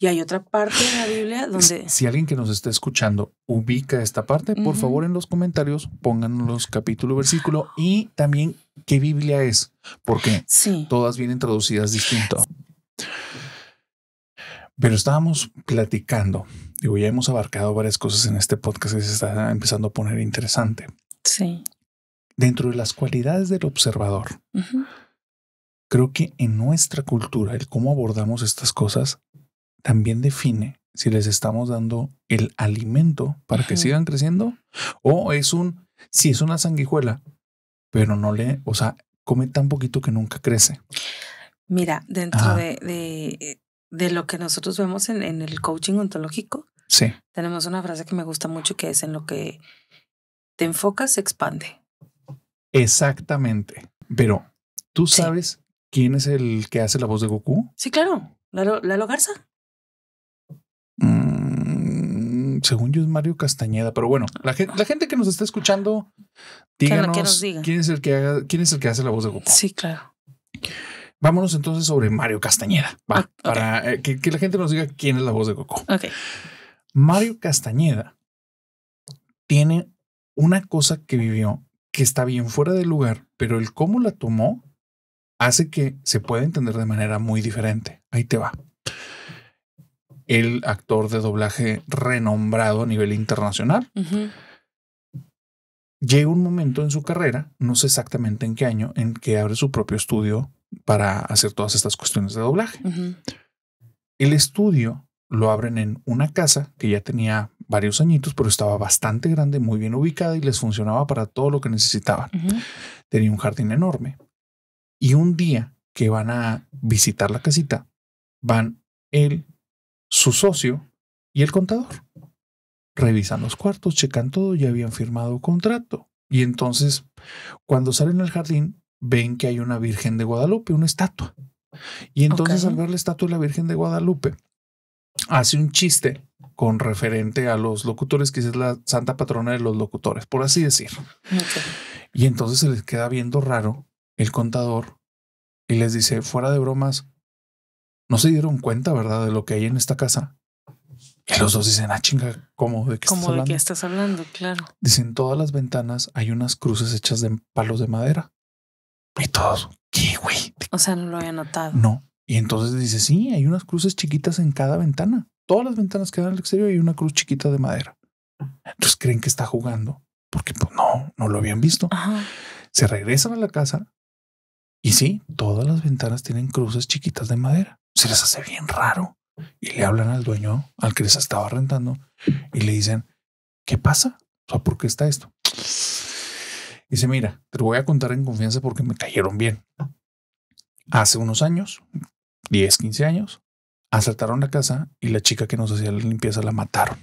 Y hay otra parte de la Biblia donde... Si alguien que nos está escuchando ubica esta parte, por favor en los comentarios pongan los capítulo, versículo y también qué Biblia es, porque todas vienen traducidas distinto. Pero estábamos platicando, digo, ya hemos abarcado varias cosas en este podcast que se está empezando a poner interesante. Sí. Dentro de las cualidades del observador, creo que en nuestra cultura, el cómo abordamos estas cosas, también define si les estamos dando el alimento para que sigan creciendo o es un, si es una sanguijuela, pero no le, o sea, come tan poquito que nunca crece. Mira, dentro de, de lo que nosotros vemos en, en el coaching ontológico. Sí. Tenemos una frase que me gusta mucho que es en lo que te enfocas se expande. Exactamente. Pero, ¿tú sabes quién es el que hace la voz de Goku? Sí, claro. Lalo, Lalo Garza. Mm, según yo es Mario Castañeda, pero bueno, la, la gente que nos está escuchando, díganos quién es el que quién es el que hace la voz de Goku. Sí, claro. Vámonos entonces sobre Mario Castañeda, va, para eh, que, la gente nos diga quién es la voz de Coco. Mario Castañeda tiene una cosa que vivió que está bien fuera de lugar, pero el cómo la tomó hace que se pueda entender de manera muy diferente. Ahí te va. El actor de doblaje renombrado a nivel internacional. Llega un momento en su carrera, no sé exactamente en qué año, en que abre su propio estudio para hacer todas estas cuestiones de doblaje. El estudio lo abren en una casa que ya tenía varios añitos, pero estaba bastante grande, muy bien ubicada y les funcionaba para todo lo que necesitaban. Tenía un jardín enorme. Y un día que van a visitar la casita, van él, su socio y el contador. Revisan los cuartos, checan todo, ya habían firmado contrato. Y entonces, cuando salen al jardín, ven que hay una Virgen de Guadalupe, una estatua. Y entonces al ver la estatua de la Virgen de Guadalupe, hace un chiste con referente a los locutores, que es la santa patrona de los locutores, por así decir. Y entonces se les queda viendo raro el contador y les dice, fuera de bromas, no se dieron cuenta, ¿verdad?, de lo que hay en esta casa. Y los dos dicen, ah, chinga, ¿cómo? ¿De qué ¿Cómo estás hablando? Claro. Dicen, todas las ventanas hay unas cruces hechas de palos de madera. Y todos, ¿qué, güey? O sea, no lo había notado. No. Y entonces dice, sí, hay unas cruces chiquitas en cada ventana. Todas las ventanas que dan al exterior hay una cruz chiquita de madera. Entonces creen que está jugando, porque pues no, no lo habían visto. Se regresan a la casa y sí, todas las ventanas tienen cruces chiquitas de madera. Se les hace bien raro. Y le hablan al dueño, al que les estaba rentando, y le dicen, ¿qué pasa? O sea, ¿por qué está esto? Dice, mira, te voy a contar en confianza porque me cayeron bien. Hace unos años, 10, 15 años, asaltaron la casa y la chica que nos hacía la limpieza la mataron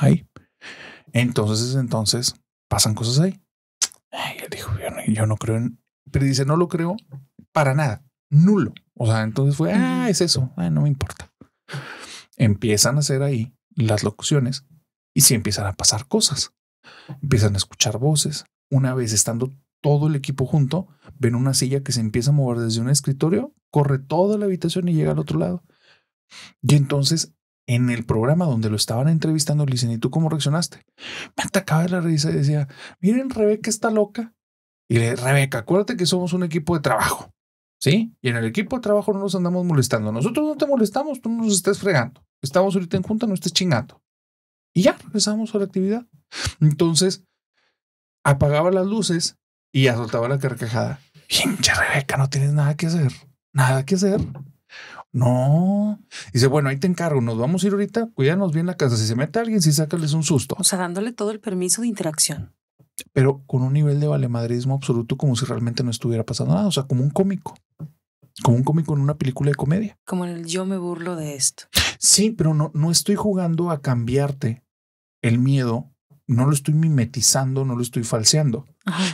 ahí. Entonces, entonces, pasan cosas ahí. y él dijo, yo no, creo en... Pero dice, no lo creo para nada, nulo. O sea, entonces fue, ah, es eso, ah, no me importa. Empiezan a hacer ahí las locuciones y sí empiezan a pasar cosas. Empiezan a escuchar voces, una vez estando todo el equipo junto, ven una silla que se empieza a mover desde un escritorio, corre toda la habitación y llega al otro lado. Y entonces, en el programa donde lo estaban entrevistando, le dicen, ¿y tú cómo reaccionaste? Me atacaba la risa y decía, miren, Rebeca está loca. Y le Rebeca, acuérdate que somos un equipo de trabajo. ¿Sí? Y en el equipo de trabajo no nos andamos molestando. Nosotros no te molestamos, tú nos estás fregando. Estamos ahorita en junta, no estés chingando. Y ya regresamos a la actividad. Entonces, apagaba las luces y azotaba la carcajada. Hinche Rebeca, no tienes nada que hacer. Nada que hacer. No. Dice, bueno, ahí te encargo, nos vamos a ir ahorita, cuídanos bien la casa. Si se mete alguien, sí sácales un susto. O sea, dándole todo el permiso de interacción. Pero con un nivel de valemadrismo absoluto, como si realmente no estuviera pasando nada. O sea, como un cómico. Como un cómico en una película de comedia. Como en el yo me burlo de esto. Sí, pero no, no estoy jugando a cambiarte el miedo no lo estoy mimetizando, no lo estoy falseando.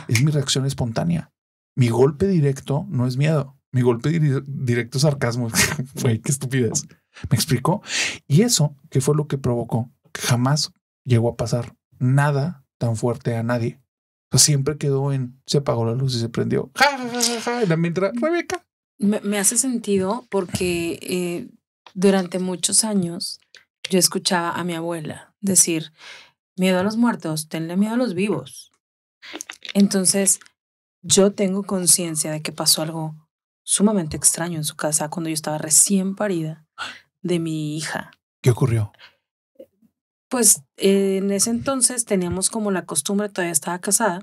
Es mi reacción espontánea. Mi golpe directo no es miedo. Mi golpe directo es sarcasmo. Fue qué estupidez. ¿Me explicó? Y eso, que fue lo que provocó, jamás llegó a pasar nada tan fuerte a nadie. sea, siempre quedó en se apagó la luz y se prendió. Ja, y la mientras Rebeca. Me, hace sentido porque eh, durante muchos años yo escuchaba a mi abuela decir, miedo a los muertos, tenle miedo a los vivos. Entonces, yo tengo conciencia de que pasó algo sumamente extraño en su casa cuando yo estaba recién parida de mi hija. ¿Qué ocurrió? Pues en ese entonces teníamos como la costumbre, todavía estaba casada,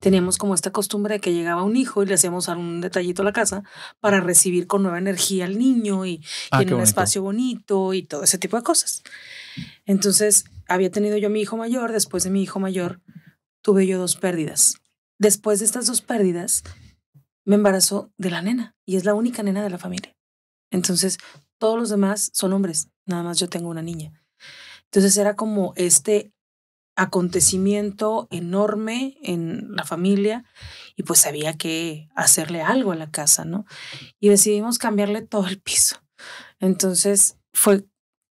teníamos como esta costumbre de que llegaba un hijo y le hacíamos algún detallito a la casa para recibir con nueva energía al niño y, ah, en un espacio bonito y todo ese tipo de cosas. Entonces, había tenido yo mi hijo mayor, después de mi hijo mayor, tuve yo dos pérdidas. Después de estas dos pérdidas, me embarazó de la nena y es la única nena de la familia. Entonces, todos los demás son hombres, nada más yo tengo una niña. Entonces era como este acontecimiento enorme en la familia y pues había que hacerle algo a la casa, ¿no? Y decidimos cambiarle todo el piso. Entonces fue,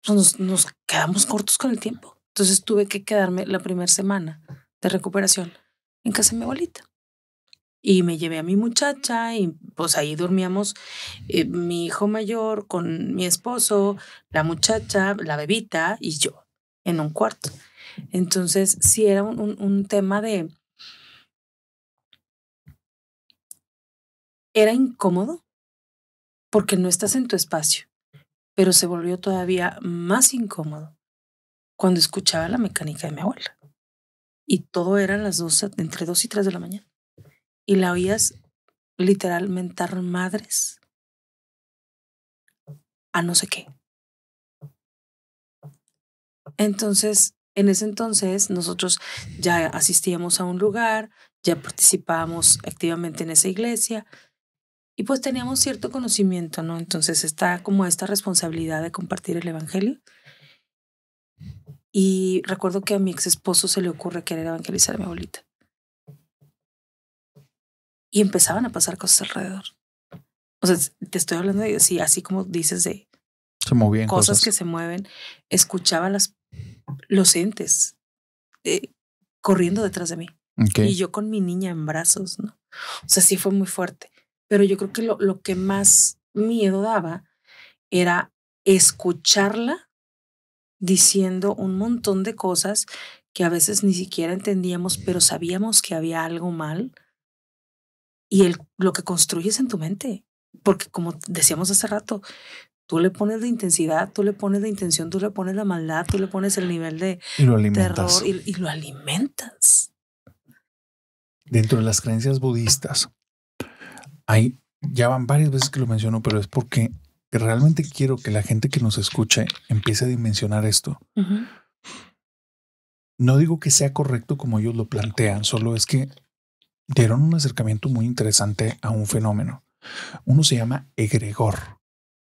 pues, nos, quedamos cortos con el tiempo. Entonces tuve que quedarme la primera semana de recuperación en casa de mi abuelita. Y me llevé a mi muchacha y pues ahí dormíamos eh, mi hijo mayor con mi esposo, la muchacha, la bebita y yo en un cuarto. Entonces, sí era un, un, tema de... Era incómodo porque no estás en tu espacio, pero se volvió todavía más incómodo cuando escuchaba la mecánica de mi abuela. Y todo era las dos, entre dos y tres de la mañana. Y la oías literalmente dar madres a no sé qué. Entonces, en ese entonces nosotros ya asistíamos a un lugar, ya participábamos activamente en esa iglesia y pues teníamos cierto conocimiento, ¿no? Entonces está como esta responsabilidad de compartir el Evangelio. Y recuerdo que a mi ex esposo se le ocurre querer evangelizar a mi abuelita. Y empezaban a pasar cosas alrededor. O sea, te estoy hablando de así, así como dices de se movían cosas, cosas, que se mueven. Escuchaba las los sientes eh, corriendo detrás de mí. Y yo con mi niña en brazos, ¿no? O sea, sí fue muy fuerte. Pero yo creo que lo, lo que más miedo daba era escucharla diciendo un montón de cosas que a veces ni siquiera entendíamos, pero sabíamos que había algo mal. Y el, lo que construyes en tu mente, porque como decíamos hace rato, Tú le pones la intensidad, tú le pones la intención, tú le pones la maldad, tú le pones el nivel de y terror y, lo alimentas. Dentro de las creencias budistas, hay, ya van varias veces que lo menciono, pero es porque realmente quiero que la gente que nos escuche empiece a dimensionar esto. No digo que sea correcto como ellos lo plantean, solo es que dieron un acercamiento muy interesante a un fenómeno. Uno se llama egregor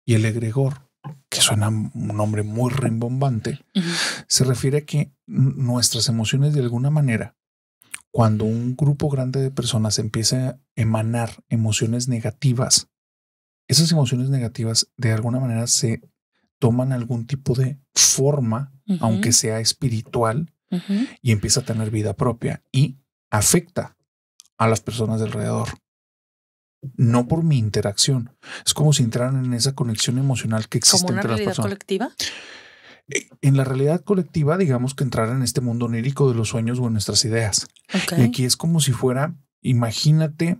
y el egregor, que suena un nombre muy rimbombante, se refiere a que nuestras emociones de alguna manera, cuando un grupo grande de personas empieza a emanar emociones negativas, esas emociones negativas de alguna manera se toman algún tipo de forma, aunque sea espiritual, y empieza a tener vida propia y afecta a las personas de alrededor no por mi interacción. Es como si entraran en esa conexión emocional que existe entre las personas. realidad colectiva? Eh, en la realidad colectiva, digamos que entrar en este mundo onírico de los sueños o en nuestras ideas. Y aquí es como si fuera, imagínate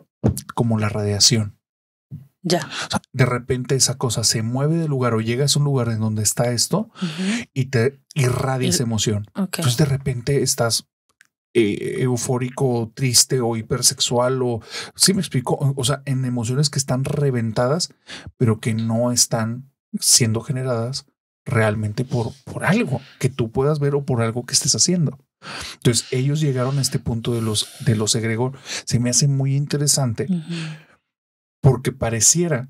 como la radiación. Ya. de repente esa cosa se mueve de lugar o llegas a un lugar en donde está esto y te irradia esa emoción. Entonces de repente estás eh, eufórico, triste o hipersexual o, sí me explico, o, sea, en emociones que están reventadas, pero que no están siendo generadas realmente por, por algo que tú puedas ver o por algo que estés haciendo. Entonces, ellos llegaron a este punto de los, de los egregor. Se me hace muy interesante porque pareciera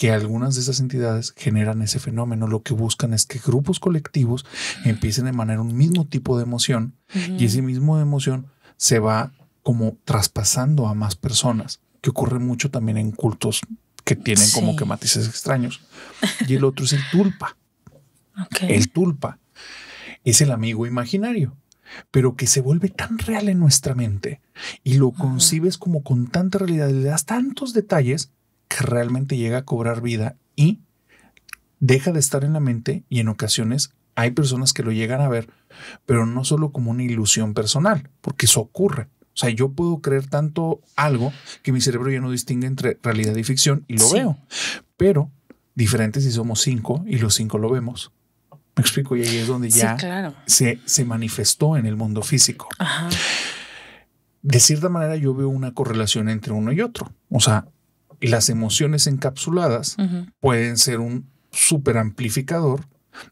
que algunas de esas entidades generan ese fenómeno. Lo que buscan es que grupos colectivos empiecen a emanar un mismo tipo de emoción y ese mismo emoción se va como traspasando a más personas, que ocurre mucho también en cultos que tienen como que matices extraños. Y el otro es el tulpa. El tulpa es el amigo imaginario, pero que se vuelve tan real en nuestra mente y lo concibes como con tanta realidad, le das tantos detalles que realmente llega a cobrar vida y deja de estar en la mente y en ocasiones hay personas que lo llegan a ver, pero no solo como una ilusión personal, porque eso ocurre. O sea, yo puedo creer tanto algo que mi cerebro ya no distingue entre realidad y ficción y lo veo. Pero diferente si somos cinco y los cinco lo vemos. Me explico, y ahí es donde ya se, se, manifestó en el mundo físico. De cierta manera, yo veo una correlación entre uno y otro. O sea, y las emociones encapsuladas pueden ser un súper amplificador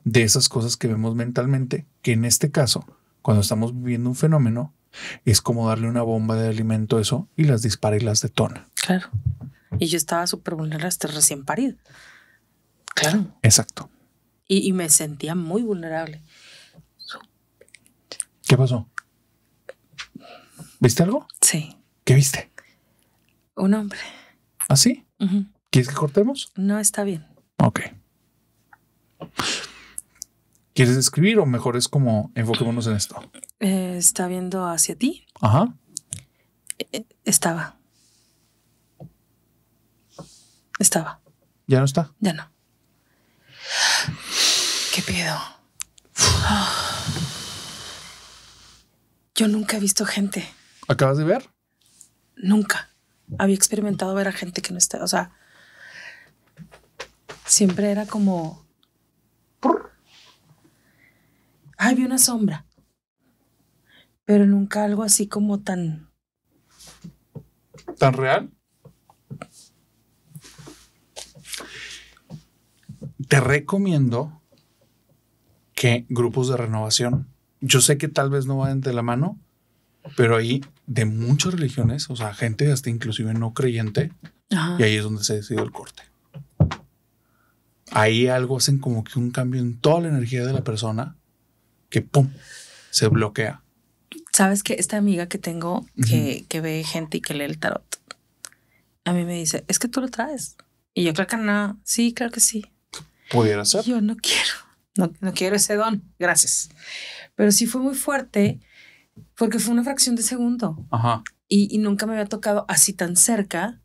de esas cosas que vemos mentalmente, que en este caso, cuando estamos viviendo un fenómeno, es como darle una bomba de alimento a eso y las dispara y las detona. Claro. Y yo estaba súper vulnerable hasta recién parido. Claro. Exacto. Y, y, me sentía muy vulnerable. ¿Qué pasó? ¿Viste algo? Sí. ¿Qué viste? Un hombre. ¿Así? ¿Ah, ¿Quieres que cortemos? No, está bien. Ok. ¿Quieres escribir o mejor es como enfoquémonos en esto? Eh, está viendo hacia ti. Ajá. Eh, estaba. Estaba. ¿Ya no está? Ya no. ¿Qué pido? Yo nunca he visto gente. ¿Acabas de ver? Nunca había experimentado ver a gente que no está, o sea, siempre era como, ay, vi una sombra, pero nunca algo así como tan... ¿Tan real? Te recomiendo que grupos de renovación, yo sé que tal vez no vayan de la mano, pero ahí de muchas religiones, o sea, gente hasta inclusive no creyente, y ahí es donde se ha decidido el corte. Ahí algo hacen como que un cambio en toda la energía de la persona que pum, se bloquea. Sabes que esta amiga que tengo que, ve gente y que lee el tarot, a mí me dice, es que tú lo traes. Y yo creo que no, sí, creo que sí. Pudiera ser. Yo no quiero, no, no quiero ese don, gracias. Pero sí fue muy fuerte porque fue una fracción de segundo. Ajá. Y, nunca me había tocado así tan cerca.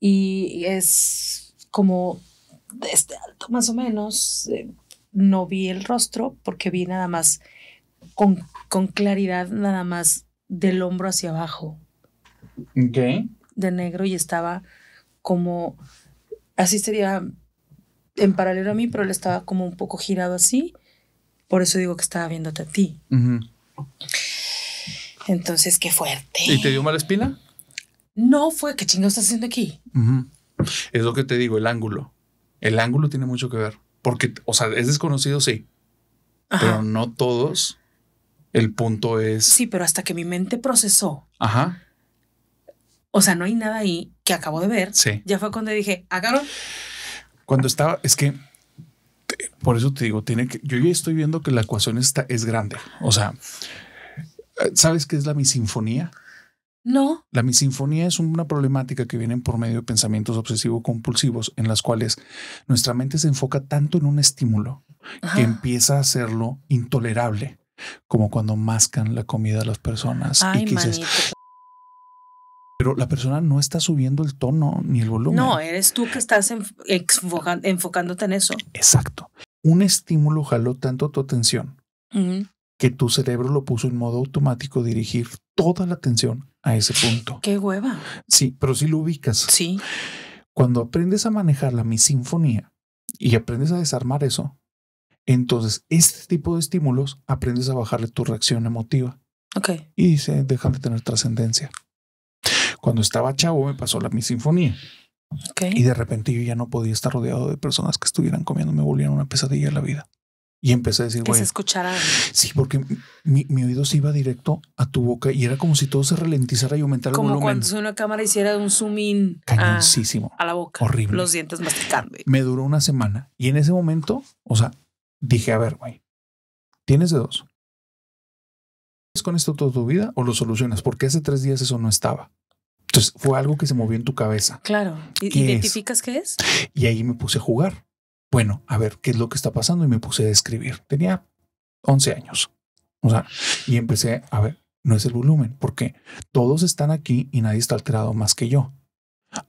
Y es como de este alto más o menos. Eh, no vi el rostro porque vi nada más con, claridad, nada más del hombro hacia abajo. Ok. De negro y estaba como, así sería en paralelo a mí, pero él estaba como un poco girado así. Por eso digo que estaba viéndote a ti. Entonces, qué fuerte. ¿Y te dio mala espina? No fue, ¿qué chingados estás haciendo aquí? Es lo que te digo, el ángulo. El ángulo tiene mucho que ver. Porque, o sea, es desconocido, sí. Pero no todos. El punto es. Sí, pero hasta que mi mente procesó. Ajá. O sea, no hay nada ahí que acabo de ver. Sí. Ya fue cuando dije, hágalo. Cuando estaba, es que por eso te digo, tiene que, yo ya estoy viendo que la ecuación está, es grande. O sea, eh, ¿sabes qué es la misinfonía? No. La misinfonía es una problemática que viene por medio de pensamientos obsesivo-compulsivos en las cuales nuestra mente se enfoca tanto en un estímulo que empieza a hacerlo intolerable, como cuando mascan la comida a las personas y dices, pero la persona no está subiendo el tono ni el volumen. No, eres tú que estás enfocándote en eso. Exacto. Un estímulo jaló tanto tu atención que tu cerebro lo puso en modo automático dirigir toda la atención a ese punto. Qué hueva. Sí, pero si lo ubicas. Sí. Cuando aprendes a manejar la mi sinfonía y aprendes a desarmar eso, entonces este tipo de estímulos aprendes a bajarle tu reacción emotiva. Ok. Y se dejan de tener trascendencia. Cuando estaba chavo me pasó la mi sinfonía. Y de repente yo ya no podía estar rodeado de personas que estuvieran comiendo, me volvieron una pesadilla la vida. Y empecé a decir, que se escuchara. Sí, porque mi, oído se iba directo a tu boca y era como si todo se ralentizara y aumentara como el volumen. cuando una cámara hiciera un zoom in a, a, la boca. Horrible. Los dientes masticando. Me duró una semana y en ese momento, o sea, dije, a ver, güey, tienes de dos. ¿Es con esto toda tu vida o lo solucionas? Porque hace tres días eso no estaba. Entonces fue algo que se movió en tu cabeza. Claro. ¿Identificas qué es? Y ahí me puse a jugar. Bueno, a ver qué es lo que está pasando y me puse a escribir. Tenía 11 años. O sea, y empecé a ver, no es el volumen, porque todos están aquí y nadie está alterado más que yo.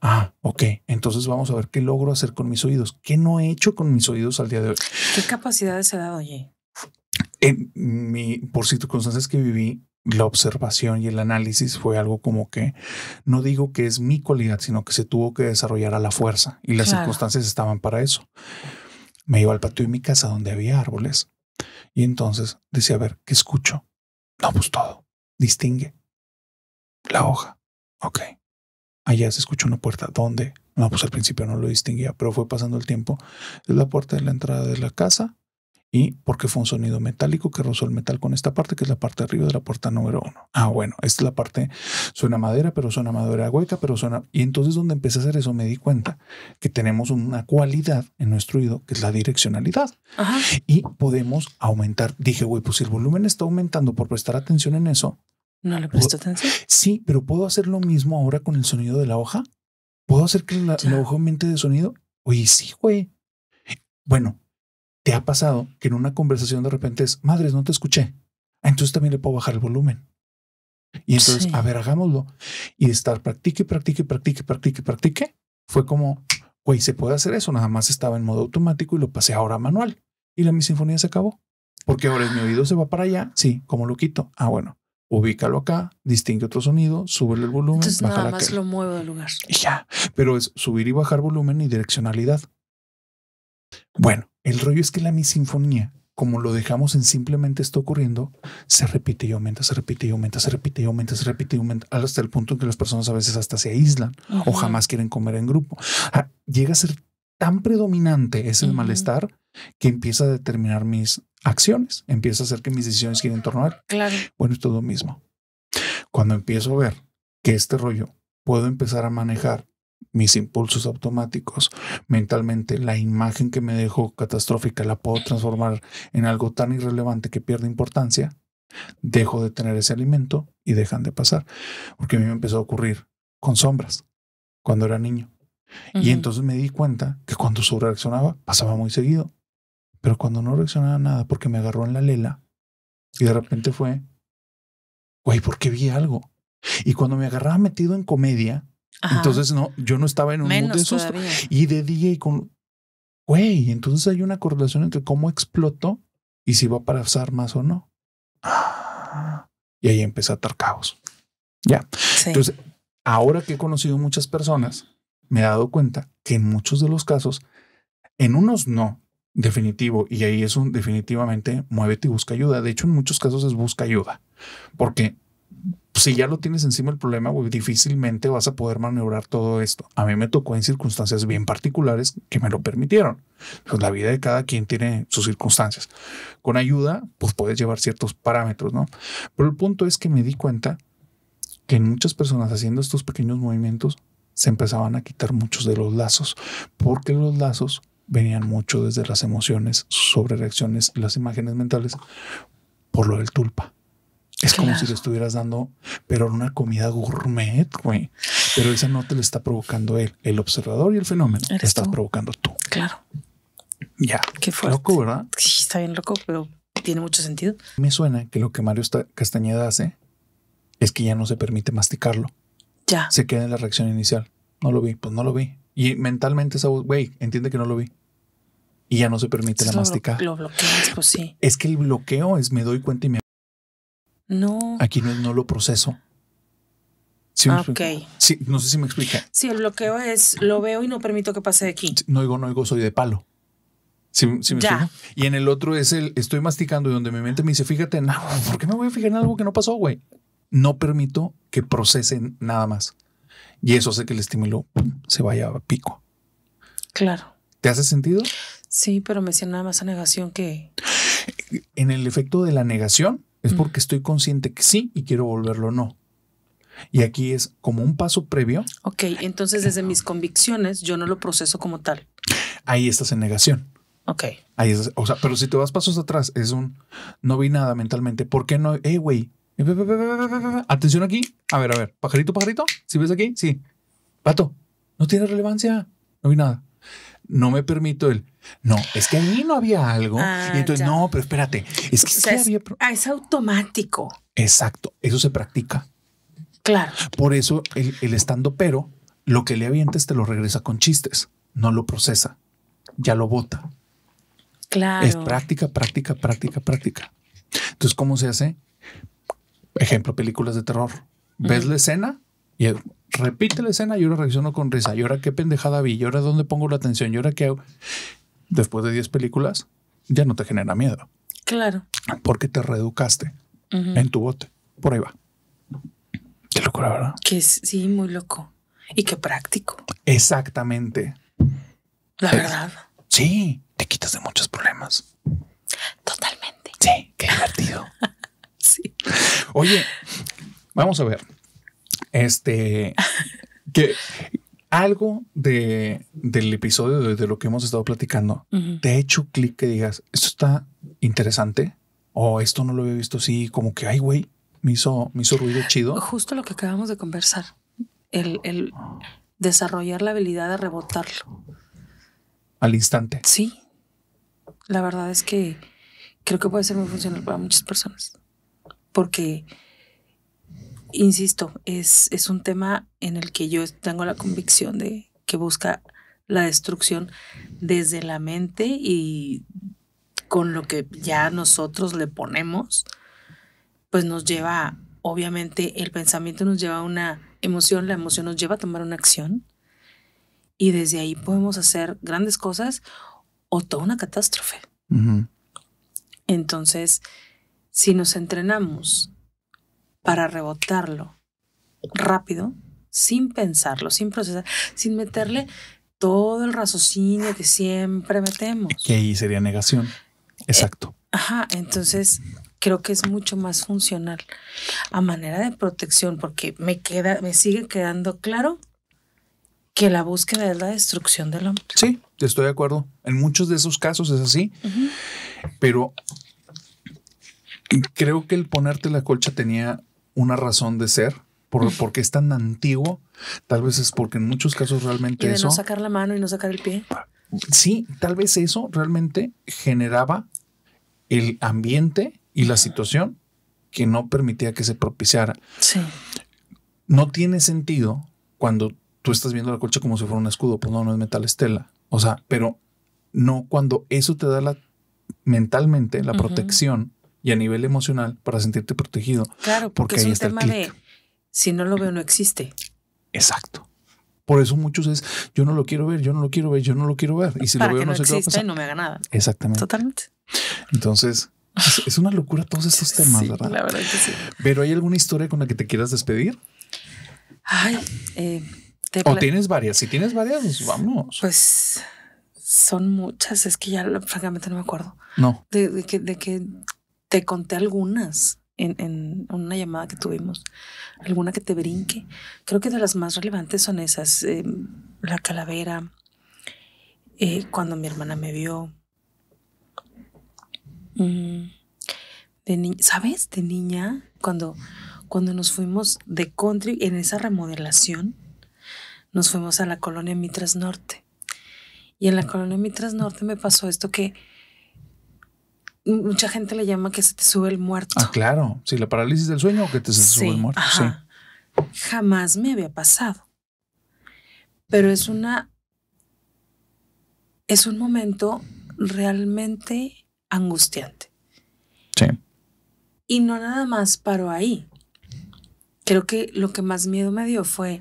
Ah, ok. Entonces vamos a ver qué logro hacer con mis oídos. ¿Qué no he hecho con mis oídos al día de hoy? ¿Qué capacidades he dado, oye? En mi, por circunstancias que viví, la observación y el análisis fue algo como que, no digo que es mi cualidad, sino que se tuvo que desarrollar a la fuerza y las circunstancias estaban para eso. Me iba al patio de mi casa donde había árboles y entonces decía, a ver, ¿qué escucho? No, pues todo. Distingue. La hoja. Ok. Allá se escucha una puerta. ¿Dónde? No, pues al principio no lo distinguía, pero fue pasando el tiempo. Es la puerta de la entrada de la casa y porque fue un sonido metálico que rozó el metal con esta parte, que es la parte arriba de la puerta número uno. Ah, bueno, esta es la parte, suena madera, pero suena madera hueca, pero suena... Y entonces donde empecé a hacer eso me di cuenta que tenemos una cualidad en nuestro oído, que es la direccionalidad. Y podemos aumentar. Dije, güey, pues si el volumen está aumentando por prestar atención en eso. No le presto atención. Sí, pero puedo hacer lo mismo ahora con el sonido de la hoja. ¿Puedo hacer que la, hoja aumente de sonido? Oye, sí, güey. Bueno, ¿Te ha pasado que en una conversación de repente es, madres, no te escuché? entonces también le puedo bajar el volumen. Y entonces, a ver, hagámoslo. Y estar practique, practique, practique, practique, practique. Fue como, güey, se puede hacer eso. Nada más estaba en modo automático y lo pasé ahora manual. Y la misinfonía se acabó. Porque ahora mi oído se va para allá. Sí, como lo quito? Ah, bueno, ubícalo acá, distingue otro sonido, sube el volumen. Entonces nada más lo muevo de lugar. ya. Pero es subir y bajar volumen y direccionalidad. Bueno, el rollo es que la misinfonía, como lo dejamos en simplemente está ocurriendo, se repite y aumenta, se repite y aumenta, se repite y aumenta, se repite y aumenta, hasta el punto en que las personas a veces hasta se aíslan o jamás quieren comer en grupo. Ah, llega a ser tan predominante ese malestar que empieza a determinar mis acciones, empieza a hacer que mis decisiones quieren en a Claro. Bueno, es todo lo mismo. Cuando empiezo a ver que este rollo puedo empezar a manejar mis impulsos automáticos mentalmente, la imagen que me dejó catastrófica la puedo transformar en algo tan irrelevante que pierde importancia, dejo de tener ese alimento y dejan de pasar. Porque a mí me empezó a ocurrir con sombras cuando era niño. Y entonces me di cuenta que cuando reaccionaba, pasaba muy seguido. Pero cuando no reaccionaba nada porque me agarró en la lela y de repente fue, güey, ¿por qué vi algo? Y cuando me agarraba metido en comedia, entonces, no, yo no estaba en un mundo de susto. Y de día y con, güey, entonces hay una correlación entre cómo explotó y si va a pasar más o no. Y ahí empecé a atar caos. Ya. Entonces, ahora que he conocido muchas personas, me he dado cuenta que en muchos de los casos, en unos no, definitivo, y ahí es un definitivamente muévete y busca ayuda. De hecho, en muchos casos es busca ayuda, porque pues, si ya lo tienes encima el problema, difícilmente vas a poder maniobrar todo esto. A mí me tocó en circunstancias bien particulares que me lo permitieron. Pues la vida de cada quien tiene sus circunstancias. Con ayuda, pues puedes llevar ciertos parámetros, ¿no? Pero el punto es que me di cuenta que en muchas personas haciendo estos pequeños movimientos se empezaban a quitar muchos de los lazos, porque los lazos venían mucho desde las emociones, sobre reacciones, las imágenes mentales, por lo del tulpa. Es como si le estuvieras dando, pero una comida gourmet, güey. Pero esa no te la está provocando él. El observador y el fenómeno está estás provocando tú. Claro. Ya. Qué fue Loco, ¿verdad? Sí, está bien loco, pero tiene mucho sentido. Me suena que lo que Mario Castañeda hace es que ya no se permite masticarlo. Ya. Se queda en la reacción inicial. No lo vi, pues no lo vi. Y mentalmente esa güey, entiende que no lo vi y ya no se permite la masticar. Lo bloqueas, pues sí. Es que el bloqueo es me doy cuenta y me no. Aquí no, lo proceso. Sí, ah, sí, no sé si me explica. Sí, el bloqueo es lo veo y no permito que pase de aquí. No oigo, no oigo, soy de palo. ¿Sí, sí ya. Y en el otro es el estoy masticando y donde mi mente me dice, fíjate, no, ¿por qué me voy a fijar en algo que no pasó, güey? No permito que procesen nada más. Y eso hace que el estímulo se vaya a pico. Claro. ¿Te hace sentido? Sí, pero me decía nada más a negación que. En el efecto de la negación, es porque estoy consciente que sí y quiero volverlo no. Y aquí es como un paso previo. Ok, entonces desde mis convicciones yo no lo proceso como tal. Ahí estás en negación. Ok. Ahí estás, o sea, pero si te vas pasos atrás, es un no vi nada mentalmente. ¿Por qué no? eh güey. Atención aquí. A ver, a ver. Pajarito, pajarito. ¿Si ves aquí? Sí. Pato, no tiene relevancia. No vi nada no me permito el, no, es que mí no había algo. Ah, y entonces, no, pero espérate, es que, ah, es, automático. Exacto, eso se practica. Claro. Por eso el, estando pero, lo que le avientes te lo regresa con chistes, no lo procesa, ya lo bota. Claro. Es práctica, práctica, práctica, práctica. Entonces, ¿cómo se hace? Ejemplo, películas de terror. ¿Ves la escena? Y eh, repite la escena y ahora reacciono con risa. Y ahora qué pendejada vi. Y ahora dónde pongo la atención. Y ahora qué hago. Después de 10 películas, ya no te genera miedo. Claro. Porque te reeducaste en tu bote. Por ahí va. Qué locura, ¿verdad? Que es, sí, muy loco. Y qué práctico. Exactamente. La verdad. sí, te quitas de muchos problemas. Totalmente. Sí, qué divertido. sí. Oye, vamos a ver. Este, que algo de, del episodio de, lo que hemos estado platicando te ha hecho clic que digas, esto está interesante o esto no lo había visto así, como que, ay, güey, me hizo, me hizo ruido chido. Justo lo que acabamos de conversar, el, el desarrollar la habilidad de rebotarlo. Al instante. Sí, la verdad es que creo que puede ser muy funcional para muchas personas, porque insisto, es, es un tema en el que yo tengo la convicción de que busca la destrucción desde la mente y con lo que ya nosotros le ponemos, pues nos lleva, obviamente el pensamiento nos lleva a una emoción, la emoción nos lleva a tomar una acción y desde ahí podemos hacer grandes cosas o toda una catástrofe. Entonces, si nos entrenamos para rebotarlo rápido, sin pensarlo, sin procesar, sin meterle todo el raciocinio que siempre metemos. Que ahí sería negación. Eh, Exacto. ajá, entonces creo que es mucho más funcional a manera de protección porque me queda me sigue quedando claro que la búsqueda es la destrucción del hombre. Sí, estoy de acuerdo. En muchos de esos casos es así. Pero creo que el ponerte la colcha tenía una razón de ser, por, porque es tan antiguo, tal vez es porque en muchos casos realmente y de eso, no sacar la mano y no sacar el pie. Sí, tal vez eso realmente generaba el ambiente y la situación que no permitía que se propiciara. Sí. No tiene sentido cuando tú estás viendo la colcha como si fuera un escudo, pues no, no es metal estela. O sea, pero no cuando eso te da la mentalmente la protección y a nivel emocional para sentirte protegido. Claro, porque, es ahí un está de si no lo veo no existe. Exacto. Por eso muchos es yo no lo quiero ver, yo no lo quiero ver, yo no lo quiero ver y si lo veo no, sé qué va no me haga nada. Exactamente. Totalmente. Entonces, es, una locura todos estos temas, sí, La verdad que sí. Pero ¿hay alguna historia con la que te quieras despedir? Ay, eh, te o tienes varias. Si tienes varias, pues Pues son muchas. Es que ya francamente no me acuerdo. No. De, de, que, de que te conté algunas en, una llamada que tuvimos, alguna que te brinque. Creo que de las más relevantes son esas, eh, la calavera, eh, cuando mi hermana me vio. Mm, ¿Sabes? De niña, cuando, cuando nos fuimos de country, en esa remodelación, nos fuimos a la colonia Mitras Norte. Y en la colonia Mitras Norte me pasó esto que mucha gente le llama que se te sube el muerto. Ah, claro. Sí, la parálisis del sueño o que te se sube el muerto. Jamás me había pasado. Pero es una. Es un momento realmente angustiante. Sí. Y no nada más paró ahí. Creo que lo que más miedo me dio fue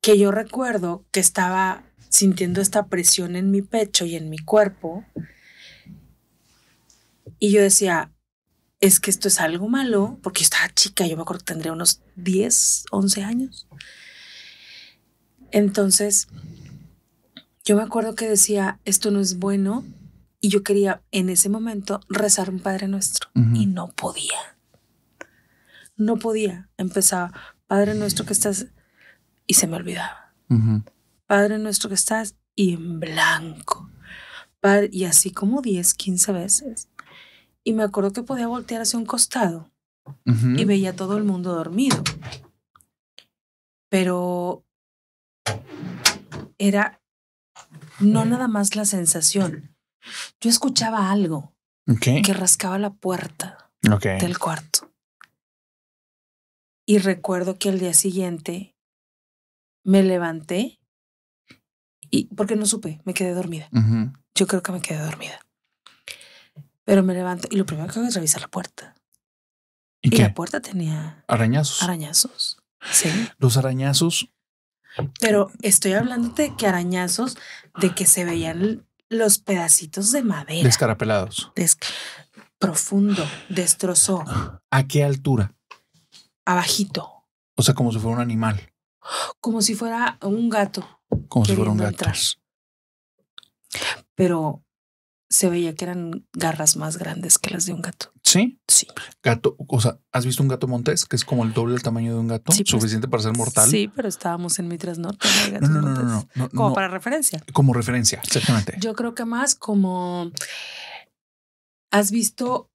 que yo recuerdo que estaba sintiendo esta presión en mi pecho y en mi cuerpo y yo decía, es que esto es algo malo, porque yo estaba chica, yo me acuerdo que tendría unos 10, 11 años. Entonces, yo me acuerdo que decía, esto no es bueno, y yo quería en ese momento rezar un Padre Nuestro, y no podía. No podía. Empezaba, Padre Nuestro que estás, y se me olvidaba. Padre Nuestro que estás, y en blanco. y así como 10, 15 veces. Y me acuerdo que podía voltear hacia un costado y veía a todo el mundo dormido. Pero era no nada más la sensación. Yo escuchaba algo que rascaba la puerta del cuarto. Y recuerdo que al día siguiente me levanté y porque no supe, me quedé dormida. Yo creo que me quedé dormida. Pero me levanto y lo primero que hago es revisar la puerta. Y, la puerta tenía arañazos. Arañazos. Sí. Los arañazos. Pero estoy hablando de que arañazos, de que se veían los pedacitos de madera. Descarapelados. profundo, destrozó. ¿A qué altura? Abajito. O sea, como si fuera un animal. Como si fuera un gato. Como si fuera un gato. Pero se veía que eran garras más grandes que las de un gato. Sí. Sí. Gato, o sea, ¿has visto un gato montés que es como el doble del tamaño de un gato? Pues, suficiente para ser mortal. Sí, pero estábamos en Mitras Norte. No, no, no, Como para referencia. Como referencia, exactamente. Yo creo que más como has visto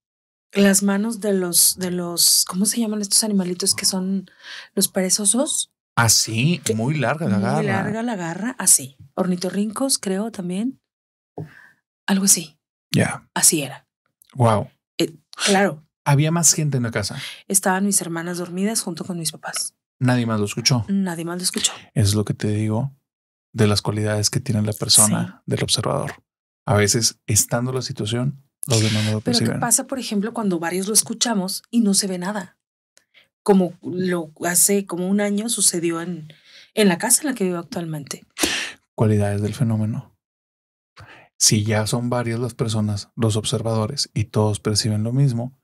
las manos de los, de los, ¿cómo se llaman estos animalitos que son los perezosos? Así, ah, muy larga la garra. Muy larga la garra, así. Ornitorrincos, creo también. Algo así. Ya. Así era. Wow. Eh, claro. Había más gente en la casa. Estaban mis hermanas dormidas junto con mis papás. Nadie más lo escuchó. Nadie más lo escuchó. Es lo que te digo de las cualidades que tiene la persona del observador. A veces, estando la situación, los demás no lo perciben. Pero ¿qué pasa, por ejemplo, cuando varios lo escuchamos y no se ve nada? Como lo hace como un año sucedió en, en la casa en la que vivo actualmente. Cualidades del fenómeno. Si ya son varias las personas, los observadores, y todos perciben lo mismo,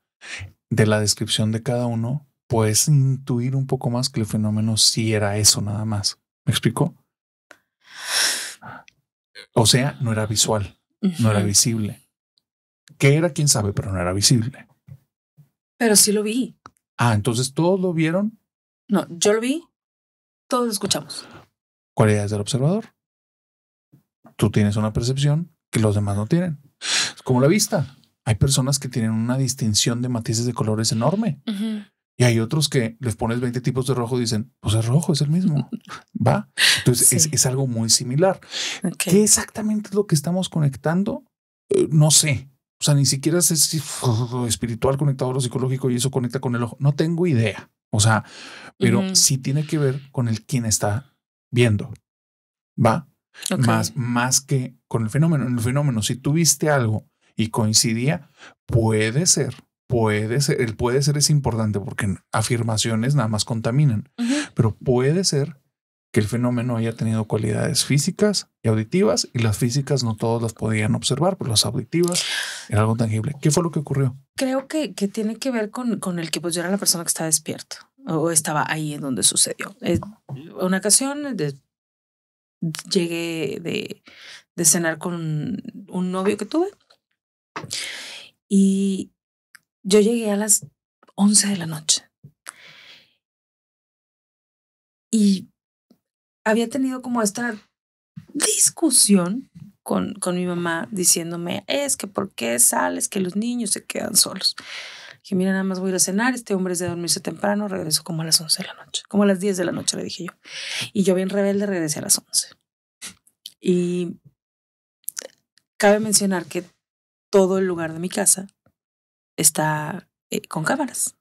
de la descripción de cada uno, puedes intuir un poco más que el fenómeno sí era eso nada más. ¿Me explico? O sea, no era visual, no era visible. ¿Qué era? ¿Quién sabe? Pero no era visible. Pero sí lo vi. Ah, entonces todos lo vieron. No, yo lo vi, todos escuchamos. Cualidades del observador. Tú tienes una percepción, que los demás no tienen. Es como la vista. Hay personas que tienen una distinción de matices de colores enorme. Y hay otros que les pones 20 tipos de rojo y dicen, pues es rojo, es el mismo. Va. Entonces es, algo muy similar. ¿Qué exactamente es lo que estamos conectando? Eh, no sé. O sea, ni siquiera sé si espiritual conectado a lo psicológico y eso conecta con el ojo. No tengo idea. O sea, pero si tiene que ver con el quien está viendo. Va más, más que con el fenómeno. En el fenómeno, si tuviste algo y coincidía, puede ser, puede ser, el puede ser es importante porque afirmaciones nada más contaminan, pero puede ser que el fenómeno haya tenido cualidades físicas y auditivas y las físicas no todos las podían observar, pero las auditivas era algo tangible. ¿Qué fue lo que ocurrió? Creo que, que tiene que ver con, con el que pues yo era la persona que estaba despierta o estaba ahí en donde sucedió. Eh, una ocasión, de, llegué de, cenar con un novio que tuve. Y yo llegué a las 11 de la noche. Y había tenido como esta discusión con, con mi mamá diciéndome, es que por qué sales, que los niños se quedan solos. Que mira, nada más voy a ir a cenar, este hombre es de dormirse temprano, regreso como a las 11 de la noche, como a las 10 de la noche, le dije yo. Y yo bien rebelde regresé a las 11. Y cabe mencionar que todo el lugar de mi casa está eh, con cámaras.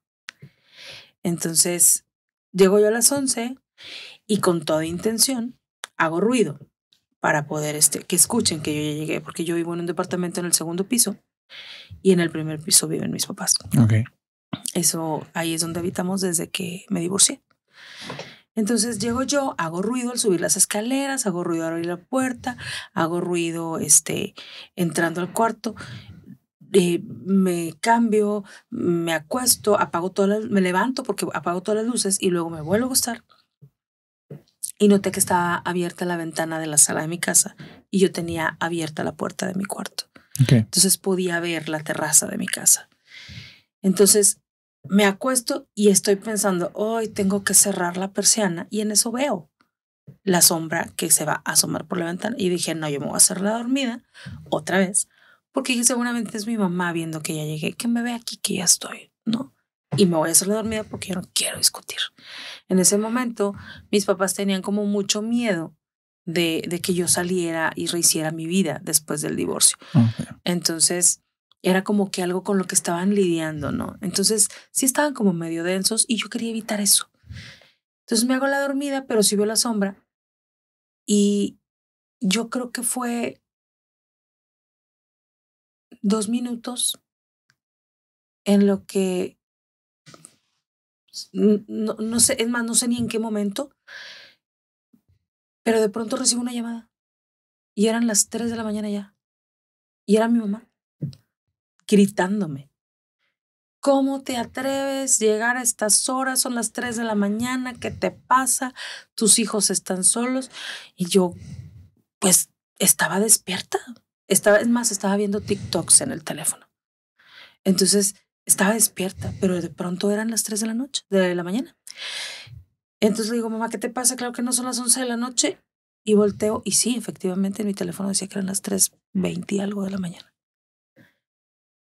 Entonces, llego yo a las 11 y con toda intención hago ruido para poder este, que escuchen que yo ya llegué, porque yo vivo en un departamento en el segundo piso y en el primer piso viven mis papás. Okay. Eso ahí es donde habitamos desde que me divorcié. Entonces llego yo, hago ruido al subir las escaleras, hago ruido al abrir la puerta, hago ruido este, entrando al cuarto, eh, me cambio, me acuesto, apago todas me levanto porque apago todas las luces y luego me vuelvo a acostar. Y noté que estaba abierta la ventana de la sala de mi casa y yo tenía abierta la puerta de mi cuarto. Entonces podía ver la terraza de mi casa. Entonces me acuesto y estoy pensando, hoy tengo que cerrar la persiana y en eso veo la sombra que se va a asomar por la ventana y dije, no, yo me voy a hacer la dormida otra vez, porque seguramente es mi mamá viendo que ya llegué, que me ve aquí, que ya estoy, ¿no? Y me voy a hacer la dormida porque no quiero discutir. En ese momento, mis papás tenían como mucho miedo de, que yo saliera y rehiciera mi vida después del divorcio. Entonces, era como que algo con lo que estaban lidiando, ¿no? Entonces, sí estaban como medio densos y yo quería evitar eso. Entonces me hago la dormida, pero sí veo la sombra. Y yo creo que fue dos minutos en lo que, no, no sé, es más, no sé ni en qué momento, pero de pronto recibo una llamada y eran las 3 de la mañana ya. Y era mi mamá gritándome. ¿Cómo te atreves a llegar a estas horas? Son las 3 de la mañana, ¿qué te pasa? Tus hijos están solos. Y yo, pues, estaba despierta. Estaba, es más, estaba viendo TikToks en el teléfono. Entonces, estaba despierta, pero de pronto eran las 3 de la noche, de la mañana. Entonces le digo, mamá, ¿qué te pasa? Claro que no son las 11 de la noche. Y volteo, y sí, efectivamente, en mi teléfono decía que eran las 3.20 y algo de la mañana.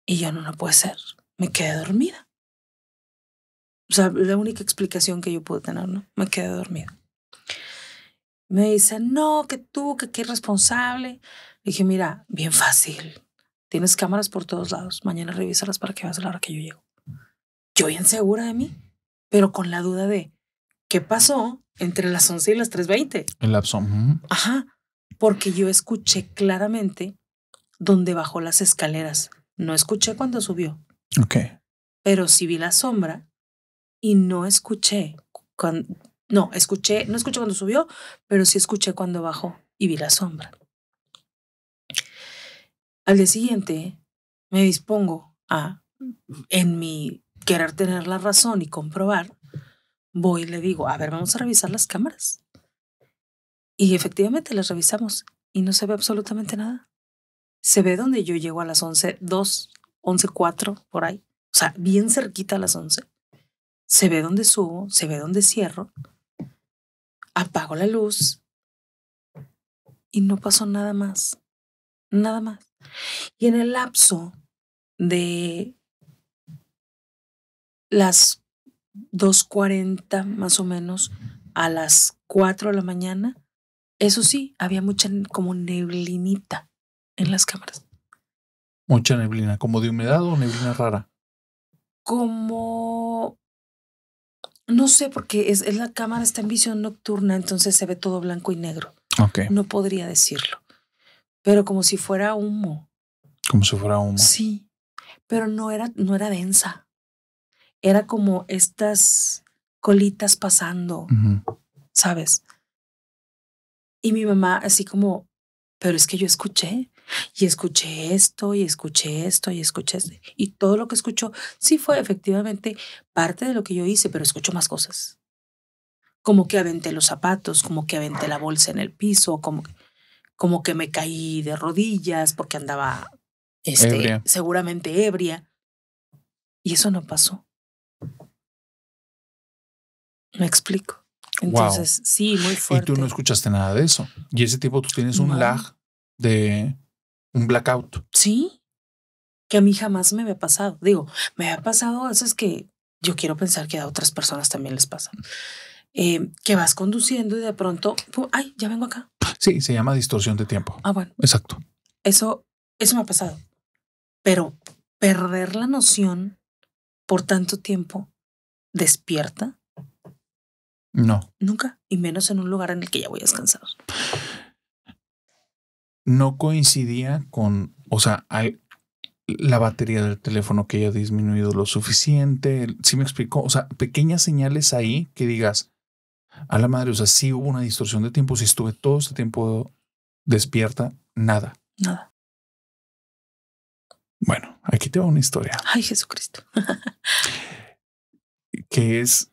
Y yo no, no puede ser. Me quedé dormida. O sea, la única explicación que yo pude tener, ¿no? Me quedé dormida. Me dice, no, que tú, que qué irresponsable. Dije, mira, bien fácil. Tienes cámaras por todos lados. Mañana revísalas para que veas a la hora que yo llego. Yo bien segura de mí, pero con la duda de, ¿qué pasó entre las 11 y las 3.20? El lapso. Ajá, porque yo escuché claramente dónde bajó las escaleras. No escuché cuando subió. Ok. Pero sí vi la sombra y no escuché cuando, no, escuché, no escuché cuando subió, pero sí escuché cuando bajó y vi la sombra. Al día siguiente me dispongo a, en mi querer tener la razón y comprobar, voy y le digo, a ver, vamos a revisar las cámaras. Y efectivamente las revisamos y no se ve absolutamente nada. Se ve donde yo llego a las 11, 2, 11, 4, por ahí. O sea, bien cerquita a las 11. Se ve donde subo, se ve donde cierro. Apago la luz y no pasó nada más. Nada más. Y en el lapso de las 2.40 más o menos a las 4 de la mañana. Eso sí, había mucha como neblinita en las cámaras. Mucha neblina, como de humedad o neblina rara. Como... No sé, porque es, es la cámara está en visión nocturna, entonces se ve todo blanco y negro. No podría decirlo. Pero como si fuera humo. Como si fuera humo. Sí, pero no era, no era densa era como estas colitas pasando, ¿sabes? Y mi mamá así como, pero es que yo escuché, y escuché esto, y escuché esto, y escuché esto. Y todo lo que escuchó sí fue efectivamente parte de lo que yo hice, pero escucho más cosas. Como que aventé los zapatos, como que aventé la bolsa en el piso, como que, como que me caí de rodillas porque andaba este, seguramente ebria. Y eso no pasó. Me explico. Entonces, sí, muy fuerte. Y tú no escuchaste nada de eso. Y ese tipo, tú tienes un lag de un blackout. Sí, que a mí jamás me había pasado. Digo, me ha pasado Eso es que yo quiero pensar que a otras personas también les pasa. Em, que vas conduciendo y de pronto, ay, ya vengo acá. Sí, se llama distorsión de tiempo. Ah, bueno. Exacto. Eso, eso me ha pasado. Pero perder la noción por tanto tiempo despierta no. Nunca. Y menos en un lugar en el que ya voy descansar. No coincidía con, o sea, la batería del teléfono que haya disminuido lo suficiente. Sí me explico. O sea, pequeñas señales ahí que digas, a la madre, o sea, sí hubo una distorsión de tiempo, si estuve todo ese tiempo despierta, nada. Nada. Bueno, aquí te va una historia. Ay, Jesucristo. que es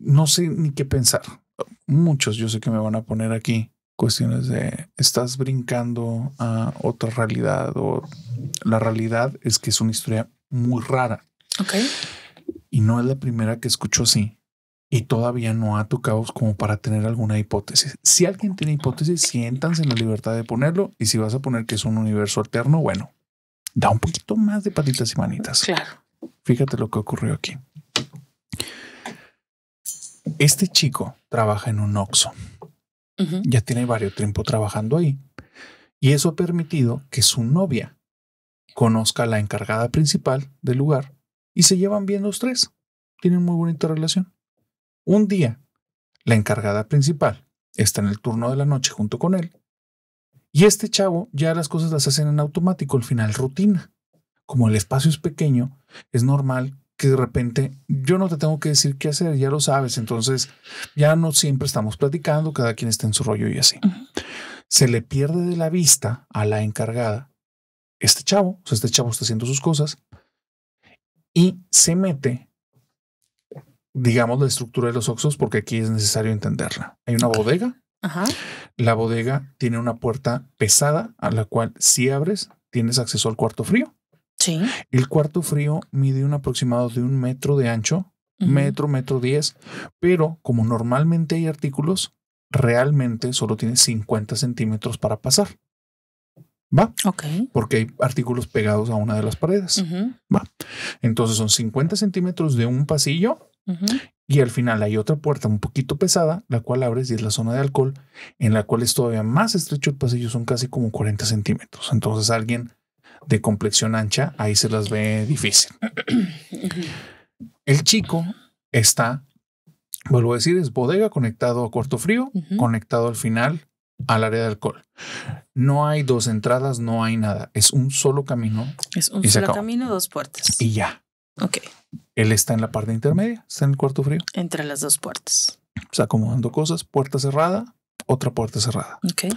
no sé ni qué pensar. Muchos yo sé que me van a poner aquí cuestiones de estás brincando a otra realidad o la realidad es que es una historia muy rara. Ok. Y no es la primera que escucho así y todavía no ha tocado como para tener alguna hipótesis. Si alguien tiene hipótesis, siéntanse en la libertad de ponerlo y si vas a poner que es un universo alterno, bueno, da un poquito más de patitas y manitas. Claro. Fíjate lo que ocurrió aquí. Este chico trabaja en un oxo, Ya tiene varios tiempo trabajando ahí. Y eso ha permitido que su novia conozca a la encargada principal del lugar y se llevan bien los tres. Tienen muy bonita relación. Un día, la encargada principal está en el turno de la noche junto con él. Y este chavo ya las cosas las hacen en automático, al final rutina. Como el espacio es pequeño, es normal que de repente yo no te tengo que decir qué hacer, ya lo sabes. Entonces ya no siempre estamos platicando, cada quien está en su rollo y así. Se le pierde de la vista a la encargada. Este chavo, o este chavo está haciendo sus cosas y se mete, digamos, la estructura de los oxos, porque aquí es necesario entenderla. Hay una bodega. La bodega tiene una puerta pesada a la cual si abres tienes acceso al cuarto frío. Sí. El cuarto frío mide un aproximado de un metro de ancho, metro, metro diez, pero como normalmente hay artículos, realmente solo tiene 50 centímetros para pasar. ¿Va? Ok. Porque hay artículos pegados a una de las paredes. ¿Va? Entonces son 50 centímetros de un pasillo y al final hay otra puerta un poquito pesada, la cual abres y es la zona de alcohol, en la cual es todavía más estrecho el pasillo, son casi como 40 centímetros. Entonces alguien de complexión ancha, ahí se las ve difícil. El chico está, vuelvo a decir, es bodega conectado a cuarto frío, conectado al final al área de alcohol. No hay dos entradas, no hay nada. Es un solo camino. Es un solo camino, dos puertas. Y ya. Ok. Él está en la parte intermedia, está en el cuarto frío. Entre las dos puertas. Está acomodando cosas, puerta cerrada, otra puerta cerrada. Ok.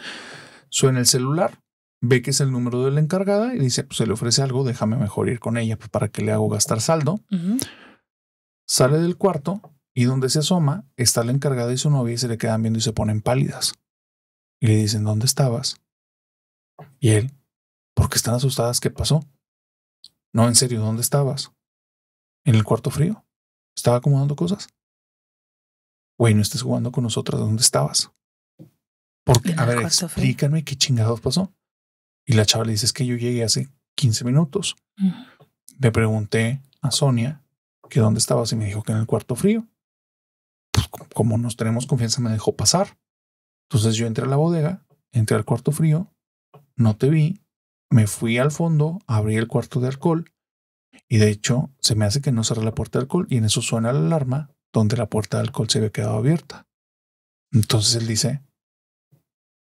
Suena el celular, ve que es el número de la encargada y dice, pues, se le ofrece algo, déjame mejor ir con ella pues, para que le hago gastar saldo. Sale del cuarto y donde se asoma está la encargada y su novia y se le quedan viendo y se ponen pálidas. Y le dicen, ¿dónde estabas? Y él, ¿por qué están asustadas? ¿Qué pasó? No, en serio, ¿dónde estabas? En el cuarto frío. Estaba acomodando cosas. Güey, no estés jugando con nosotras, ¿dónde estabas? Porque, a ver, explícame qué chingados pasó. Y la chava le dice, es que yo llegué hace 15 minutos. Me Le pregunté a Sonia que dónde estabas y me dijo que en el cuarto frío. Pues, como nos tenemos confianza, me dejó pasar. Entonces yo entré a la bodega, entré al cuarto frío, no te vi, me fui al fondo, abrí el cuarto de alcohol y de hecho se me hace que no cerré la puerta de alcohol y en eso suena la alarma donde la puerta de alcohol se había quedado abierta. Entonces él dice,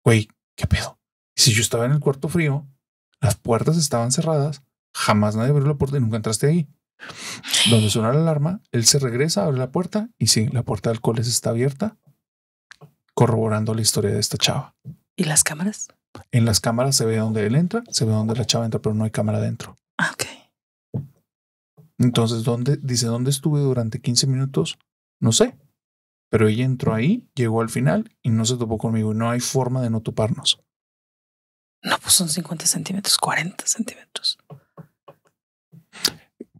güey, ¿qué pedo? Si yo estaba en el cuarto frío, las puertas estaban cerradas, jamás nadie abrió la puerta y nunca entraste ahí. Donde suena la alarma, él se regresa, abre la puerta y sí, la puerta del coles está abierta, corroborando la historia de esta chava. ¿Y las cámaras? En las cámaras se ve donde él entra, se ve dónde la chava entra, pero no hay cámara dentro. Ah, ok. Entonces, dice, ¿dónde estuve durante 15 minutos? No sé. Pero ella entró ahí, llegó al final y no se topó conmigo. No hay forma de no toparnos. No, pues son 50 centímetros, 40 centímetros.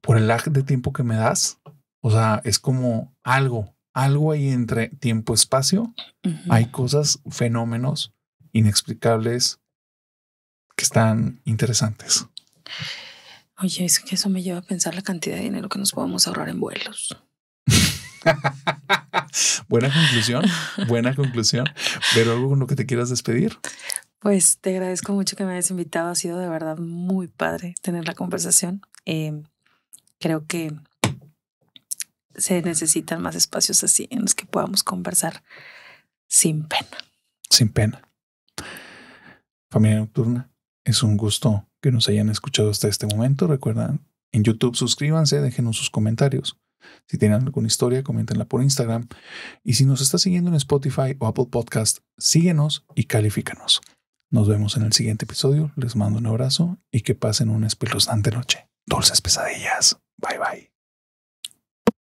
Por el lag de tiempo que me das, o sea, es como algo, algo ahí entre tiempo-espacio. Hay cosas, fenómenos inexplicables que están interesantes. Oye, es que eso me lleva a pensar la cantidad de dinero que nos podemos ahorrar en vuelos. buena conclusión, buena conclusión. Pero algo con lo que te quieras despedir. Pues te agradezco mucho que me hayas invitado. Ha sido de verdad muy padre tener la conversación. Eh, creo que se necesitan más espacios así en los que podamos conversar sin pena. Sin pena. Familia Nocturna, es un gusto que nos hayan escuchado hasta este momento. Recuerdan en YouTube suscríbanse, déjenos sus comentarios. Si tienen alguna historia, coméntenla por Instagram. Y si nos está siguiendo en Spotify o Apple Podcast, síguenos y califícanos. Nos vemos en el siguiente episodio. Les mando un abrazo y que pasen una espeluznante noche. Dulces pesadillas. Bye bye.